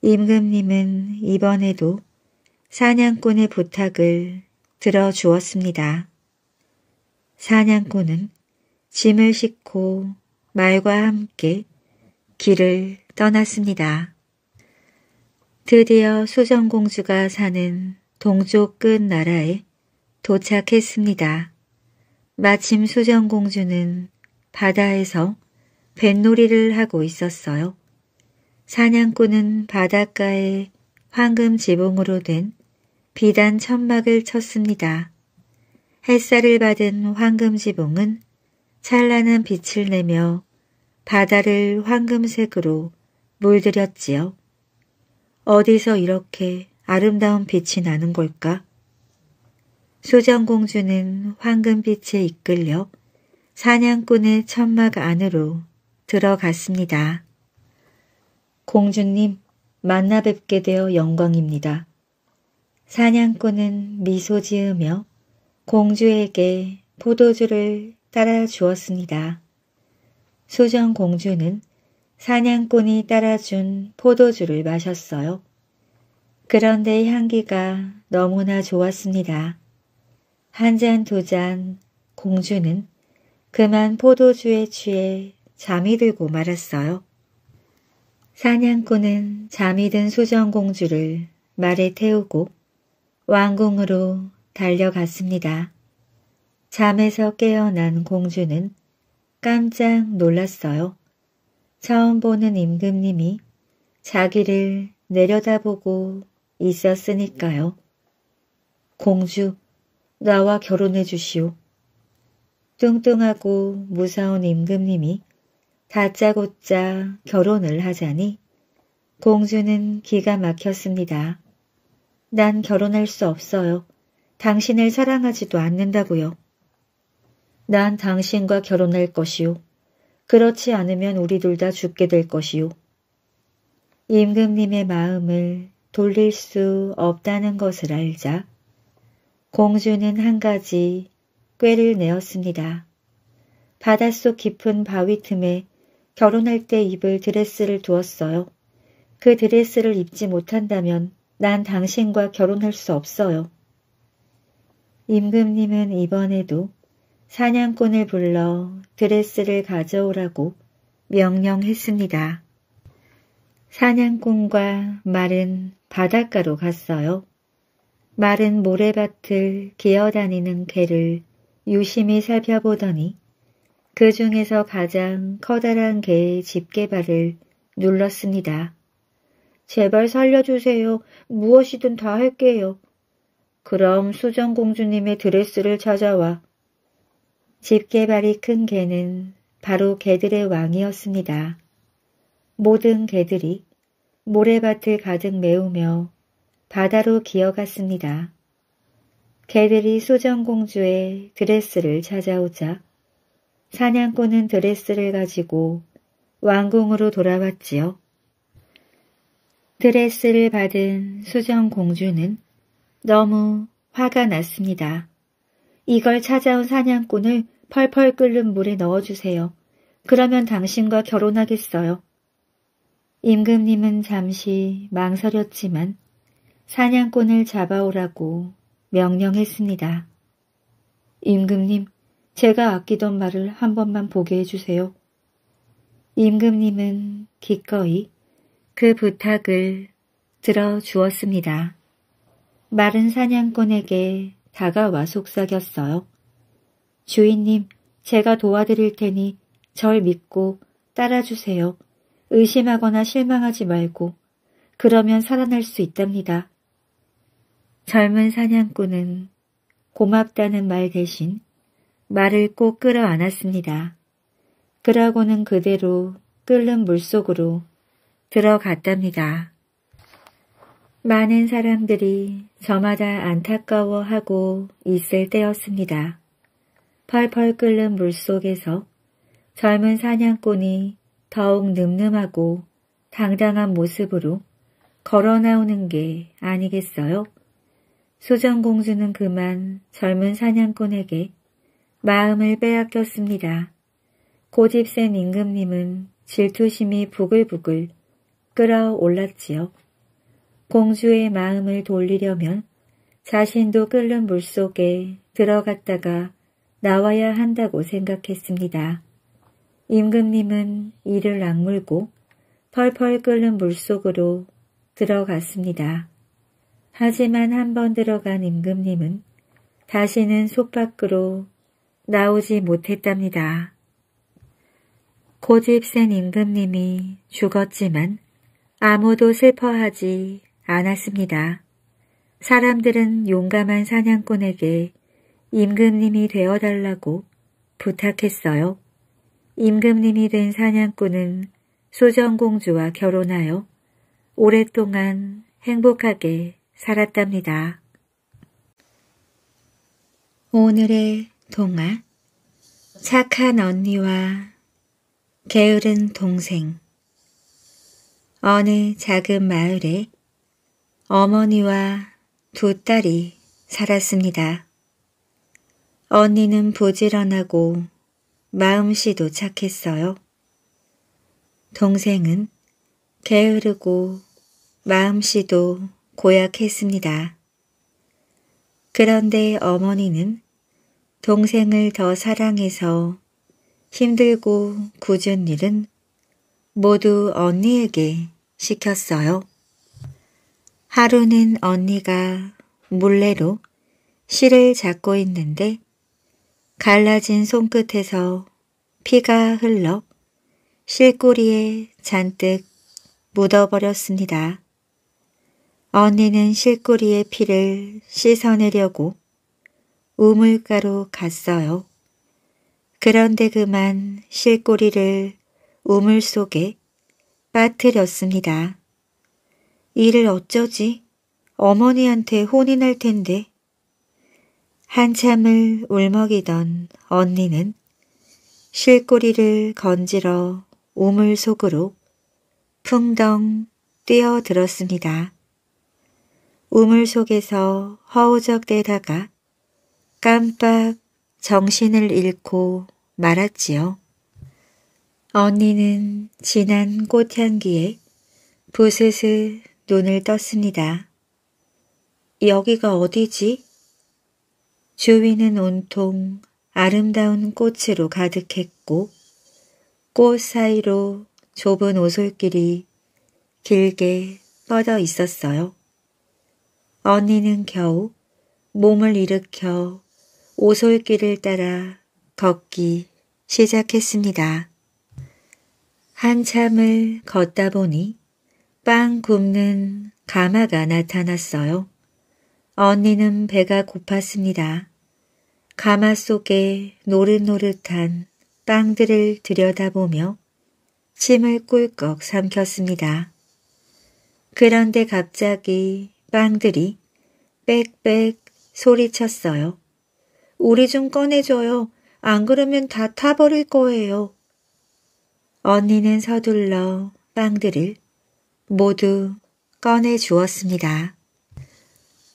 임금님은 이번에도 사냥꾼의 부탁을 들어주었습니다. 사냥꾼은 짐을 싣고 말과 함께 길을 떠났습니다. 드디어 수정공주가 사는 동쪽 끝 나라에 도착했습니다. 마침 수정공주는 바다에서 뱃놀이를 하고 있었어요. 사냥꾼은 바닷가에 황금 지붕으로 된 비단 천막을 쳤습니다. 햇살을 받은 황금 지붕은 찬란한 빛을 내며 바다를 황금색으로 물들였지요. 어디서 이렇게 아름다운 빛이 나는 걸까? 소장공주는 황금빛에 이끌려 사냥꾼의 천막 안으로 들어갔습니다. 공주님, 만나 뵙게 되어 영광입니다. 사냥꾼은 미소 지으며 공주에게 포도주를 따라 주었습니다. 소정 공주는 사냥꾼이 따라준 포도주를 마셨어요. 그런데 향기가 너무나 좋았습니다. 한 잔, 두 잔, 공주는 그만 포도주에 취해 잠이 들고 말았어요. 사냥꾼은 잠이 든 소정공주를 말에 태우고 왕궁으로 달려갔습니다. 잠에서 깨어난 공주는 깜짝 놀랐어요. 처음 보는 임금님이 자기를 내려다보고 있었으니까요. 공주, 나와 결혼해 주시오. 뚱뚱하고 무서운 임금님이 다짜고짜 결혼을 하자니 공주는 기가 막혔습니다. 난 결혼할 수 없어요. 당신을 사랑하지도 않는다고요. 난 당신과 결혼할 것이오 그렇지 않으면 우리 둘 다 죽게 될것이오 임금님의 마음을 돌릴 수 없다는 것을 알자 공주는 한 가지 꾀를 내었습니다. 바닷속 깊은 바위 틈에 결혼할 때 입을 드레스를 두었어요. 그 드레스를 입지 못한다면 난 당신과 결혼할 수 없어요. 임금님은 이번에도 사냥꾼을 불러 드레스를 가져오라고 명령했습니다. 사냥꾼과 말은 바닷가로 갔어요. 말은 모래밭을 기어다니는 개를 유심히 살펴보더니 그 중에서 가장 커다란 개의 집게발을 눌렀습니다. 제발 살려주세요. 무엇이든 다 할게요. 그럼 수정공주님의 드레스를 찾아와. 집게발이 큰 개는 바로 개들의 왕이었습니다. 모든 개들이 모래밭을 가득 메우며 바다로 기어갔습니다. 개들이 소정공주의 드레스를 찾아오자 사냥꾼은 드레스를 가지고 왕궁으로 돌아왔지요. 드레스를 받은 수정공주는 너무 화가 났습니다. 이걸 찾아온 사냥꾼을 펄펄 끓는 물에 넣어주세요. 그러면 당신과 결혼하겠어요. 임금님은 잠시 망설였지만 사냥꾼을 잡아오라고 명령했습니다. 임금님, 제가 아끼던 말을 한 번만 보게 해주세요. 임금님은 기꺼이 그 부탁을 들어주었습니다. 마른 사냥꾼에게 다가와 속삭였어요. 주인님, 제가 도와드릴 테니 절 믿고 따라주세요. 의심하거나 실망하지 말고 그러면 살아날 수 있답니다. 젊은 사냥꾼은 고맙다는 말 대신 말을 꼭 끌어안았습니다. 그러고는 그대로 끓는 물속으로 들어갔답니다. 많은 사람들이 저마다 안타까워하고 있을 때였습니다. 펄펄 끓는 물속에서 젊은 사냥꾼이 더욱 늠름하고 당당한 모습으로 걸어 나오는 게 아니겠어요? 소정공주는 그만 젊은 사냥꾼에게 마음을 빼앗겼습니다. 고집 센 임금님은 질투심이 부글부글 끌어올랐지요. 공주의 마음을 돌리려면 자신도 끓는 물속에 들어갔다가 나와야 한다고 생각했습니다. 임금님은 이를 악물고 펄펄 끓는 물속으로 들어갔습니다. 하지만 한번 들어간 임금님은 다시는 속 밖으로 나오지 못했답니다. 고집 센 임금님이 죽었지만 아무도 슬퍼하지 않았습니다. 사람들은 용감한 사냥꾼에게 임금님이 되어달라고 부탁했어요. 임금님이 된 사냥꾼은 소정공주와 결혼하여 오랫동안 행복하게 살았답니다. 오늘의 동화 착한 언니와 게으른 동생 어느 작은 마을에 어머니와 두 딸이 살았습니다. 언니는 부지런하고 마음씨도 착했어요. 동생은 게으르고 마음씨도 고약했습니다. 그런데 어머니는 동생을 더 사랑해서 힘들고 굳은 일은 모두 언니에게 시켰어요. 하루는 언니가 몰래로 실을 잡고 있는데 갈라진 손끝에서 피가 흘러 실꼬리에 잔뜩 묻어버렸습니다. 언니는 실꼬리의 피를 씻어내려고 우물가로 갔어요. 그런데 그만 실꼬리를 우물 속에 빠뜨렸습니다. 이를 어쩌지? 어머니한테 혼이 날 텐데. 한참을 울먹이던 언니는 실꼬리를 건지러 우물 속으로 풍덩 뛰어들었습니다. 우물 속에서 허우적대다가 깜빡 정신을 잃고 말았지요. 언니는 진한 꽃향기에 부스스 눈을 떴습니다. 여기가 어디지? 주위는 온통 아름다운 꽃으로 가득했고 꽃 사이로 좁은 오솔길이 길게 뻗어 있었어요. 언니는 겨우 몸을 일으켜 오솔길을 따라 걷기 시작했습니다. 한참을 걷다 보니 빵 굽는 가마가 나타났어요. 언니는 배가 고팠습니다. 가마 속에 노릇노릇한 빵들을 들여다보며 침을 꿀꺽 삼켰습니다. 그런데 갑자기 빵들이 빽빽 소리쳤어요. 우리 좀 꺼내줘요. 안 그러면 다 타버릴 거예요. 언니는 서둘러 빵들을 모두 꺼내 주었습니다.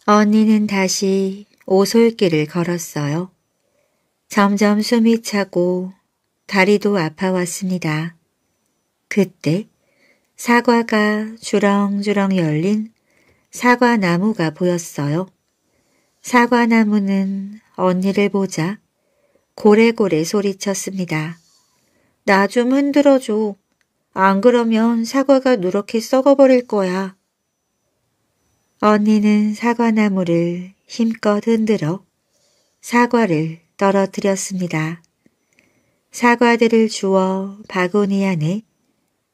언니는 다시 오솔길을 걸었어요. 점점 숨이 차고 다리도 아파왔습니다. 그때 사과가 주렁주렁 열린 사과나무가 보였어요. 사과나무는 언니를 보자 고래고래 소리쳤습니다. 나 좀 흔들어줘. 안 그러면 사과가 누렇게 썩어버릴 거야. 언니는 사과나무를 힘껏 흔들어 사과를 떨어뜨렸습니다. 사과들을 주워 바구니 안에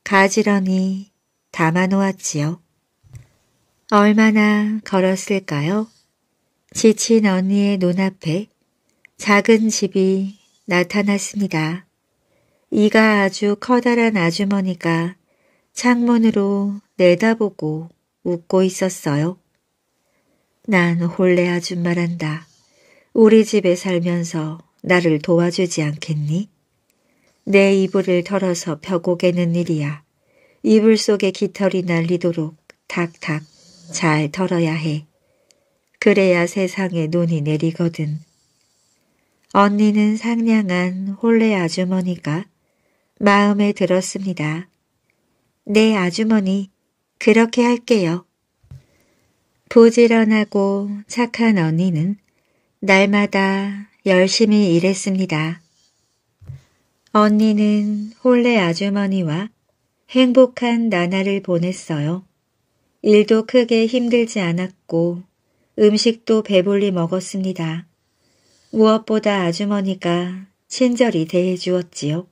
가지런히 담아놓았지요. 얼마나 걸었을까요? 지친 언니의 눈앞에 작은 집이 나타났습니다. 이가 아주 커다란 아주머니가 창문으로 내다보고 웃고 있었어요. 난 홀레 아줌마란다. 우리 집에 살면서 나를 도와주지 않겠니? 내 이불을 털어서 펴고개는 일이야. 이불 속에 깃털이 날리도록 탁탁 잘 털어야 해. 그래야 세상에 눈이 내리거든. 언니는 상냥한 홀레 아주머니가 마음에 들었습니다. 네 아주머니, 그렇게 할게요. 부지런하고 착한 언니는 날마다 열심히 일했습니다. 언니는 홀레 아주머니와 행복한 나날을 보냈어요. 일도 크게 힘들지 않았고 음식도 배불리 먹었습니다. 무엇보다 아주머니가 친절히 대해주었지요.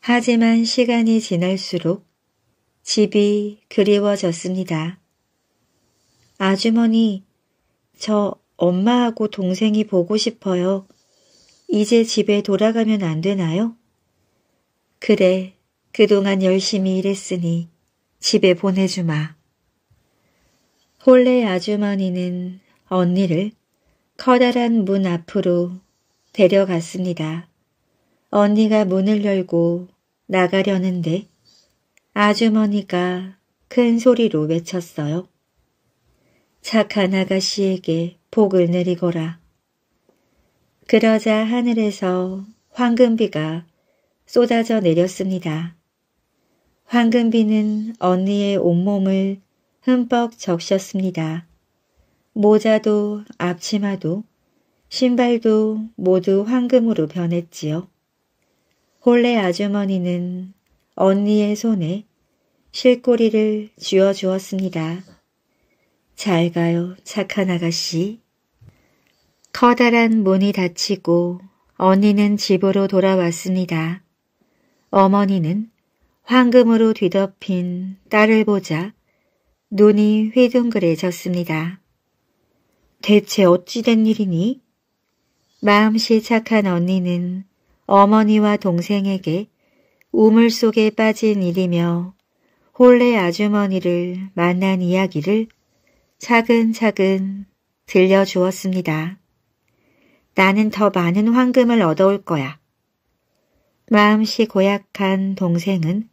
하지만 시간이 지날수록 집이 그리워졌습니다. 아주머니, 저 엄마하고 동생이 보고 싶어요. 이제 집에 돌아가면 안 되나요? 그래, 그동안 열심히 일했으니 집에 보내주마. 홀레 아주머니는 언니를 커다란 문 앞으로 데려갔습니다. 언니가 문을 열고 나가려는데 아주머니가 큰 소리로 외쳤어요. 착한 아가씨에게 복을 내리거라. 그러자 하늘에서 황금비가 쏟아져 내렸습니다. 황금비는 언니의 온몸을 흠뻑 적셨습니다. 모자도 앞치마도 신발도 모두 황금으로 변했지요. 홀레 아주머니는 언니의 손에 실꼬리를 쥐어주었습니다. 잘 가요, 착한 아가씨. 커다란 문이 닫히고 언니는 집으로 돌아왔습니다. 어머니는 황금으로 뒤덮인 딸을 보자 눈이 휘둥그레졌습니다. 대체 어찌된 일이니? 마음씨 착한 언니는 어머니와 동생에게 우물 속에 빠진 일이며 홀레 아주머니를 만난 이야기를 차근차근 들려주었습니다. 나는 더 많은 황금을 얻어올 거야. 마음씨 고약한 동생은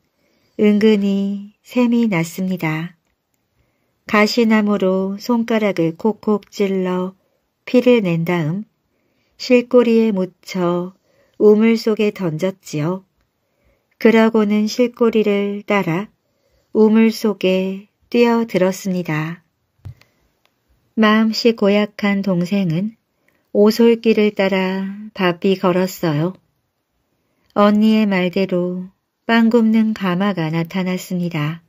은근히 샘이 났습니다. 가시나무로 손가락을 콕콕 찔러 피를 낸 다음 실꼬리에 묻혀 우물 속에 던졌지요. 그러고는 실꼬리를 따라 우물 속에 뛰어들었습니다. 마음씨 고약한 동생은 오솔길을 따라 바삐 걸었어요. 언니의 말대로 빵 굽는 가마가 나타났습니다.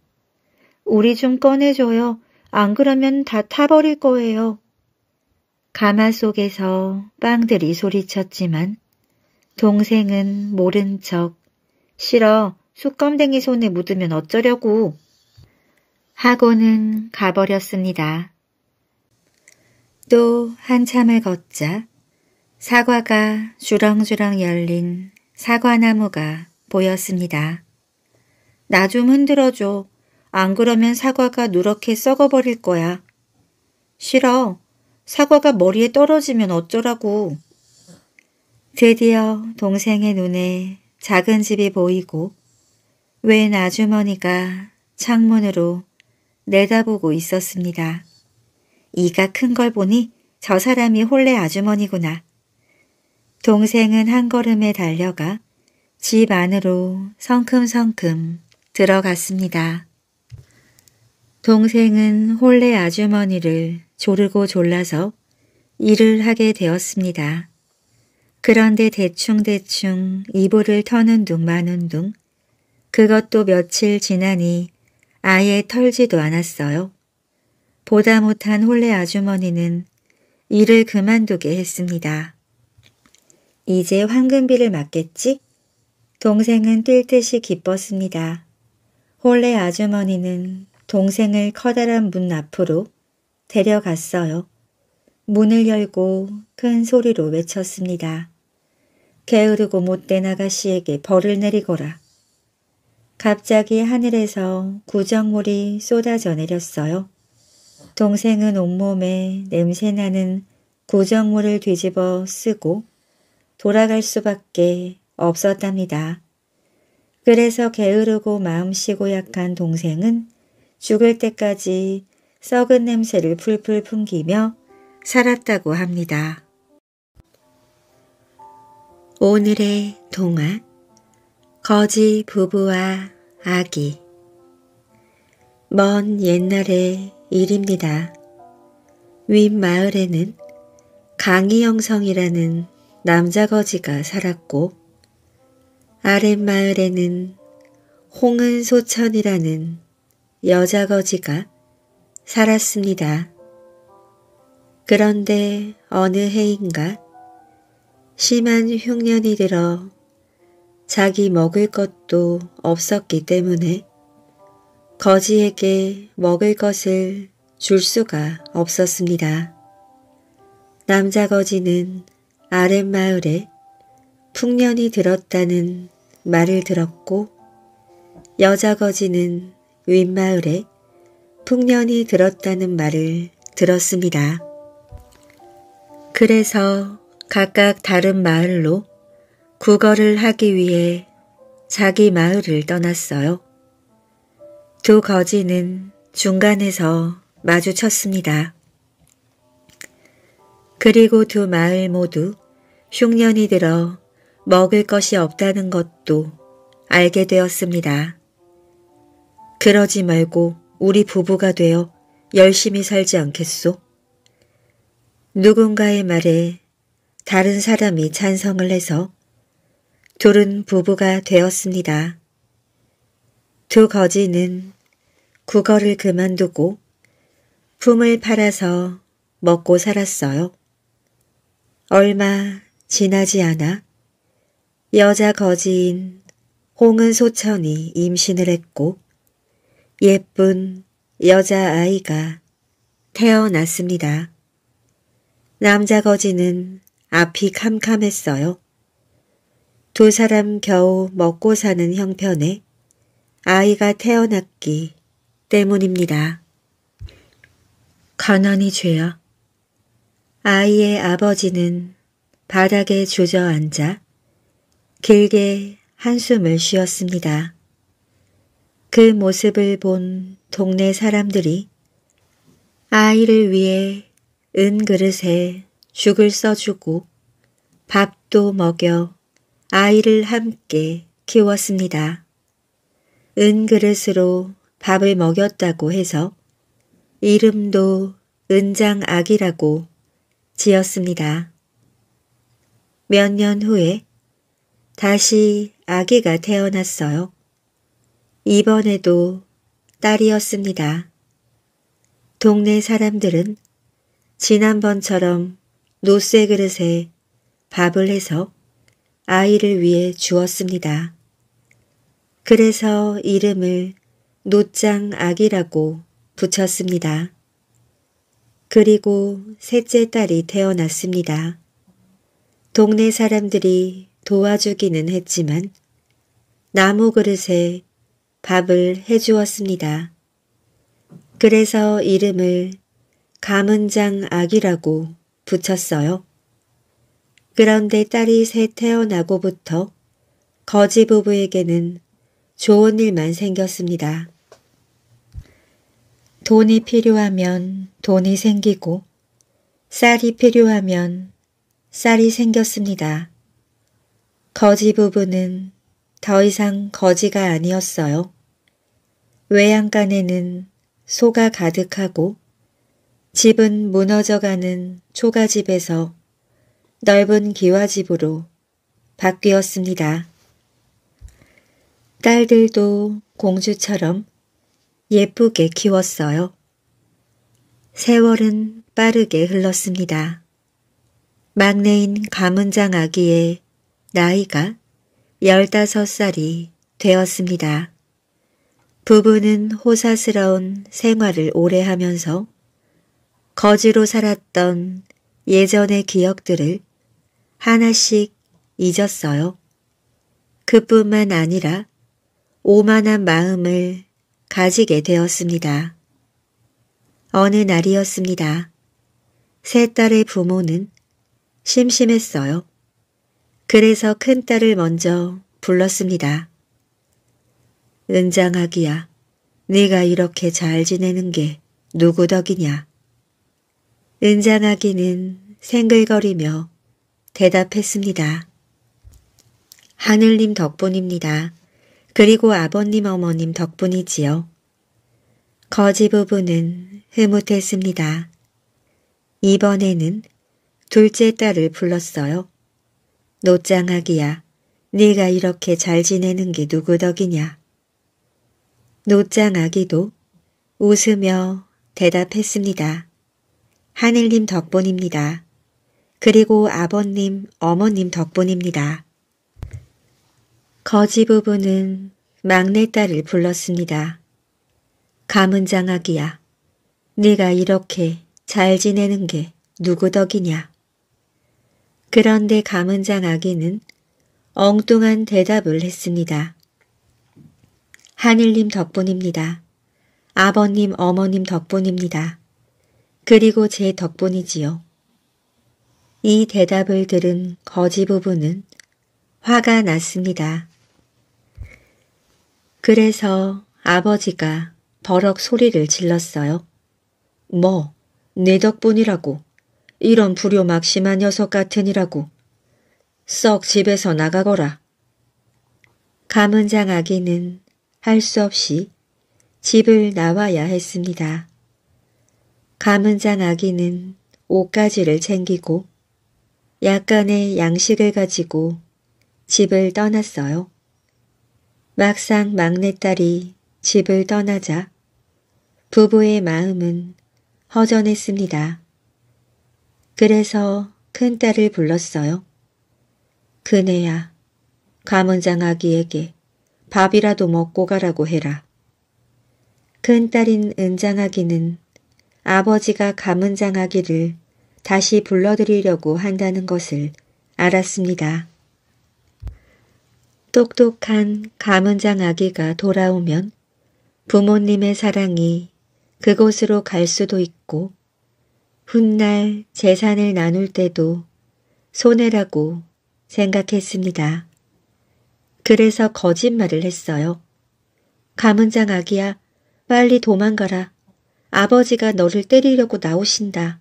우리 좀 꺼내줘요. 안 그러면 다 타버릴 거예요. 가마 속에서 빵들이 소리쳤지만 동생은 모른 척 싫어 숯검댕이 손에 묻으면 어쩌려고 하고는 가버렸습니다. 또 한참을 걷자 사과가 주렁주렁 열린 사과나무가 보였습니다. 나 좀 흔들어줘. 안 그러면 사과가 누렇게 썩어버릴 거야. 싫어. 사과가 머리에 떨어지면 어쩌라고. 드디어 동생의 눈에 작은 집이 보이고 웬 아주머니가 창문으로 내다보고 있었습니다. 이가 큰 걸 보니 저 사람이 홀레 아주머니구나. 동생은 한 걸음에 달려가 집 안으로 성큼성큼 들어갔습니다. 동생은 홀레 아주머니를 조르고 졸라서 일을 하게 되었습니다. 그런데 대충대충 이불을 터는 둥 마는 둥 그것도 며칠 지나니 아예 털지도 않았어요. 보다 못한 홀레 아주머니는 일을 그만두게 했습니다. 이제 황금비를 맞겠지? 동생은 뛸 듯이 기뻤습니다. 홀레 아주머니는 동생을 커다란 문 앞으로 데려갔어요. 문을 열고 큰 소리로 외쳤습니다. 게으르고 못된 아가씨에게 벌을 내리거라. 갑자기 하늘에서 구정물이 쏟아져 내렸어요. 동생은 온몸에 냄새나는 고정물을 뒤집어 쓰고 돌아갈 수밖에 없었답니다. 그래서 게으르고 마음씨고 약한 동생은 죽을 때까지 썩은 냄새를 풀풀 풍기며 살았다고 합니다. 오늘의 동화 거지 부부와 아기 먼 옛날에 일입니다. 윗마을에는 강희영성이라는 남자 거지가 살았고 아랫마을에는 홍은소천이라는 여자 거지가 살았습니다. 그런데 어느 해인가 심한 흉년이 들어 자기 먹을 것도 없었기 때문에 거지에게 먹을 것을 줄 수가 없었습니다. 남자 거지는 아랫마을에 풍년이 들었다는 말을 들었고 여자 거지는 윗마을에 풍년이 들었다는 말을 들었습니다. 그래서 각각 다른 마을로 구걸을 하기 위해 자기 마을을 떠났어요. 두 거지는 중간에서 마주쳤습니다. 그리고 두 마을 모두 흉년이 들어 먹을 것이 없다는 것도 알게 되었습니다. 그러지 말고 우리 부부가 되어 열심히 살지 않겠소? 누군가의 말에 다른 사람이 찬성을 해서 둘은 부부가 되었습니다. 두 거지는 국어를 그만두고 품을 팔아서 먹고 살았어요. 얼마 지나지 않아 여자 거지인 홍은소천이 임신을 했고 예쁜 여자아이가 태어났습니다. 남자 거지는 앞이 캄캄했어요. 두 사람 겨우 먹고 사는 형편에 아이가 태어났기 때문입니다. 가난이 죄야. 아이의 아버지는 바닥에 주저앉아 길게 한숨을 쉬었습니다. 그 모습을 본 동네 사람들이 아이를 위해 은그릇에 죽을 써주고 밥도 먹여 아이를 함께 키웠습니다. 은그릇으로 밥을 먹였다고 해서 이름도 은장악이라고 지었습니다. 몇 년 후에 다시 아기가 태어났어요. 이번에도 딸이었습니다. 동네 사람들은 지난번처럼 노쇠 그릇에 밥을 해서 아이를 위해 주었습니다. 그래서 이름을 노짱 아기라고 붙였습니다. 그리고 셋째 딸이 태어났습니다. 동네 사람들이 도와주기는 했지만 나무 그릇에 밥을 해주었습니다. 그래서 이름을 가문장 아기라고 붙였어요. 그런데 딸이 새 태어나고부터 거지 부부에게는 좋은 일만 생겼습니다. 돈이 필요하면 돈이 생기고 쌀이 필요하면 쌀이 생겼습니다. 거지 부부는 더 이상 거지가 아니었어요. 외양간에는 소가 가득하고 집은 무너져가는 초가집에서 넓은 기와집으로 바뀌었습니다. 딸들도 공주처럼 예쁘게 키웠어요. 세월은 빠르게 흘렀습니다. 막내인 가문장 아기의 나이가 15살이 되었습니다. 부부는 호사스러운 생활을 오래 하면서 거지로 살았던 예전의 기억들을 하나씩 잊었어요. 그뿐만 아니라 오만한 마음을 가지게 되었습니다. 어느 날이었습니다. 세 딸의 부모는 심심했어요. 그래서 큰 딸을 먼저 불렀습니다. 은장아기야, 네가 이렇게 잘 지내는 게 누구 덕이냐? 은장아기는 생글거리며 대답했습니다. 하늘님 덕분입니다. 그리고 아버님 어머님 덕분이지요. 거지 부부는 흐뭇했습니다. 이번에는 둘째 딸을 불렀어요. 노짱아기야, 네가 이렇게 잘 지내는 게 누구 덕이냐. 노짱아기도 웃으며 대답했습니다. 하늘님 덕분입니다. 그리고 아버님, 어머님 덕분입니다. 거지 부부는 막내딸을 불렀습니다. 가문장아기야 네가 이렇게 잘 지내는 게 누구 덕이냐. 그런데 가문장 아기는 엉뚱한 대답을 했습니다. 하늘님 덕분입니다. 아버님, 어머님 덕분입니다. 그리고 제 덕분이지요. 이 대답을 들은 거지 부부는 화가 났습니다. 그래서 아버지가 버럭 소리를 질렀어요. 뭐, 내 네 덕분이라고. 이런 불효막심한 녀석 같으니라고. 썩 집에서 나가거라. 가문장 아기는 할 수 없이 집을 나와야 했습니다. 가문장 아기는 옷가지를 챙기고 약간의 양식을 가지고 집을 떠났어요. 막상 막내딸이 집을 떠나자 부부의 마음은 허전했습니다. 그래서 큰딸을 불렀어요. 그네야, 가문장 아기에게 밥이라도 먹고 가라고 해라. 큰딸인 은장아기는 아버지가 가문장 아기를 다시 불러들이려고 한다는 것을 알았습니다. 똑똑한 가문장 아기가 돌아오면 부모님의 사랑이 그곳으로 갈 수도 있고 훗날 재산을 나눌 때도 손해라고 생각했습니다. 그래서 거짓말을 했어요. 가문장 아기야 빨리 도망가라. 아버지가 너를 때리려고 나오신다.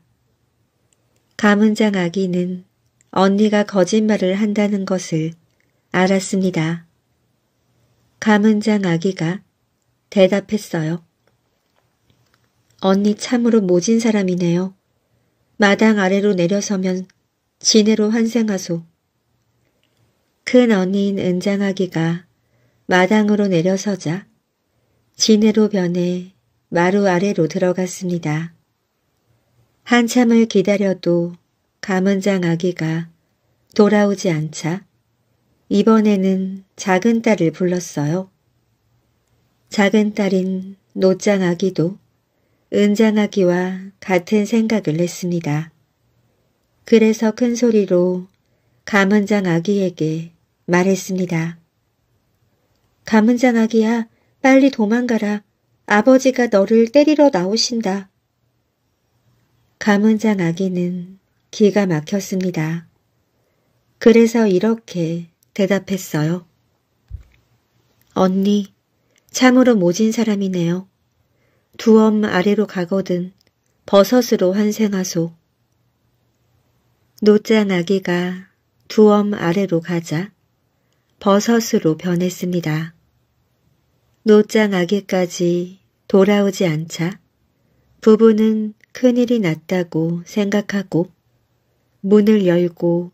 가문장 아기는 언니가 거짓말을 한다는 것을 알았습니다. 가문장 아기가 대답했어요. 언니 참으로 모진 사람이네요. 마당 아래로 내려서면 진해로 환생하소. 큰 언니인 은장아기가 마당으로 내려서자 진해로 변해 마루 아래로 들어갔습니다. 한참을 기다려도 가문장 아기가 돌아오지 않자 이번에는 작은 딸을 불렀어요. 작은 딸인 노짱아기도 은장아기와 같은 생각을 했습니다. 그래서 큰 소리로 가문장 아기에게 말했습니다. 가문장 아기야, 빨리 도망가라. 아버지가 너를 때리러 나오신다. 가문장 아기는 기가 막혔습니다. 그래서 이렇게 대답했어요. 언니, 참으로 모진 사람이네요. 두엄 아래로 가거든 버섯으로 환생하소. 노자 아기가두엄 아래로 가자 버섯으로 변했습니다. 노자 아기까지 돌아오지 않자 부부는 큰일이 났다고 생각하고 문을 열고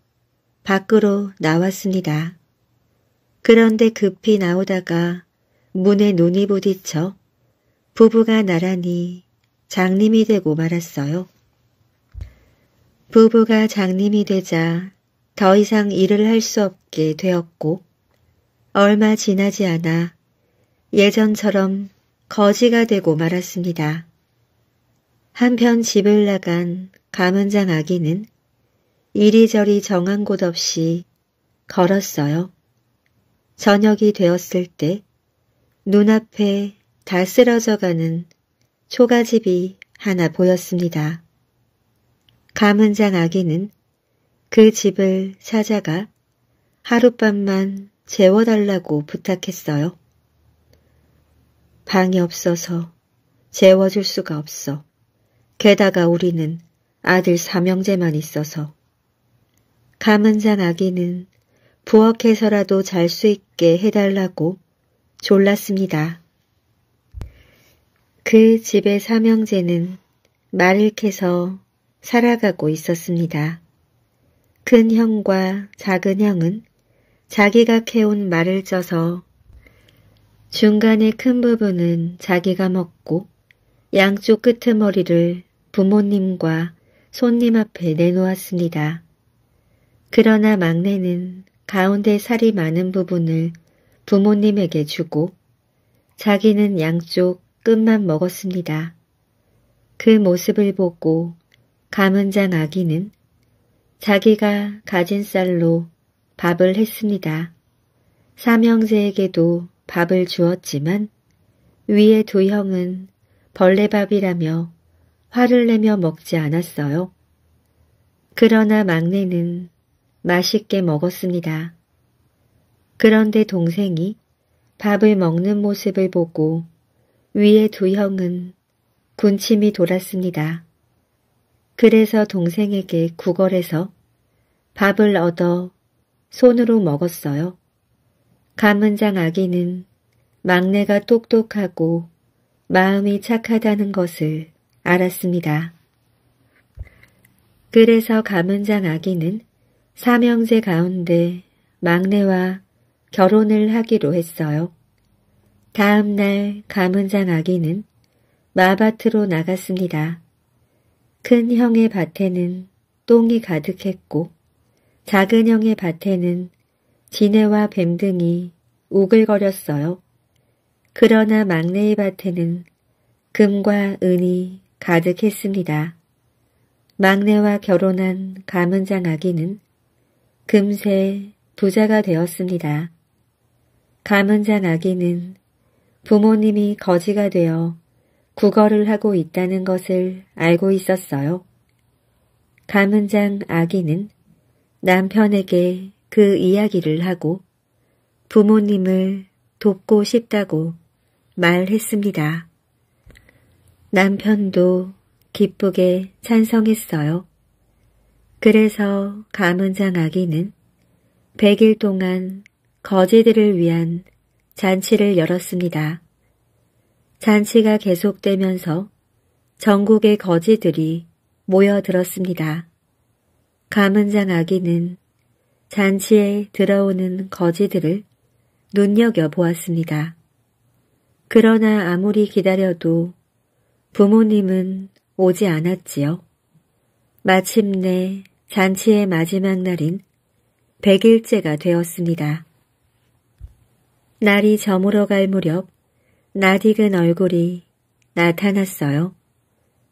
밖으로 나왔습니다. 그런데 급히 나오다가 문에 눈이 부딪혀 부부가 나란히 장님이 되고 말았어요. 부부가 장님이 되자 더 이상 일을 할 수 없게 되었고 얼마 지나지 않아 예전처럼 거지가 되고 말았습니다. 한편 집을 나간 가문장 아기는 이리저리 정한 곳 없이 걸었어요. 저녁이 되었을 때 눈앞에 다 쓰러져가는 초가집이 하나 보였습니다. 가문장 아기는 그 집을 찾아가 하룻밤만 재워달라고 부탁했어요. 방이 없어서 재워줄 수가 없어. 게다가 우리는 아들 사명제만 있어서 가문장 아기는 부엌에서라도 잘 수 있게 해달라고 졸랐습니다. 그 집의 삼형제는 말을 캐서 살아가고 있었습니다. 큰 형과 작은 형은 자기가 캐온 말을 쪄서 중간의 큰 부분은 자기가 먹고 양쪽 끄트머리를 부모님과 손님 앞에 내놓았습니다. 그러나 막내는 가운데 살이 많은 부분을 부모님에게 주고 자기는 양쪽 끝만 먹었습니다. 그 모습을 보고 가문장 아기는 자기가 가진 쌀로 밥을 했습니다. 삼형제에게도 밥을 주었지만 위의 두 형은 벌레밥이라며 화를 내며 먹지 않았어요. 그러나 막내는 맛있게 먹었습니다. 그런데 동생이 밥을 먹는 모습을 보고 위에 두 형은 군침이 돌았습니다. 그래서 동생에게 구걸해서 밥을 얻어 손으로 먹었어요. 가문장 아기는 막내가 똑똑하고 마음이 착하다는 것을 알았습니다. 그래서 가문장 아기는 사명제 가운데 막내와 결혼을 하기로 했어요. 다음 날 가문장 아기는 마밭으로 나갔습니다. 큰 형의 밭에는 똥이 가득했고 작은 형의 밭에는 지네와 뱀 등이 우글거렸어요. 그러나 막내의 밭에는 금과 은이 가득했습니다. 막내와 결혼한 가문장 아기는 금세 부자가 되었습니다. 가문잔 아기는 부모님이 거지가 되어 구걸을 하고 있다는 것을 알고 있었어요. 가문잔 아기는 남편에게 그 이야기를 하고 부모님을 돕고 싶다고 말했습니다. 남편도 기쁘게 찬성했어요. 그래서 가문장 아기는 100일 동안 거지들을 위한 잔치를 열었습니다. 잔치가 계속되면서 전국의 거지들이 모여들었습니다. 가문장 아기는 잔치에 들어오는 거지들을 눈여겨보았습니다. 그러나 아무리 기다려도 부모님은 오지 않았지요. 마침내 잔치의 마지막 날인 백일째가 되었습니다. 날이 저물어 갈 무렵 낯익은 얼굴이 나타났어요.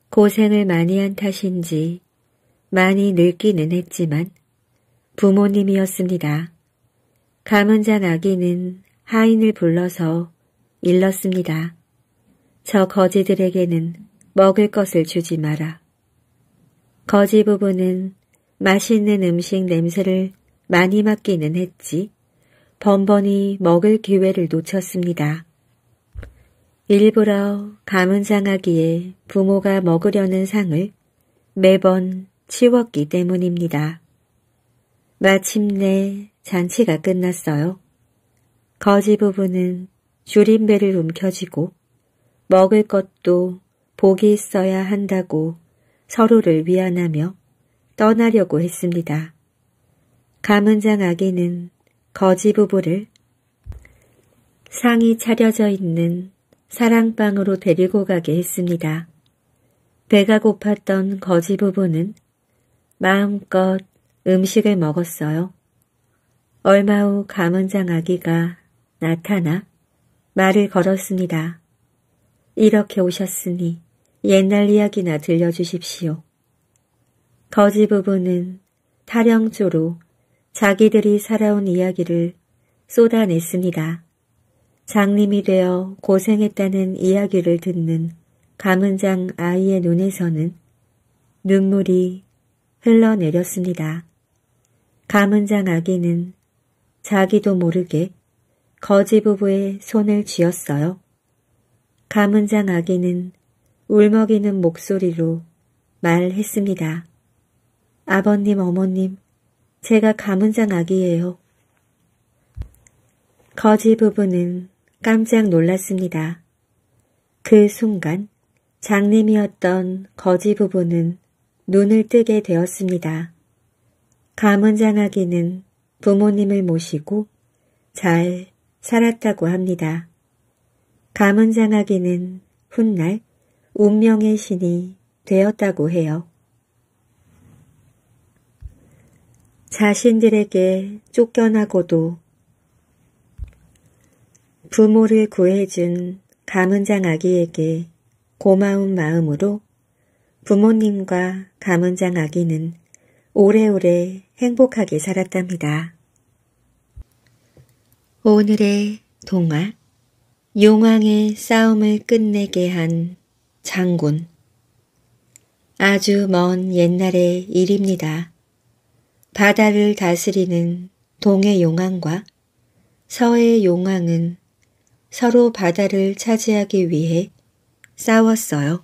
고생을 많이 한 탓인지 많이 늙기는 했지만 부모님이었습니다. 감은 잔 아기는 하인을 불러서 일렀습니다. 저 거지들에게는 먹을 것을 주지 마라. 거지 부부는 맛있는 음식 냄새를 많이 맡기는 했지 번번이 먹을 기회를 놓쳤습니다. 일부러 가문장하기에 부모가 먹으려는 상을 매번 치웠기 때문입니다. 마침내 잔치가 끝났어요. 거지 부부는 줄임배를 움켜쥐고 먹을 것도 복이 있어야 한다고 서로를 위안하며 떠나려고 했습니다. 가문장 아기는 거지 부부를 상이 차려져 있는 사랑방으로 데리고 가게 했습니다. 배가 고팠던 거지 부부는 마음껏 음식을 먹었어요. 얼마 후가문장 아기가 나타나 말을 걸었습니다. 이렇게 오셨으니 옛날 이야기나 들려주십시오. 거지 부부는 탈영조로 자기들이 살아온 이야기를 쏟아냈습니다. 장님이 되어 고생했다는 이야기를 듣는 가문장 아이의 눈에서는 눈물이 흘러내렸습니다. 가문장 아기는 자기도 모르게 거지 부부의 손을 쥐었어요. 가문장 아기는 울먹이는 목소리로 말했습니다. 아버님, 어머님, 제가 가문장 아기예요. 거지 부부는 깜짝 놀랐습니다. 그 순간 장님이었던 거지 부부는 눈을 뜨게 되었습니다. 가문장아기는 부모님을 모시고 잘 살았다고 합니다. 가문장아기는 훗날 운명의 신이 되었다고 해요. 자신들에게 쫓겨나고도 부모를 구해준 가문장 아기에게 고마운 마음으로 부모님과 가문장 아기는 오래오래 행복하게 살았답니다. 오늘의 동화 용왕의 싸움을 끝내게 한 장군 아주 먼 옛날의 일입니다. 바다를 다스리는 동해 용왕과 서해 용왕은 서로 바다를 차지하기 위해 싸웠어요.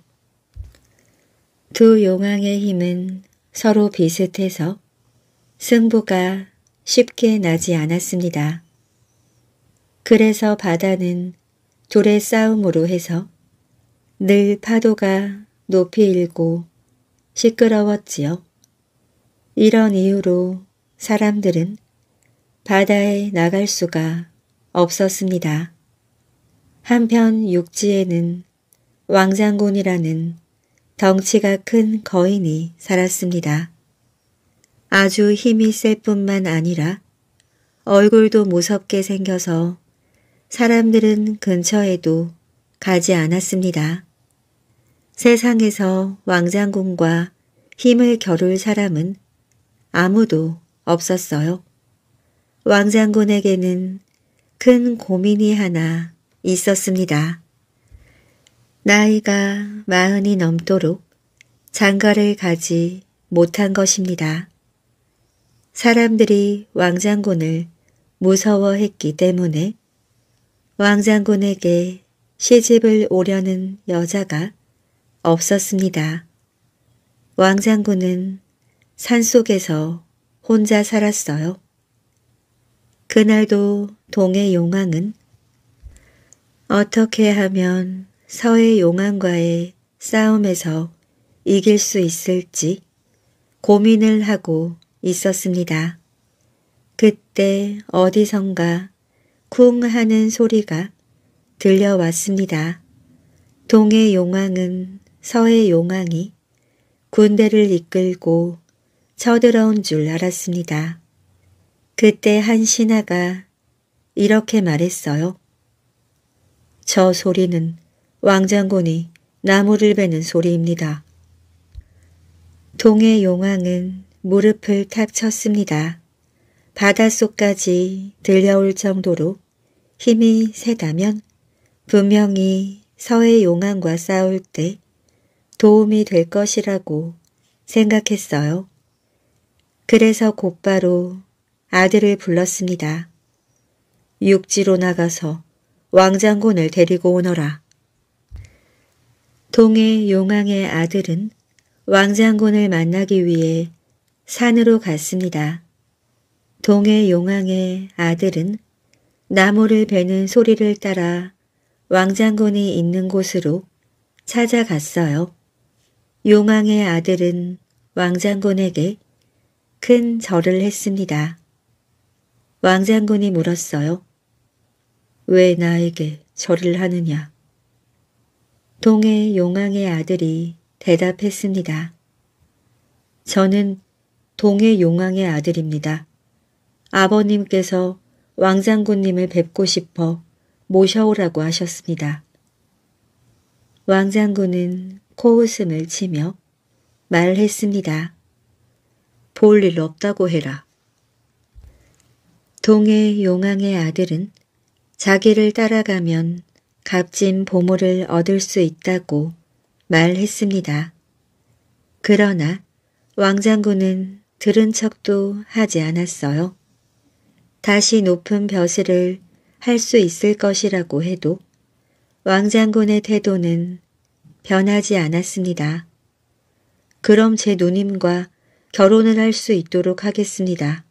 두 용왕의 힘은 서로 비슷해서 승부가 쉽게 나지 않았습니다. 그래서 바다는 둘의 싸움으로 해서 늘 파도가 높이 일고 시끄러웠지요. 이런 이유로 사람들은 바다에 나갈 수가 없었습니다. 한편 육지에는 왕장군이라는 덩치가 큰 거인이 살았습니다. 아주 힘이 셀 뿐만 아니라 얼굴도 무섭게 생겨서 사람들은 근처에도 가지 않았습니다. 세상에서 왕장군과 힘을 겨룰 사람은 아무도 없었어요. 왕장군에게는 큰 고민이 하나 있었습니다. 나이가 마흔이 넘도록 장가를 가지 못한 것입니다. 사람들이 왕장군을 무서워했기 때문에 왕장군에게 시집을 오려는 여자가 없었습니다. 왕장군은 산속에서 혼자 살았어요. 그날도 동해 용왕은 어떻게 하면 서해 용왕과의 싸움에서 이길 수 있을지 고민을 하고 있었습니다. 그때 어디선가 쿵 하는 소리가 들려왔습니다. 동해 용왕은 서해 용왕이 군대를 이끌고 쳐들어온 줄 알았습니다. 그때 한 신하가 이렇게 말했어요. 저 소리는 왕장군이 나무를 베는 소리입니다. 동해 용왕은 무릎을 탁 쳤습니다. 바닷속까지 들려올 정도로 힘이 세다면 분명히 서해 용왕과 싸울 때 도움이 될 것이라고 생각했어요. 그래서 곧바로 아들을 불렀습니다. 육지로 나가서 왕장군을 데리고 오너라. 동해 용왕의 아들은 왕장군을 만나기 위해 산으로 갔습니다. 동해 용왕의 아들은 나무를 베는 소리를 따라 왕장군이 있는 곳으로 찾아갔어요. 용왕의 아들은 왕장군에게 큰 절을 했습니다. 왕장군이 물었어요. 왜 나에게 절을 하느냐? 동해 용왕의 아들이 대답했습니다. 저는 동해 용왕의 아들입니다. 아버님께서 왕장군님을 뵙고 싶어 모셔오라고 하셨습니다. 왕장군은 코웃음을 치며 말했습니다. 볼일 없다고 해라. 동해 용왕의 아들은 자기를 따라가면 값진 보물을 얻을 수 있다고 말했습니다. 그러나 왕장군은 들은 척도 하지 않았어요. 다시 높은 벼슬을 할 수 있을 것이라고 해도 왕장군의 태도는 변하지 않았습니다. 그럼 제 누님과 결혼을 할 수 있도록 하겠습니다.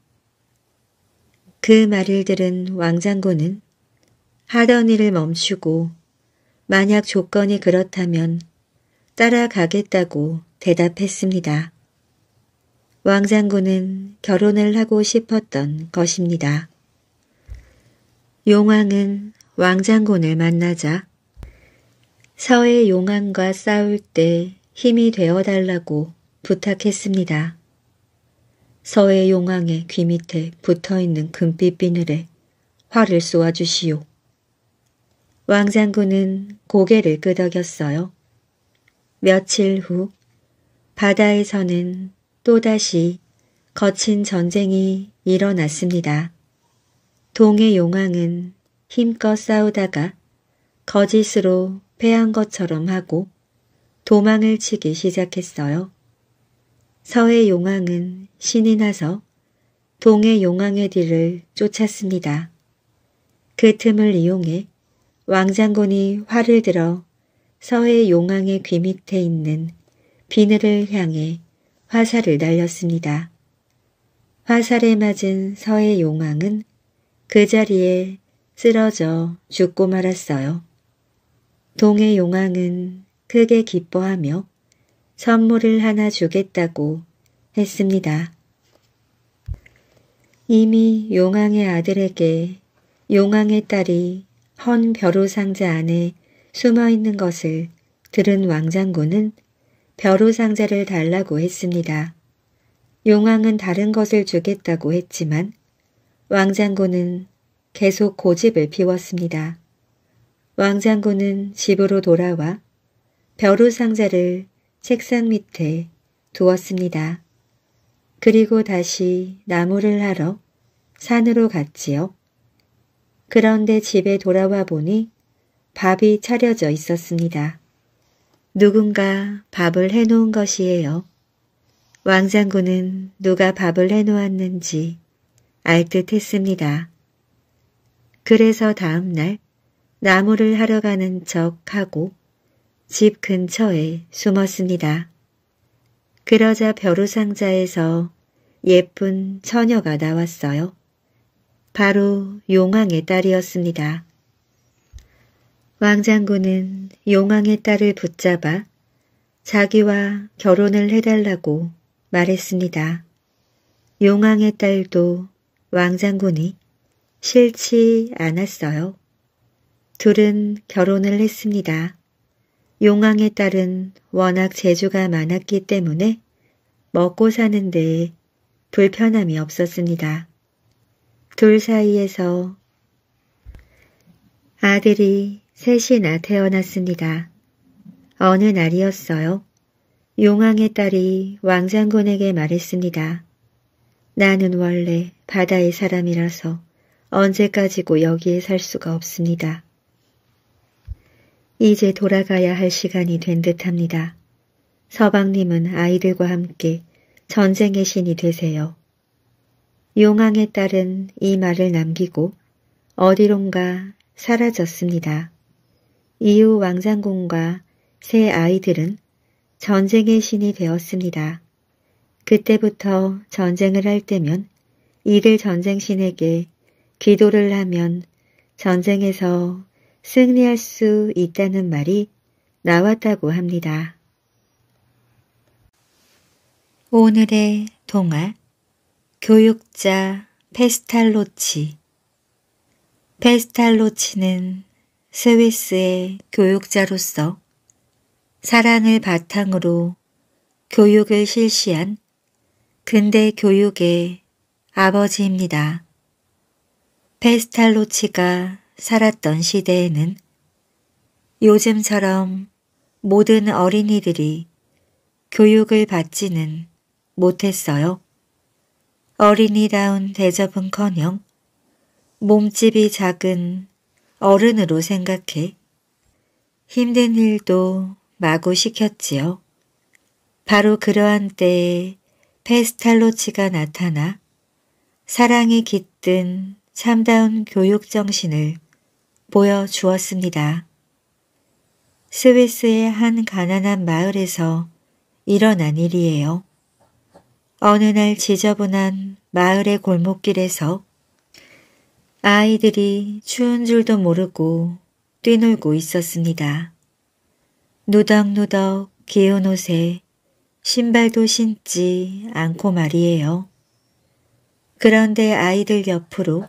그 말을 들은 왕장군은 하던 일을 멈추고 만약 조건이 그렇다면 따라가겠다고 대답했습니다. 왕장군은 결혼을 하고 싶었던 것입니다. 용왕은 왕장군을 만나자 서해 용왕과 싸울 때 힘이 되어달라고 부탁했습니다. 서해 용왕의 귀 밑에 붙어있는 금빛 비늘에 화를 쏘아주시오. 왕장군은 고개를 끄덕였어요. 며칠 후 바다에서는 또다시 거친 전쟁이 일어났습니다. 동해 용왕은 힘껏 싸우다가 거짓으로 패한 것처럼 하고 도망을 치기 시작했어요. 서해 용왕은 신이 나서 동해 용왕의 뒤를 쫓았습니다. 그 틈을 이용해 왕장군이 활을 들어 서해 용왕의 귀 밑에 있는 비늘을 향해 화살을 날렸습니다. 화살에 맞은 서해 용왕은 그 자리에 쓰러져 죽고 말았어요. 동해 용왕은 크게 기뻐하며 선물을 하나 주겠다고 했습니다. 이미 용왕의 아들에게 용왕의 딸이 헌 벼루상자 안에 숨어 있는 것을 들은 왕장군은 벼루상자를 달라고 했습니다. 용왕은 다른 것을 주겠다고 했지만 왕장군은 계속 고집을 피웠습니다. 왕장군은 집으로 돌아와 벼루상자를 책상 밑에 두었습니다. 그리고 다시 나무를 하러 산으로 갔지요. 그런데 집에 돌아와 보니 밥이 차려져 있었습니다. 누군가 밥을 해놓은 것이에요. 왕장군은 누가 밥을 해놓았는지 알 듯 했습니다. 그래서 다음날 나무를 하러 가는 척 하고 집 근처에 숨었습니다. 그러자 벼루상자에서 예쁜 처녀가 나왔어요. 바로 용왕의 딸이었습니다. 왕장군은 용왕의 딸을 붙잡아 자기와 결혼을 해달라고 말했습니다. 용왕의 딸도 왕장군이 싫지 않았어요. 둘은 결혼을 했습니다. 용왕의 딸은 워낙 재주가 많았기 때문에 먹고 사는 데 불편함이 없었습니다. 둘 사이에서 아들이 셋이나 태어났습니다. 어느 날이었어요. 용왕의 딸이 왕장군에게 말했습니다. 나는 원래 바다의 사람이라서 언제까지고 여기에 살 수가 없습니다. 이제 돌아가야 할 시간이 된 듯합니다. 서방님은 아이들과 함께 전쟁의 신이 되세요. 용왕의 딸은 이 말을 남기고 어디론가 사라졌습니다. 이후 왕장군과 세 아이들은 전쟁의 신이 되었습니다. 그때부터 전쟁을 할 때면 이들 전쟁신에게 기도를 하면 전쟁에서 승리할 수 있다는 말이 나왔다고 합니다. 오늘의 동화 교육자 페스탈로치 페스탈로치는 스위스의 교육자로서 사랑을 바탕으로 교육을 실시한 근대 교육의 아버지입니다. 페스탈로치가 살았던 시대에는 요즘처럼 모든 어린이들이 교육을 받지는 못했어요. 어린이다운 대접은커녕 몸집이 작은 어른으로 생각해 힘든 일도 마구 시켰지요. 바로 그러한 때에 페스탈로치가 나타나 사랑이 깃든 참다운 교육정신을 보여주었습니다. 스위스의 한 가난한 마을에서 일어난 일이에요. 어느 날 지저분한 마을의 골목길에서 아이들이 추운 줄도 모르고 뛰놀고 있었습니다. 누덕누덕 기운 옷에 신발도 신지 않고 말이에요. 그런데 아이들 옆으로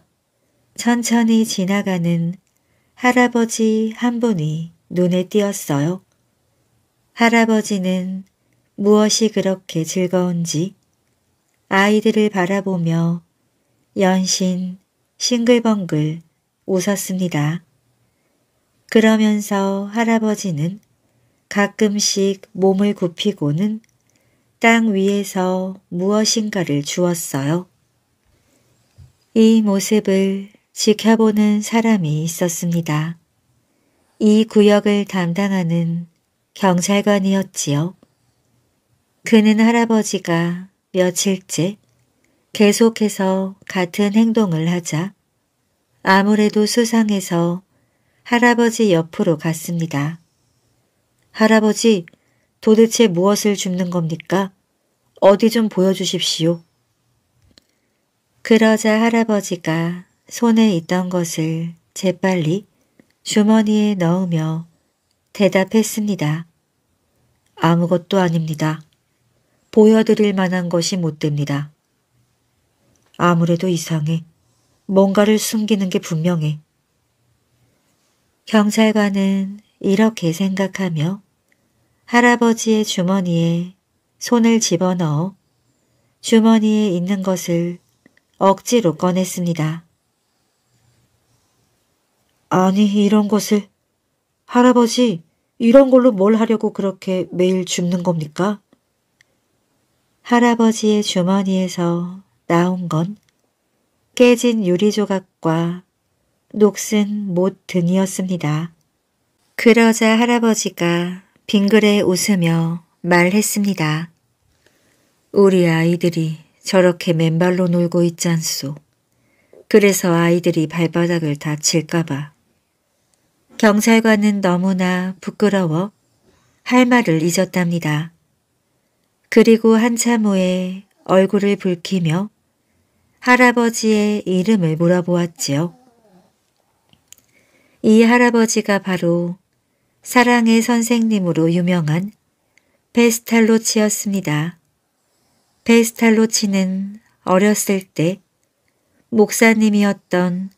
천천히 지나가는 할아버지 한 분이 눈에 띄었어요. 할아버지는 무엇이 그렇게 즐거운지 아이들을 바라보며 연신 싱글벙글 웃었습니다. 그러면서 할아버지는 가끔씩 몸을 굽히고는 땅 위에서 무엇인가를 주었어요. 이 모습을 지켜보는 사람이 있었습니다. 이 구역을 담당하는 경찰관이었지요. 그는 할아버지가 며칠째 계속해서 같은 행동을 하자 아무래도 수상해서 할아버지 옆으로 갔습니다. 할아버지 도대체 무엇을 줍는 겁니까? 어디 좀 보여주십시오. 그러자 할아버지가 손에 있던 것을 재빨리 주머니에 넣으며 대답했습니다. 아무것도 아닙니다. 보여드릴 만한 것이 못 됩니다. 아무래도 이상해. 뭔가를 숨기는 게 분명해. 경찰관은 이렇게 생각하며 할아버지의 주머니에 손을 집어넣어 주머니에 있는 것을 억지로 꺼냈습니다. 아니, 이런 것을. 할아버지, 이런 걸로 뭘 하려고 그렇게 매일 줍는 겁니까? 할아버지의 주머니에서 나온 건 깨진 유리 조각과 녹슨 못 등이었습니다. 그러자 할아버지가 빙그레 웃으며 말했습니다. 우리 아이들이 저렇게 맨발로 놀고 있지 않소. 그래서 아이들이 발바닥을 다칠까봐 경찰관은 너무나 부끄러워 할 말을 잊었답니다. 그리고 한참 후에 얼굴을 붉히며 할아버지의 이름을 물어보았지요. 이 할아버지가 바로 사랑의 선생님으로 유명한 베스탈로치였습니다. 베스탈로치는 어렸을 때 목사님이었던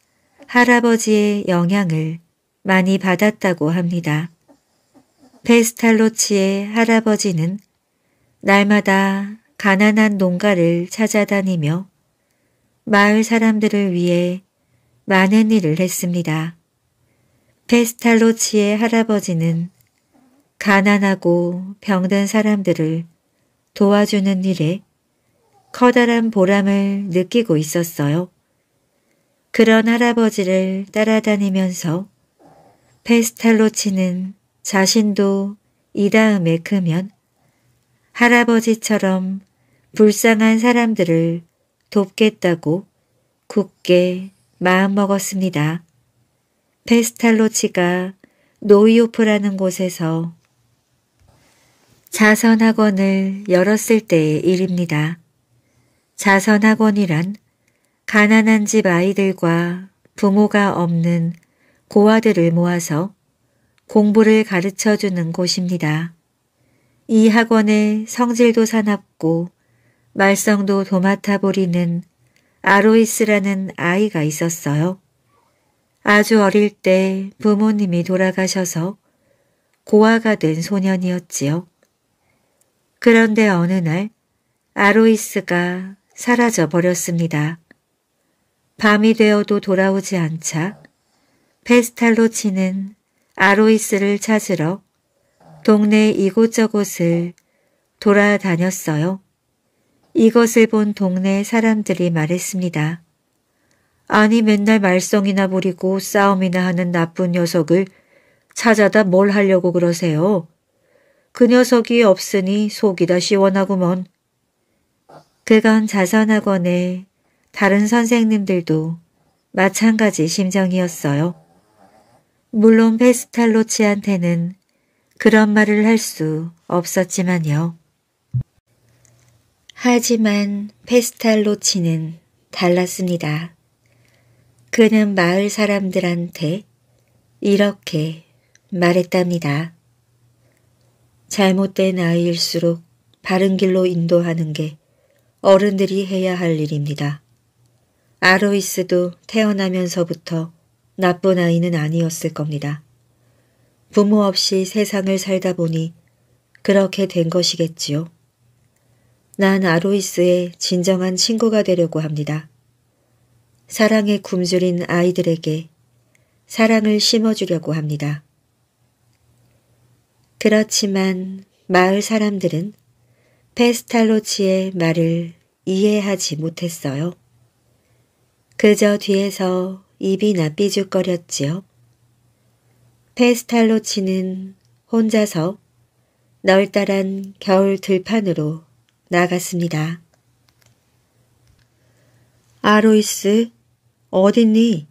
할아버지의 영향을 많이 받았다고 합니다. 페스탈로치의 할아버지는 날마다 가난한 농가를 찾아다니며 마을 사람들을 위해 많은 일을 했습니다. 페스탈로치의 할아버지는 가난하고 병든 사람들을 도와주는 일에 커다란 보람을 느끼고 있었어요. 그런 할아버지를 따라다니면서 페스탈로치는 자신도 이 다음에 크면 할아버지처럼 불쌍한 사람들을 돕겠다고 굳게 마음먹었습니다. 페스탈로치가 노이오프라는 곳에서 자선학원을 열었을 때의 일입니다. 자선학원이란 가난한 집 아이들과 부모가 없는 고아들을 모아서 공부를 가르쳐주는 곳입니다. 이학원의 성질도 사납고 말썽도 도맡아 버리는 아로이스라는 아이가 있었어요. 아주 어릴 때 부모님이 돌아가셔서 고아가 된 소년이었지요. 그런데 어느 날 아로이스가 사라져 버렸습니다. 밤이 되어도 돌아오지 않자 페스탈로 치는 아로이스를 찾으러 동네 이곳저곳을 돌아다녔어요. 이것을 본 동네 사람들이 말했습니다. 아니 맨날 말썽이나 부리고 싸움이나 하는 나쁜 녀석을 찾아다 뭘 하려고 그러세요. 그 녀석이 없으니 속이 다 시원하구먼. 그건 자선학원의 다른 선생님들도 마찬가지 심정이었어요. 물론 페스탈로치한테는 그런 말을 할 수 없었지만요. 하지만 페스탈로치는 달랐습니다. 그는 마을 사람들한테 이렇게 말했답니다. 잘못된 아이일수록 바른 길로 인도하는 게 어른들이 해야 할 일입니다. 아로이스도 태어나면서부터 나쁜 아이는 아니었을 겁니다. 부모 없이 세상을 살다 보니 그렇게 된 것이겠지요. 난 아로이스의 진정한 친구가 되려고 합니다. 사랑에 굶주린 아이들에게 사랑을 심어주려고 합니다. 그렇지만 마을 사람들은 페스탈로치의 말을 이해하지 못했어요. 그저 뒤에서 입이 나삐죽거렸지요. 페스탈로치는 혼자서 널따란 겨울 들판으로 나갔습니다. 아로이스 어딨니?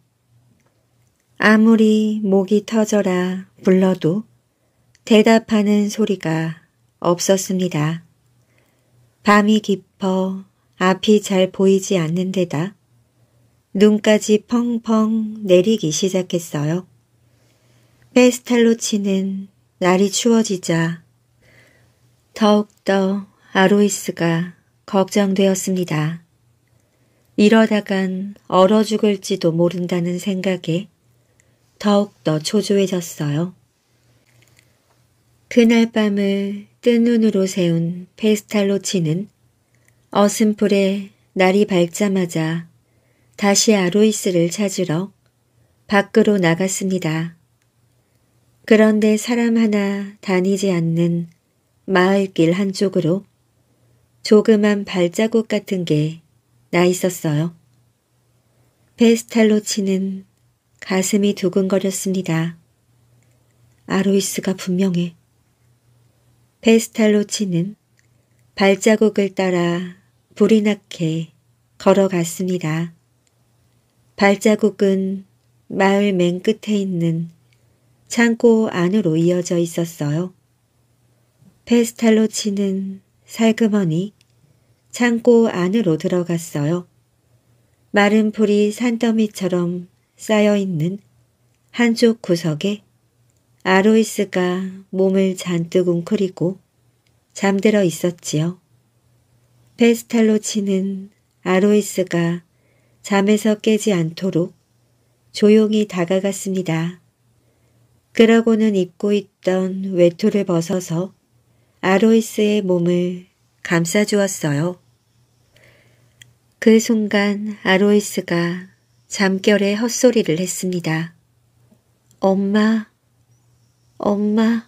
아무리 목이 터져라 불러도 대답하는 소리가 없었습니다. 밤이 깊어 앞이 잘 보이지 않는 데다 눈까지 펑펑 내리기 시작했어요. 페스탈로 치는 날이 추워지자 더욱더 아로이스가 걱정되었습니다. 이러다간 얼어 죽을지도 모른다는 생각에 더욱더 초조해졌어요. 그날 밤을 뜬 눈으로 세운 페스탈로 치는 어슴풀에 날이 밝자마자 다시 아로이스를 찾으러 밖으로 나갔습니다. 그런데 사람 하나 다니지 않는 마을길 한쪽으로 조그만 발자국 같은 게 나 있었어요. 베스탈로 치는 가슴이 두근거렸습니다. 아로이스가 분명해. 베스탈로 치는 발자국을 따라 불이 나게 걸어갔습니다. 발자국은 마을 맨 끝에 있는 창고 안으로 이어져 있었어요. 페스탈로 치는 살그머니 창고 안으로 들어갔어요. 마른 풀이 산더미처럼 쌓여있는 한쪽 구석에 아로이스가 몸을 잔뜩 웅크리고 잠들어 있었지요. 페스탈로 치는 아로이스가 잠에서 깨지 않도록 조용히 다가갔습니다. 그러고는 입고 있던 외투를 벗어서 아로이스의 몸을 감싸주었어요. 그 순간 아로이스가 잠결에 헛소리를 했습니다. 엄마, 엄마,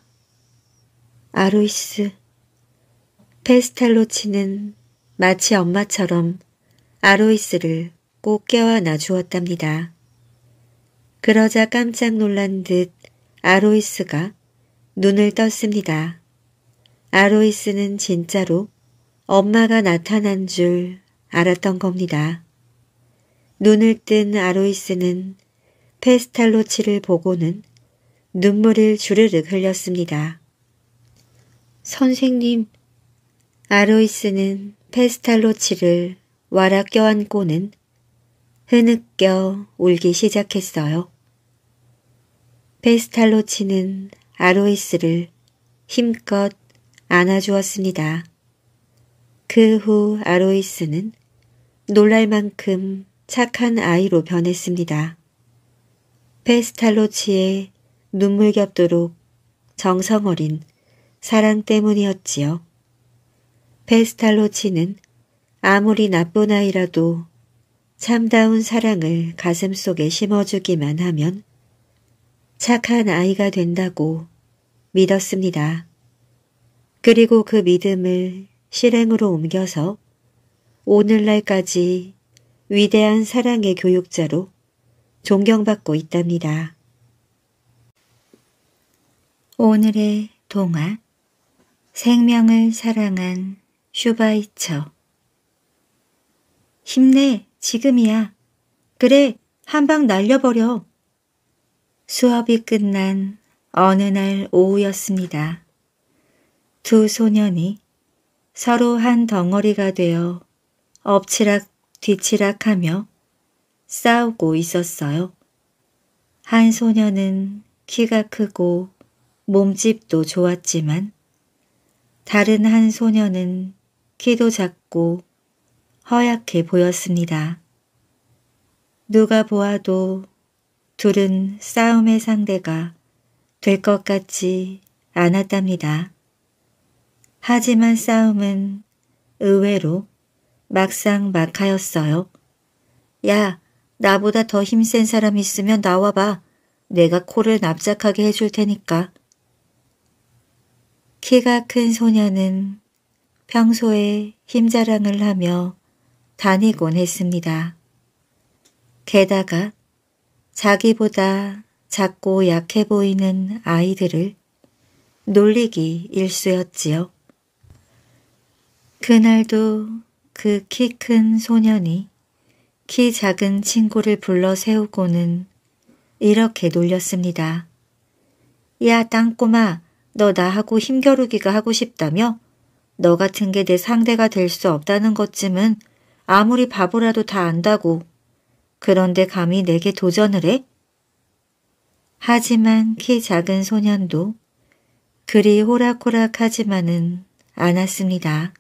아로이스. 페스탈로치는 마치 엄마처럼 아로이스를 꽃게와 놔주었답니다. 그러자 깜짝 놀란 듯 아로이스가 눈을 떴습니다. 아로이스는 진짜로 엄마가 나타난 줄 알았던 겁니다. 눈을 뜬 아로이스는 페스탈로치를 보고는 눈물을 주르륵 흘렸습니다. 선생님, 아로이스는 페스탈로치를 와락 껴안고는 흐느껴 울기 시작했어요. 페스탈로 치는 아로이스를 힘껏 안아주었습니다. 그 후 아로이스는 놀랄 만큼 착한 아이로 변했습니다. 페스탈로치의 눈물겹도록 정성어린 사랑 때문이었지요. 페스탈로치는 아무리 나쁜 아이라도 참다운 사랑을 가슴 속에 심어주기만 하면 착한 아이가 된다고 믿었습니다. 그리고 그 믿음을 실행으로 옮겨서 오늘날까지 위대한 사랑의 교육자로 존경받고 있답니다. 오늘의 동화 생명을 사랑한 슈바이처 힘내 지금이야. 그래, 한 방 날려버려. 수업이 끝난 어느 날 오후였습니다. 두 소년이 서로 한 덩어리가 되어 엎치락 뒤치락하며 싸우고 있었어요. 한 소년은 키가 크고 몸집도 좋았지만 다른 한 소년은 키도 작고 허약해 보였습니다. 누가 보아도 둘은 싸움의 상대가 될 것 같지 않았답니다. 하지만 싸움은 의외로 막상 막하였어요. 야, 나보다 더 힘센 사람 있으면 나와봐. 내가 코를 납작하게 해줄 테니까. 키가 큰 소녀는 평소에 힘자랑을 하며 다니곤 했습니다. 게다가 자기보다 작고 약해 보이는 아이들을 놀리기 일쑤였지요. 그날도 그 키 큰 소년이 키 작은 친구를 불러 세우고는 이렇게 놀렸습니다. 야 땅꼬마 너 나하고 힘겨루기가 하고 싶다며? 너 같은 게 내 상대가 될 수 없다는 것쯤은 아무리 바보라도 다 안다고. 그런데 감히 내게 도전을 해? 하지만 키 작은 소년도 그리 호락호락하지만은 않았습니다.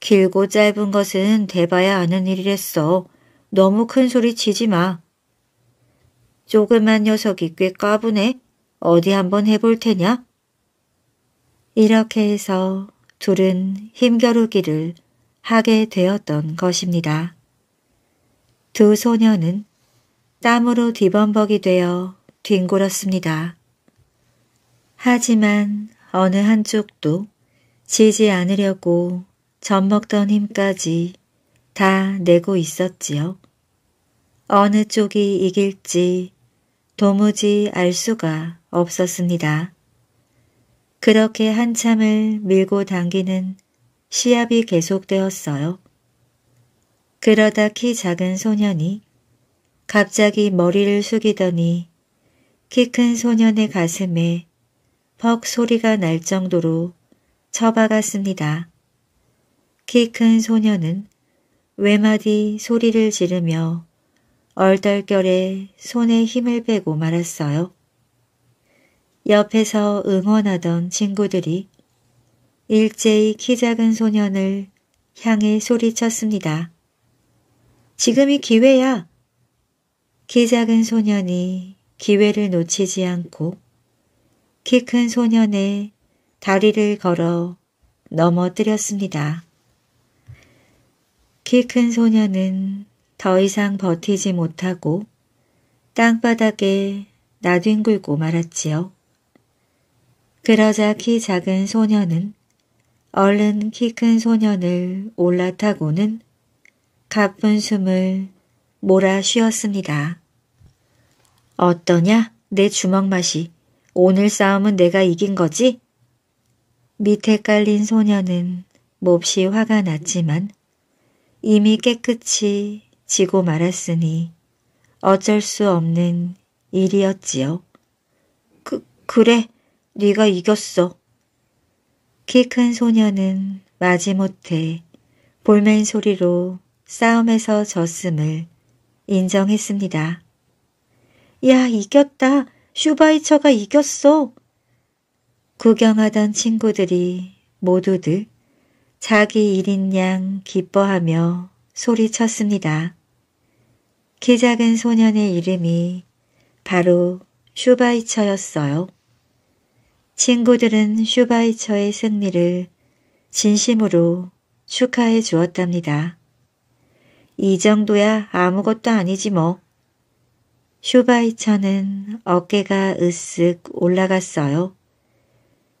길고 짧은 것은 대봐야 아는 일이랬어. 너무 큰 소리 치지 마. 조그만 녀석이 꽤 까부네. 어디 한번 해볼 테냐? 이렇게 해서 둘은 힘겨루기를 하게 되었던 것입니다. 두 소녀는 땀으로 뒤범벅이 되어 뒹굴었습니다. 하지만 어느 한쪽도 지지 않으려고 젖먹던 힘까지 다 내고 있었지요. 어느 쪽이 이길지 도무지 알 수가 없었습니다. 그렇게 한참을 밀고 당기는 시합이 계속되었어요. 그러다 키 작은 소년이 갑자기 머리를 숙이더니 키 큰 소년의 가슴에 퍽 소리가 날 정도로 쳐박았습니다. 키 큰 소년은 외마디 소리를 지르며 얼떨결에 손에 힘을 빼고 말았어요. 옆에서 응원하던 친구들이 일제히 키 작은 소년을 향해 소리쳤습니다. 지금이 기회야. 키 작은 소년이 기회를 놓치지 않고 키 큰 소년의 다리를 걸어 넘어뜨렸습니다. 키 큰 소년은 더 이상 버티지 못하고 땅바닥에 나뒹굴고 말았지요. 그러자 키 작은 소년은 얼른 키 큰 소년을 올라타고는 가쁜 숨을 몰아 쉬었습니다. 어떠냐? 내 주먹 맛이. 오늘 싸움은 내가 이긴 거지? 밑에 깔린 소년은 몹시 화가 났지만 이미 깨끗이 지고 말았으니 어쩔 수 없는 일이었지요. 그, 그래, 네가 이겼어. 키큰 소녀는 마지못해 볼멘 소리로 싸움에서 졌음을 인정했습니다. 야 이겼다. 슈바이처가 이겼어. 구경하던 친구들이 모두들 자기 일인 양 기뻐하며 소리쳤습니다. 키 작은 소년의 이름이 바로 슈바이처였어요. 친구들은 슈바이처의 승리를 진심으로 축하해 주었답니다. 이 정도야 아무것도 아니지 뭐. 슈바이처는 어깨가 으쓱 올라갔어요.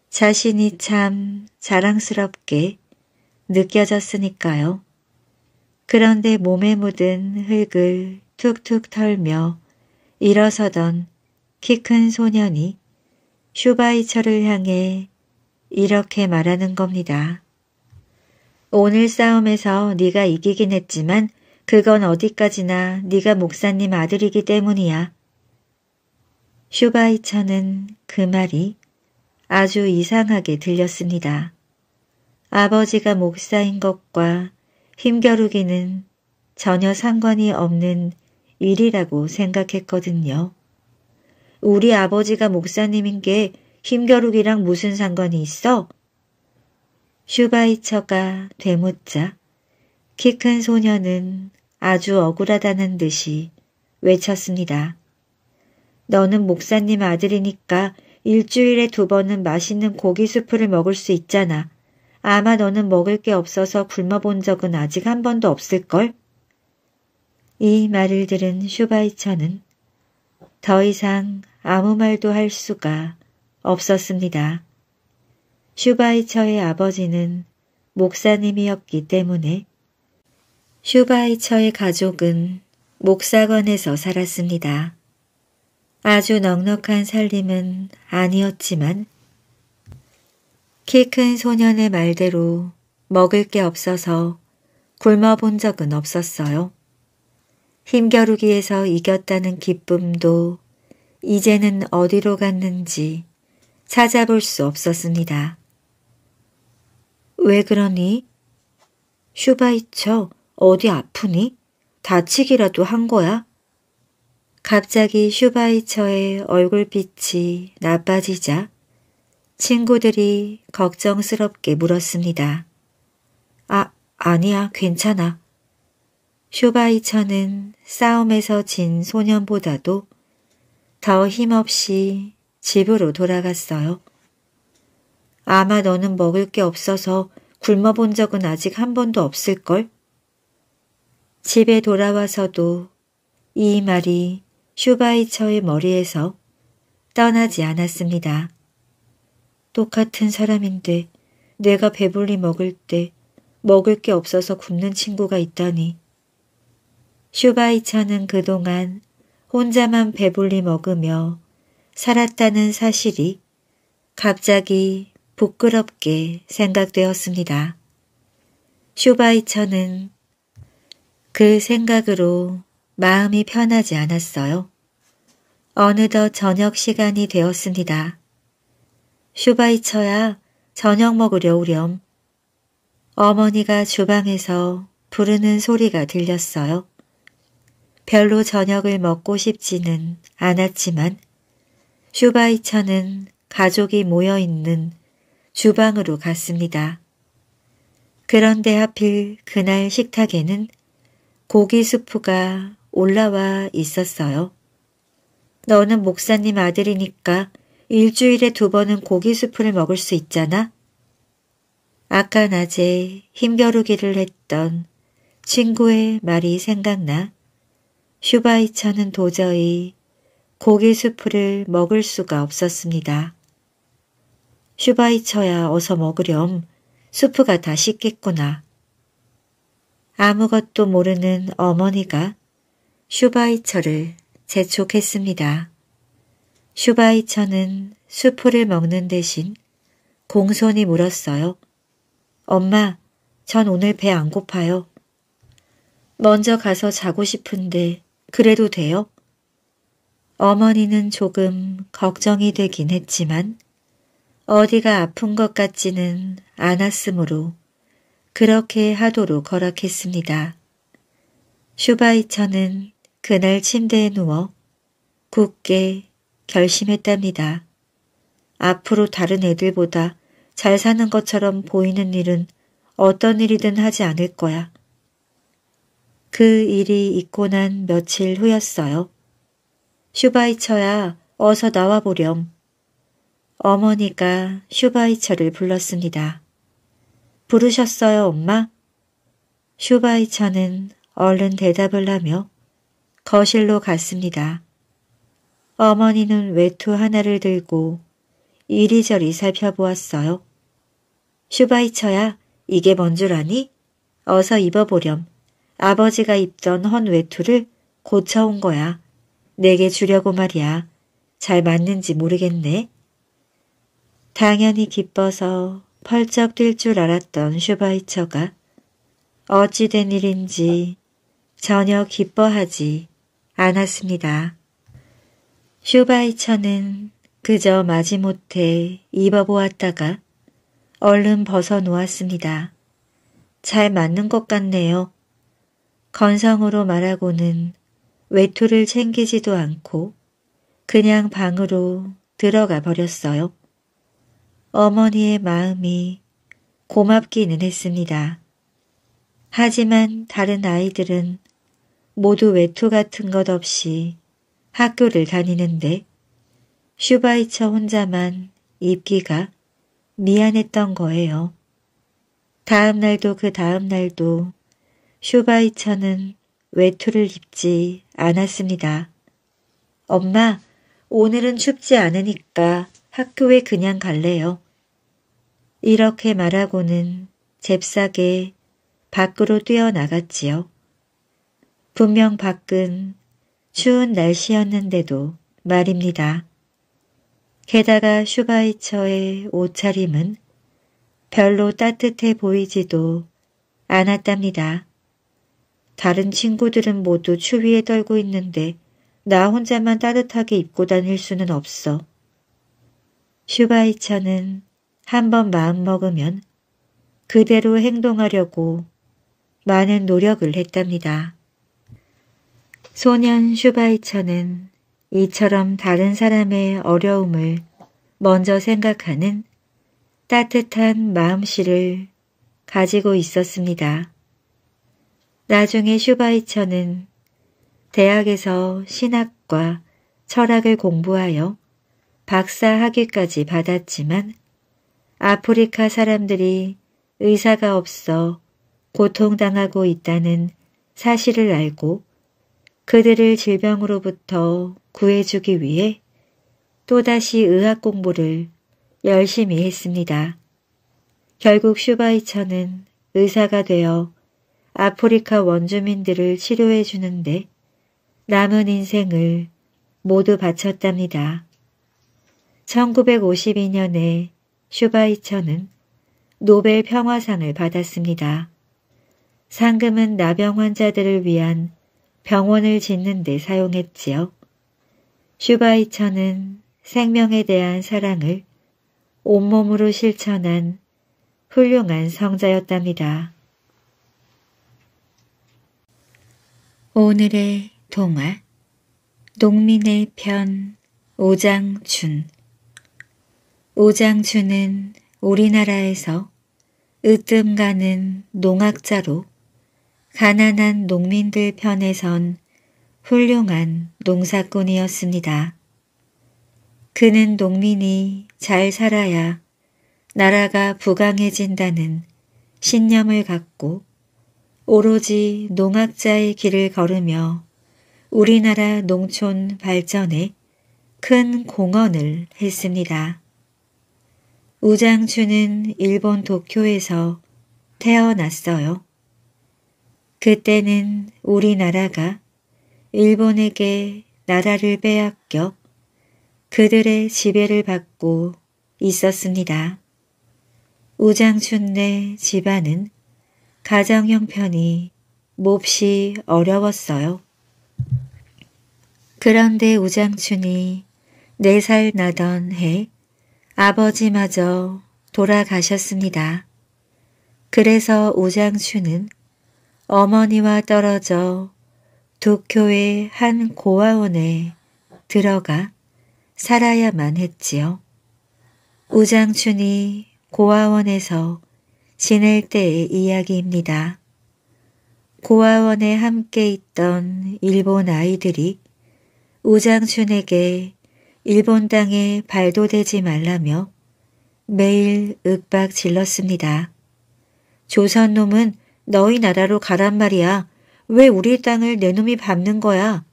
자신이 참 자랑스럽게 느껴졌으니까요. 그런데 몸에 묻은 흙을 툭툭 털며 일어서던 키 큰 소년이 슈바이처를 향해 이렇게 말하는 겁니다. 오늘 싸움에서 네가 이기긴 했지만 그건 어디까지나 네가 목사님 아들이기 때문이야. 슈바이처는 그 말이 아주 이상하게 들렸습니다. 아버지가 목사인 것과 힘겨루기는 전혀 상관이 없는 일이라고 생각했거든요. 우리 아버지가 목사님인 게 힘겨루기랑 무슨 상관이 있어? 슈바이처가 되묻자 키 큰 소녀는 아주 억울하다는 듯이 외쳤습니다. 너는 목사님 아들이니까 일주일에 두 번은 맛있는 고기 수프를 먹을 수 있잖아. 아마 너는 먹을 게 없어서 굶어본 적은 아직 한 번도 없을걸? 이 말을 들은 슈바이처는 더 이상 아무 말도 할 수가 없었습니다. 슈바이처의 아버지는 목사님이었기 때문에 슈바이처의 가족은 목사관에서 살았습니다. 아주 넉넉한 살림은 아니었지만 키 큰 소년의 말대로 먹을 게 없어서 굶어본 적은 없었어요. 힘겨루기에서 이겼다는 기쁨도 이제는 어디로 갔는지 찾아볼 수 없었습니다. 왜 그러니? 슈바이처 어디 아프니? 다치기라도 한 거야? 갑자기 슈바이처의 얼굴빛이 나빠지자 친구들이 걱정스럽게 물었습니다. 아, 아니야, 괜찮아. 슈바이처는 싸움에서 진 소년보다도 더 힘없이 집으로 돌아갔어요. 아마 너는 먹을 게 없어서 굶어본 적은 아직 한 번도 없을걸? 집에 돌아와서도 이 말이 슈바이처의 머리에서 떠나지 않았습니다. 똑같은 사람인데 내가 배불리 먹을 때 먹을 게 없어서 굶는 친구가 있다니. 슈바이처는 그동안 혼자만 배불리 먹으며 살았다는 사실이 갑자기 부끄럽게 생각되었습니다. 슈바이처는그 생각으로 마음이 편하지 않았어요. 어느덧 저녁 시간이 되었습니다. 슈바이처야 저녁 먹으려우렴. 어머니가 주방에서 부르는 소리가 들렸어요. 별로 저녁을 먹고 싶지는 않았지만 슈바이처는 가족이 모여있는 주방으로 갔습니다. 그런데 하필 그날 식탁에는 고기 수프가 올라와 있었어요. 너는 목사님 아들이니까 일주일에 두 번은 고기 수프를 먹을 수 있잖아. 아까 낮에 힘겨루기를 했던 친구의 말이 생각나 슈바이처는 도저히 고기 수프를 먹을 수가 없었습니다. 슈바이처야 어서 먹으렴. 수프가 다 식겠구나. 아무것도 모르는 어머니가 슈바이처를 재촉했습니다. 슈바이처는 수프를 먹는 대신 공손히 물었어요. 엄마, 전 오늘 배 안 고파요. 먼저 가서 자고 싶은데 그래도 돼요? 어머니는 조금 걱정이 되긴 했지만 어디가 아픈 것 같지는 않았으므로 그렇게 하도록 허락했습니다. 슈바이처는 그날 침대에 누워 굳게 결심했답니다. 앞으로 다른 애들보다 잘 사는 것처럼 보이는 일은 어떤 일이든 하지 않을 거야. 그 일이 있고 난 며칠 후였어요. 슈바이처야 어서 나와보렴. 어머니가 슈바이처를 불렀습니다. 부르셨어요, 엄마? 슈바이처는 얼른 대답을 하며 거실로 갔습니다. 어머니는 외투 하나를 들고 이리저리 살펴보았어요. 슈바이처야, 이게 뭔 줄 아니? 어서 입어보렴. 아버지가 입던 헌 외투를 고쳐온 거야. 내게 주려고 말이야. 잘 맞는지 모르겠네. 당연히 기뻐서 펄쩍 뛸 줄 알았던 슈바이처가 어찌된 일인지 전혀 기뻐하지 않았습니다. 슈바이처는 그저 마지못해 입어보았다가 얼른 벗어놓았습니다. 잘 맞는 것 같네요. 건성으로 말하고는 외투를 챙기지도 않고 그냥 방으로 들어가 버렸어요. 어머니의 마음이 고맙기는 했습니다. 하지만 다른 아이들은 모두 외투 같은 것 없이 학교를 다니는데 슈바이처 혼자만 입기가 미안했던 거예요. 다음 날도 그 다음 날도 슈바이처는 외투를 입지 않았습니다. 엄마, 오늘은 춥지 않으니까 학교에 그냥 갈래요. 이렇게 말하고는 잽싸게 밖으로 뛰어나갔지요. 분명 밖은 추운 날씨였는데도 말입니다. 게다가 슈바이처의 옷차림은 별로 따뜻해 보이지도 않았답니다. 다른 친구들은 모두 추위에 떨고 있는데 나 혼자만 따뜻하게 입고 다닐 수는 없어. 슈바이처는 한번 마음먹으면 그대로 행동하려고 많은 노력을 했답니다. 소년 슈바이처는 이처럼 다른 사람의 어려움을 먼저 생각하는 따뜻한 마음씨를 가지고 있었습니다. 나중에 슈바이처는 대학에서 신학과 철학을 공부하여 박사 학위까지 받았지만 아프리카 사람들이 의사가 없어 고통당하고 있다는 사실을 알고 그들을 질병으로부터 구해주기 위해 또다시 의학 공부를 열심히 했습니다. 결국 슈바이처는 의사가 되어 아프리카 원주민들을 치료해 주는데 남은 인생을 모두 바쳤답니다. 1952년에 슈바이처는 노벨 평화상을 받았습니다. 상금은 나병 환자들을 위한 병원을 짓는 데 사용했지요. 슈바이처는 생명에 대한 사랑을 온몸으로 실천한 훌륭한 성자였답니다. 오늘의 동화 농민의 편 오장춘 오장춘은 우리나라에서 으뜸 가는 농학자로 가난한 농민들 편에선 훌륭한 농사꾼이었습니다. 그는 농민이 잘 살아야 나라가 부강해진다는 신념을 갖고 오로지 농악자의 길을 걸으며 우리나라 농촌 발전에 큰 공헌을 했습니다. 우장춘은 일본 도쿄에서 태어났어요. 그때는 우리나라가 일본에게 나라를 빼앗겨 그들의 지배를 받고 있었습니다. 우장춘네 집안은 가정 형편이 몹시 어려웠어요. 그런데 우장춘이 네살 나던 해 아버지마저 돌아가셨습니다. 그래서 우장춘은 어머니와 떨어져 도쿄의 한 고아원에 들어가 살아야만 했지요. 우장춘이 고아원에서 지낼 때의 이야기입니다. 고아원에 함께 있던 일본 아이들이 우장춘에게 일본 땅에 발도 대지 말라며 매일 윽박 질렀습니다. 조선놈은 너희 나라로 가란 말이야. 왜 우리 땅을 내 놈이 밟는 거야?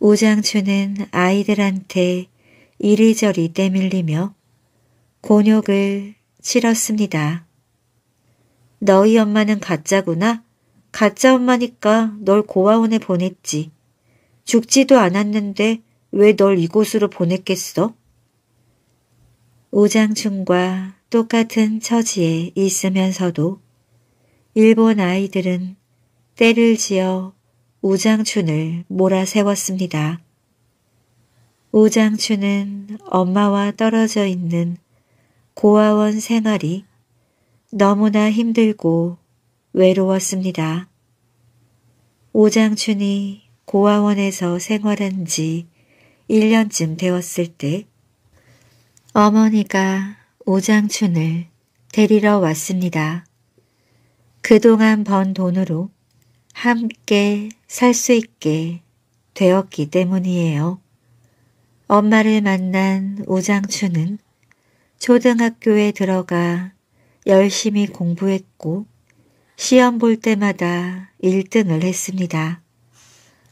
우장춘은 아이들한테 이리저리 때밀리며 곤욕을 치렀습니다. 너희 엄마는 가짜구나. 가짜 엄마니까 널 고아원에 보냈지. 죽지도 않았는데 왜 널 이곳으로 보냈겠어? 오장춘과 똑같은 처지에 있으면서도 일본 아이들은 때를 지어 우장춘을 몰아세웠습니다. 우장춘은 엄마와 떨어져 있는 고아원 생활이 너무나 힘들고 외로웠습니다. 오장춘이 고아원에서 생활한 지 1년쯤 되었을 때 어머니가 오장춘을 데리러 왔습니다. 그동안 번 돈으로 함께 살 수 있게 되었기 때문이에요. 엄마를 만난 오장춘은 초등학교에 들어가 열심히 공부했고 시험 볼 때마다 1등을 했습니다.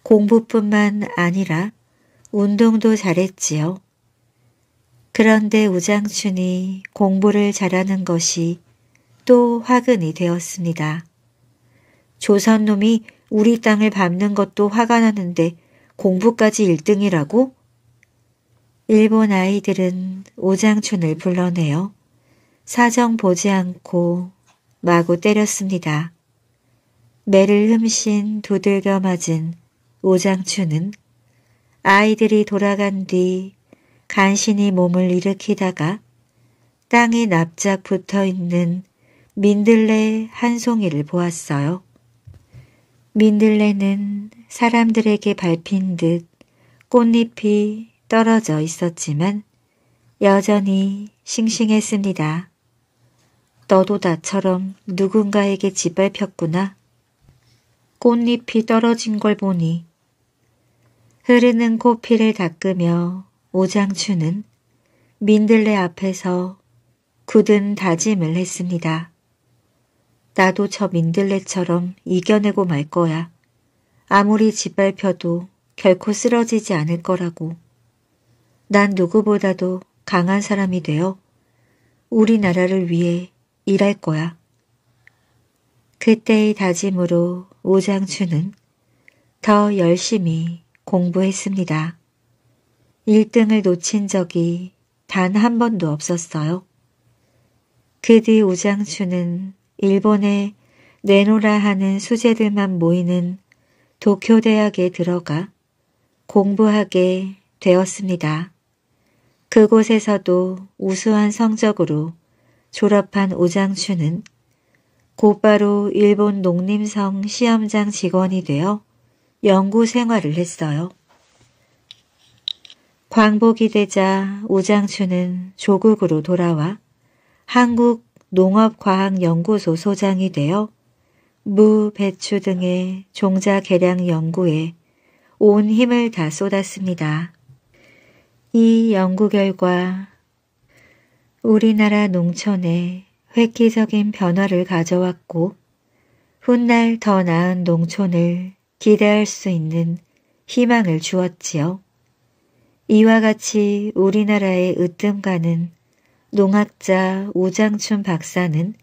공부뿐만 아니라 운동도 잘했지요. 그런데 우장춘이 공부를 잘하는 것이 또 화근이 되었습니다. 조선놈이 우리 땅을 밟는 것도 화가 나는데 공부까지 1등이라고? 일본 아이들은 우장춘을 불러내요. 사정 보지 않고 마구 때렸습니다. 매를 흠씬 두들겨 맞은 오장춘은 아이들이 돌아간 뒤 간신히 몸을 일으키다가 땅에 납작 붙어있는 민들레 한 송이를 보았어요. 민들레는 사람들에게 밟힌 듯 꽃잎이 떨어져 있었지만 여전히 싱싱했습니다. 너도 나처럼 누군가에게 짓밟혔구나. 꽃잎이 떨어진 걸 보니 흐르는 코피를 닦으며 오장춘은 민들레 앞에서 굳은 다짐을 했습니다. 나도 저 민들레처럼 이겨내고 말 거야. 아무리 짓밟혀도 결코 쓰러지지 않을 거라고. 난 누구보다도 강한 사람이 되어 우리나라를 위해 일할 거야. 그때의 다짐으로 오장춘은 더 열심히 공부했습니다. 1등을 놓친 적이 단 한 번도 없었어요. 그뒤 오장춘은 일본에 내노라 하는 수재들만 모이는 도쿄대학에 들어가 공부하게 되었습니다. 그곳에서도 우수한 성적으로 졸업한 오장춘은 곧바로 일본 농림성 시험장 직원이 되어 연구 생활을 했어요. 광복이 되자 오장춘은 조국으로 돌아와 한국 농업과학연구소 소장이 되어 무, 배추 등의 종자 개량 연구에 온 힘을 다 쏟았습니다. 이 연구 결과 우리나라 농촌에 획기적인 변화를 가져왔고 훗날 더 나은 농촌을 기대할 수 있는 희망을 주었지요. 이와 같이 우리나라의 으뜸가는 농학자 오장춘 박사는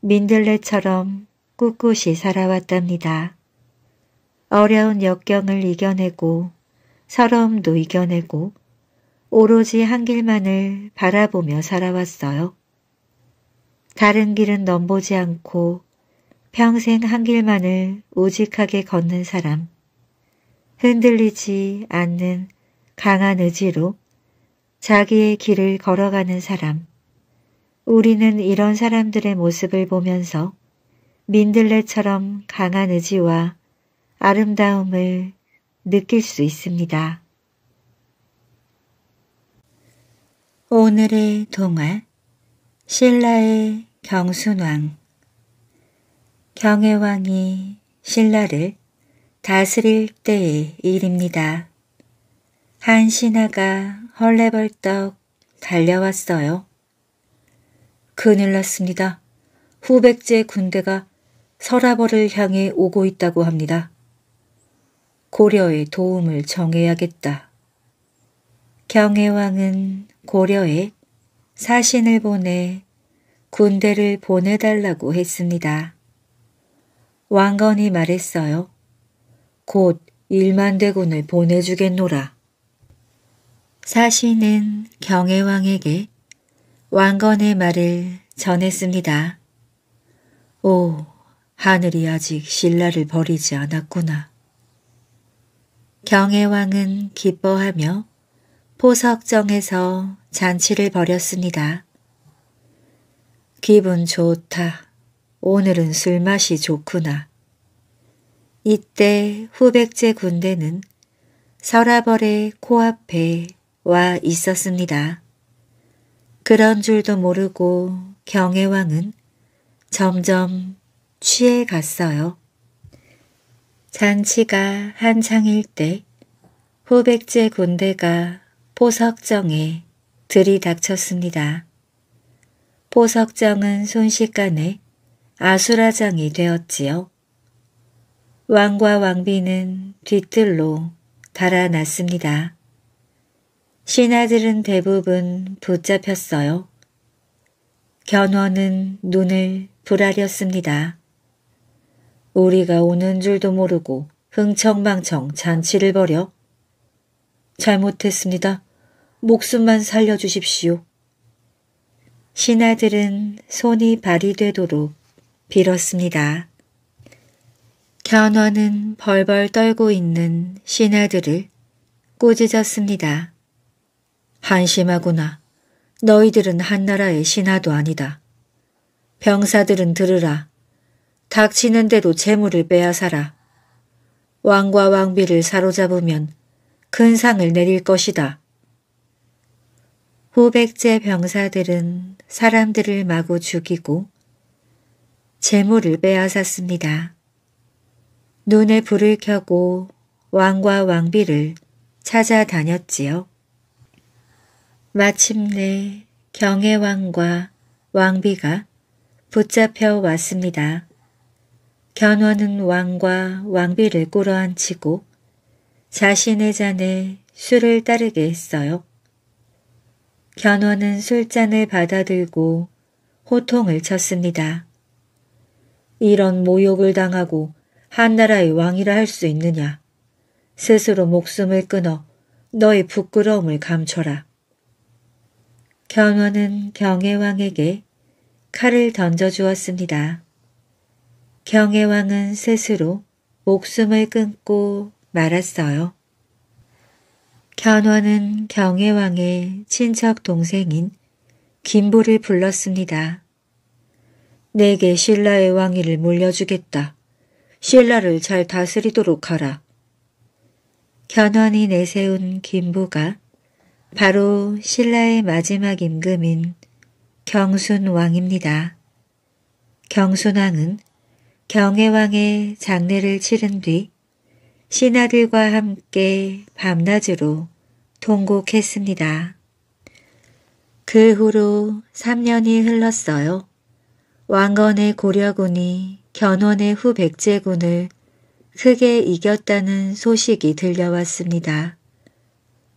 민들레처럼 꿋꿋이 살아왔답니다. 어려운 역경을 이겨내고 서러움도 이겨내고 오로지 한 길만을 바라보며 살아왔어요. 다른 길은 넘보지 않고 평생 한 길만을 우직하게 걷는 사람, 흔들리지 않는 강한 의지로 자기의 길을 걸어가는 사람, 우리는 이런 사람들의 모습을 보면서 민들레처럼 강한 의지와 아름다움을 느낄 수 있습니다. 오늘의 동화 신라의 경순왕 경혜왕이 신라를 다스릴 때의 일입니다. 한 신하가 헐레벌떡 달려왔어요. 큰일 났습니다. 후백제 군대가 서라벌을 향해 오고 있다고 합니다. 고려의 도움을 정해야겠다. 경혜왕은 고려에 사신을 보내 군대를 보내달라고 했습니다. 왕건이 말했어요. 곧일만 대군을 보내주겠노라. 사신은 경혜왕에게 왕건의 말을 전했습니다. 오, 하늘이 아직 신라를 버리지 않았구나. 경혜왕은 기뻐하며 포석정에서 잔치를 벌였습니다. 기분 좋다. 오늘은 술맛이 좋구나. 이때 후백제 군대는 서라벌의 코앞에 와 있었습니다. 그런 줄도 모르고 경혜왕은 점점 취해 갔어요. 잔치가 한창일 때 후백제 군대가 포석정에 들이닥쳤습니다. 포석정은 순식간에 아수라장이 되었지요. 왕과 왕비는 뒤뜰로 달아났습니다. 신하들은 대부분 붙잡혔어요. 견원은 눈을 부라렸습니다. 우리가 오는 줄도 모르고 흥청망청 잔치를 벌여 잘못했습니다. 목숨만 살려주십시오. 신하들은 손이 발이 되도록 빌었습니다. 견원은 벌벌 떨고 있는 신하들을 꾸짖었습니다 한심하구나. 너희들은 한나라의 신하도 아니다. 병사들은 들으라. 닥치는 대로 재물을 빼앗아라. 왕과 왕비를 사로잡으면 근 상을 내릴 것이다. 호백제 병사들은 사람들을 마구 죽이고 재물을 빼앗았습니다. 눈에 불을 켜고 왕과 왕비를 찾아다녔지요. 마침내 경혜왕과 왕비가 붙잡혀 왔습니다. 견원은 왕과 왕비를 꾸러앉히고 자신의 잔에 술을 따르게 했어요. 견원은 술잔을 받아들고 호통을 쳤습니다. 이런 모욕을 당하고 한나라의 왕이라 할 수 있느냐. 스스로 목숨을 끊어 너의 부끄러움을 감춰라. 견원은 경혜왕에게 칼을 던져주었습니다. 경혜왕은 스스로 목숨을 끊고 말았어요. 견원은 경혜왕의 친척 동생인 김보를 불렀습니다. 내게 신라의 왕위를 물려주겠다. 신라를 잘 다스리도록 하라. 견원이 내세운 김보가 바로 신라의 마지막 임금인 경순왕입니다. 경순왕은 경혜왕의 장례를 치른 뒤 신하들과 함께 밤낮으로 통곡했습니다. 그 후로 3년이 흘렀어요. 왕건의 고려군이 견원의 후 백제군을 크게 이겼다는 소식이 들려왔습니다.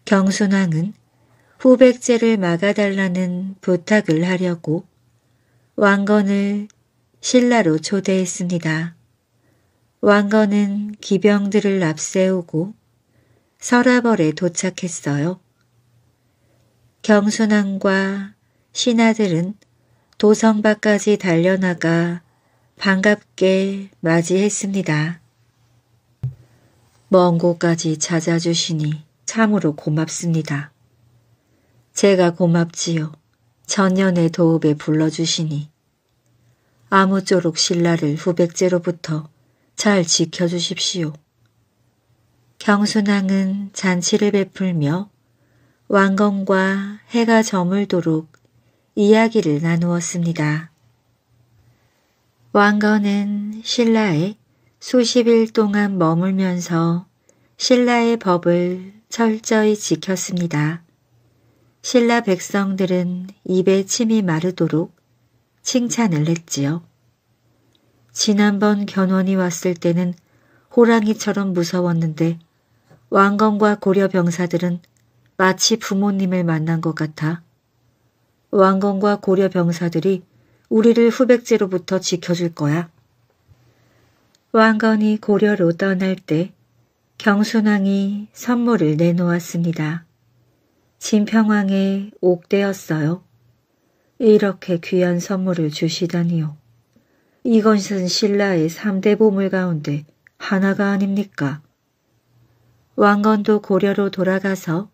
경순왕은 후백제를 막아달라는 부탁을 하려고 왕건을 신라로 초대했습니다. 왕건은 기병들을 앞세우고 서라벌에 도착했어요. 경순왕과 신하들은 도성 밖까지 달려나가 반갑게 맞이했습니다. 먼 곳까지 찾아주시니 참으로 고맙습니다. 제가 고맙지요. 전년의 도읍에 불러주시니 아무쪼록 신라를 후백제로부터 잘 지켜주십시오. 경순왕은 잔치를 베풀며 왕건과 해가 저물도록 이야기를 나누었습니다. 왕건은 신라에 수십 일 동안 머물면서 신라의 법을 철저히 지켰습니다. 신라 백성들은 입에 침이 마르도록 칭찬을 했지요. 지난번 견원이 왔을 때는 호랑이처럼 무서웠는데 왕건과 고려 병사들은 마치 부모님을 만난 것 같아. 왕건과 고려 병사들이 우리를 후백제로부터 지켜줄 거야. 왕건이 고려로 떠날 때 경순왕이 선물을 내놓았습니다. 진평왕의 옥대였어요. 이렇게 귀한 선물을 주시다니요. 이것은 신라의 3대 보물 가운데 하나가 아닙니까? 왕건도 고려로 돌아가서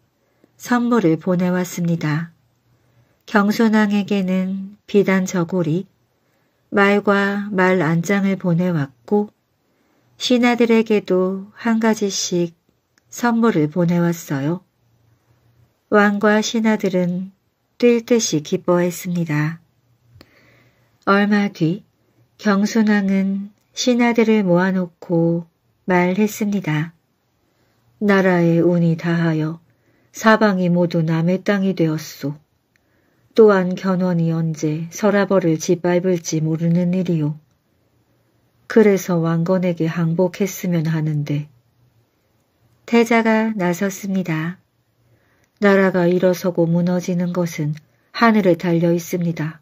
선물을 보내왔습니다. 경순왕에게는 비단 저고리, 말과 말 안장을 보내왔고 신하들에게도 한 가지씩 선물을 보내왔어요. 왕과 신하들은 뛸 듯이 기뻐했습니다. 얼마 뒤 경순왕은 신하들을 모아놓고 말했습니다. 나라의 운이 다하여 사방이 모두 남의 땅이 되었소. 또한 견원이 언제 서라벌을 짓밟을지 모르는 일이오 그래서 왕건에게 항복했으면 하는데 태자가 나섰습니다. 나라가 일어서고 무너지는 것은 하늘에 달려 있습니다.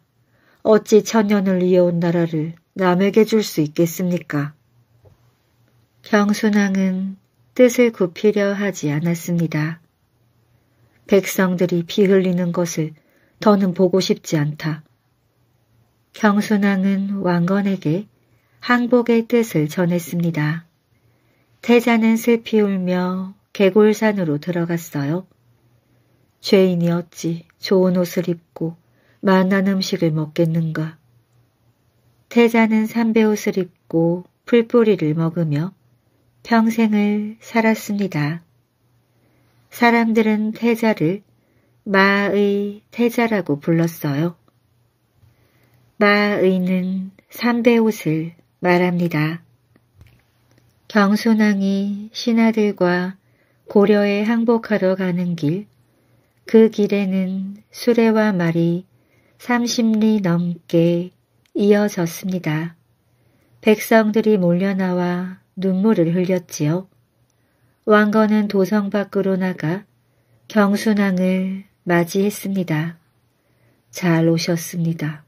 어찌 천년을 이어온 나라를 남에게 줄 수 있겠습니까? 경순왕은 뜻을 굽히려 하지 않았습니다. 백성들이 피 흘리는 것을 더는 보고 싶지 않다. 경순왕은 왕건에게 항복의 뜻을 전했습니다. 태자는 슬피 울며 개골산으로 들어갔어요. 죄인이 었지 좋은 옷을 입고 만난 음식을 먹겠는가. 태자는 삼배옷을 입고 풀뿌리를 먹으며 평생을 살았습니다. 사람들은 태자를 마의 태자라고 불렀어요. 마의는 삼배옷을 말합니다. 경순왕이 신하들과 고려에 항복하러 가는 길, 그 길에는 수레와 말이 30리 넘게 이어졌습니다. 백성들이 몰려나와 눈물을 흘렸지요. 왕건은 도성 밖으로 나가 경순왕을 맞이했습니다. 잘 오셨습니다.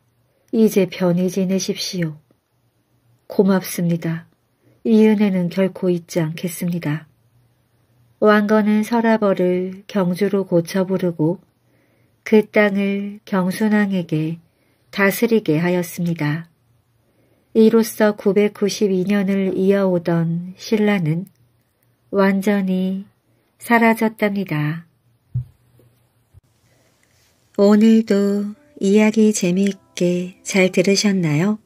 이제 편히 지내십시오. 고맙습니다. 이 은혜는 결코 잊지 않겠습니다. 왕건은 서라벌을 경주로 고쳐 부르고 그 땅을 경순왕에게 다스리게 하였습니다. 이로써 992년을 이어오던 신라는 완전히 사라졌답니다. 오늘도 이야기 재미있게 잘 들으셨나요?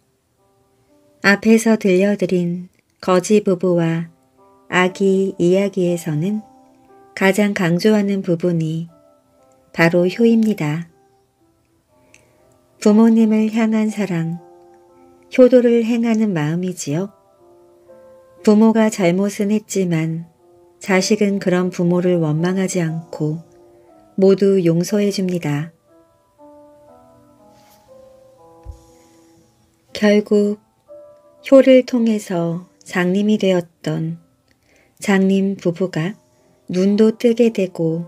앞에서 들려드린 거지 부부와 아기 이야기에서는 가장 강조하는 부분이 바로 효입니다. 부모님을 향한 사랑, 효도를 행하는 마음이지요. 부모가 잘못은 했지만 자식은 그런 부모를 원망하지 않고 모두 용서해 줍니다. 결국 효를 통해서 장님이 되었던 장님 부부가 눈도 뜨게 되고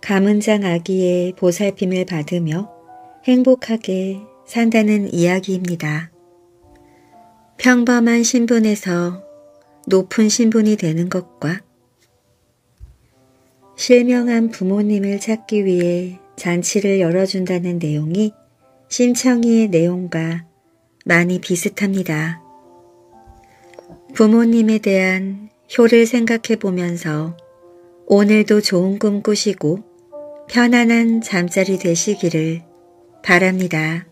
감은장 아기의 보살핌을 받으며 행복하게 산다는 이야기입니다. 평범한 신분에서 높은 신분이 되는 것과 실명한 부모님을 찾기 위해 잔치를 열어준다는 내용이 심청이의 내용과 많이 비슷합니다. 부모님에 대한 효를 생각해 보면서 오늘도 좋은 꿈 꾸시고 편안한 잠자리 되시기를 바랍니다.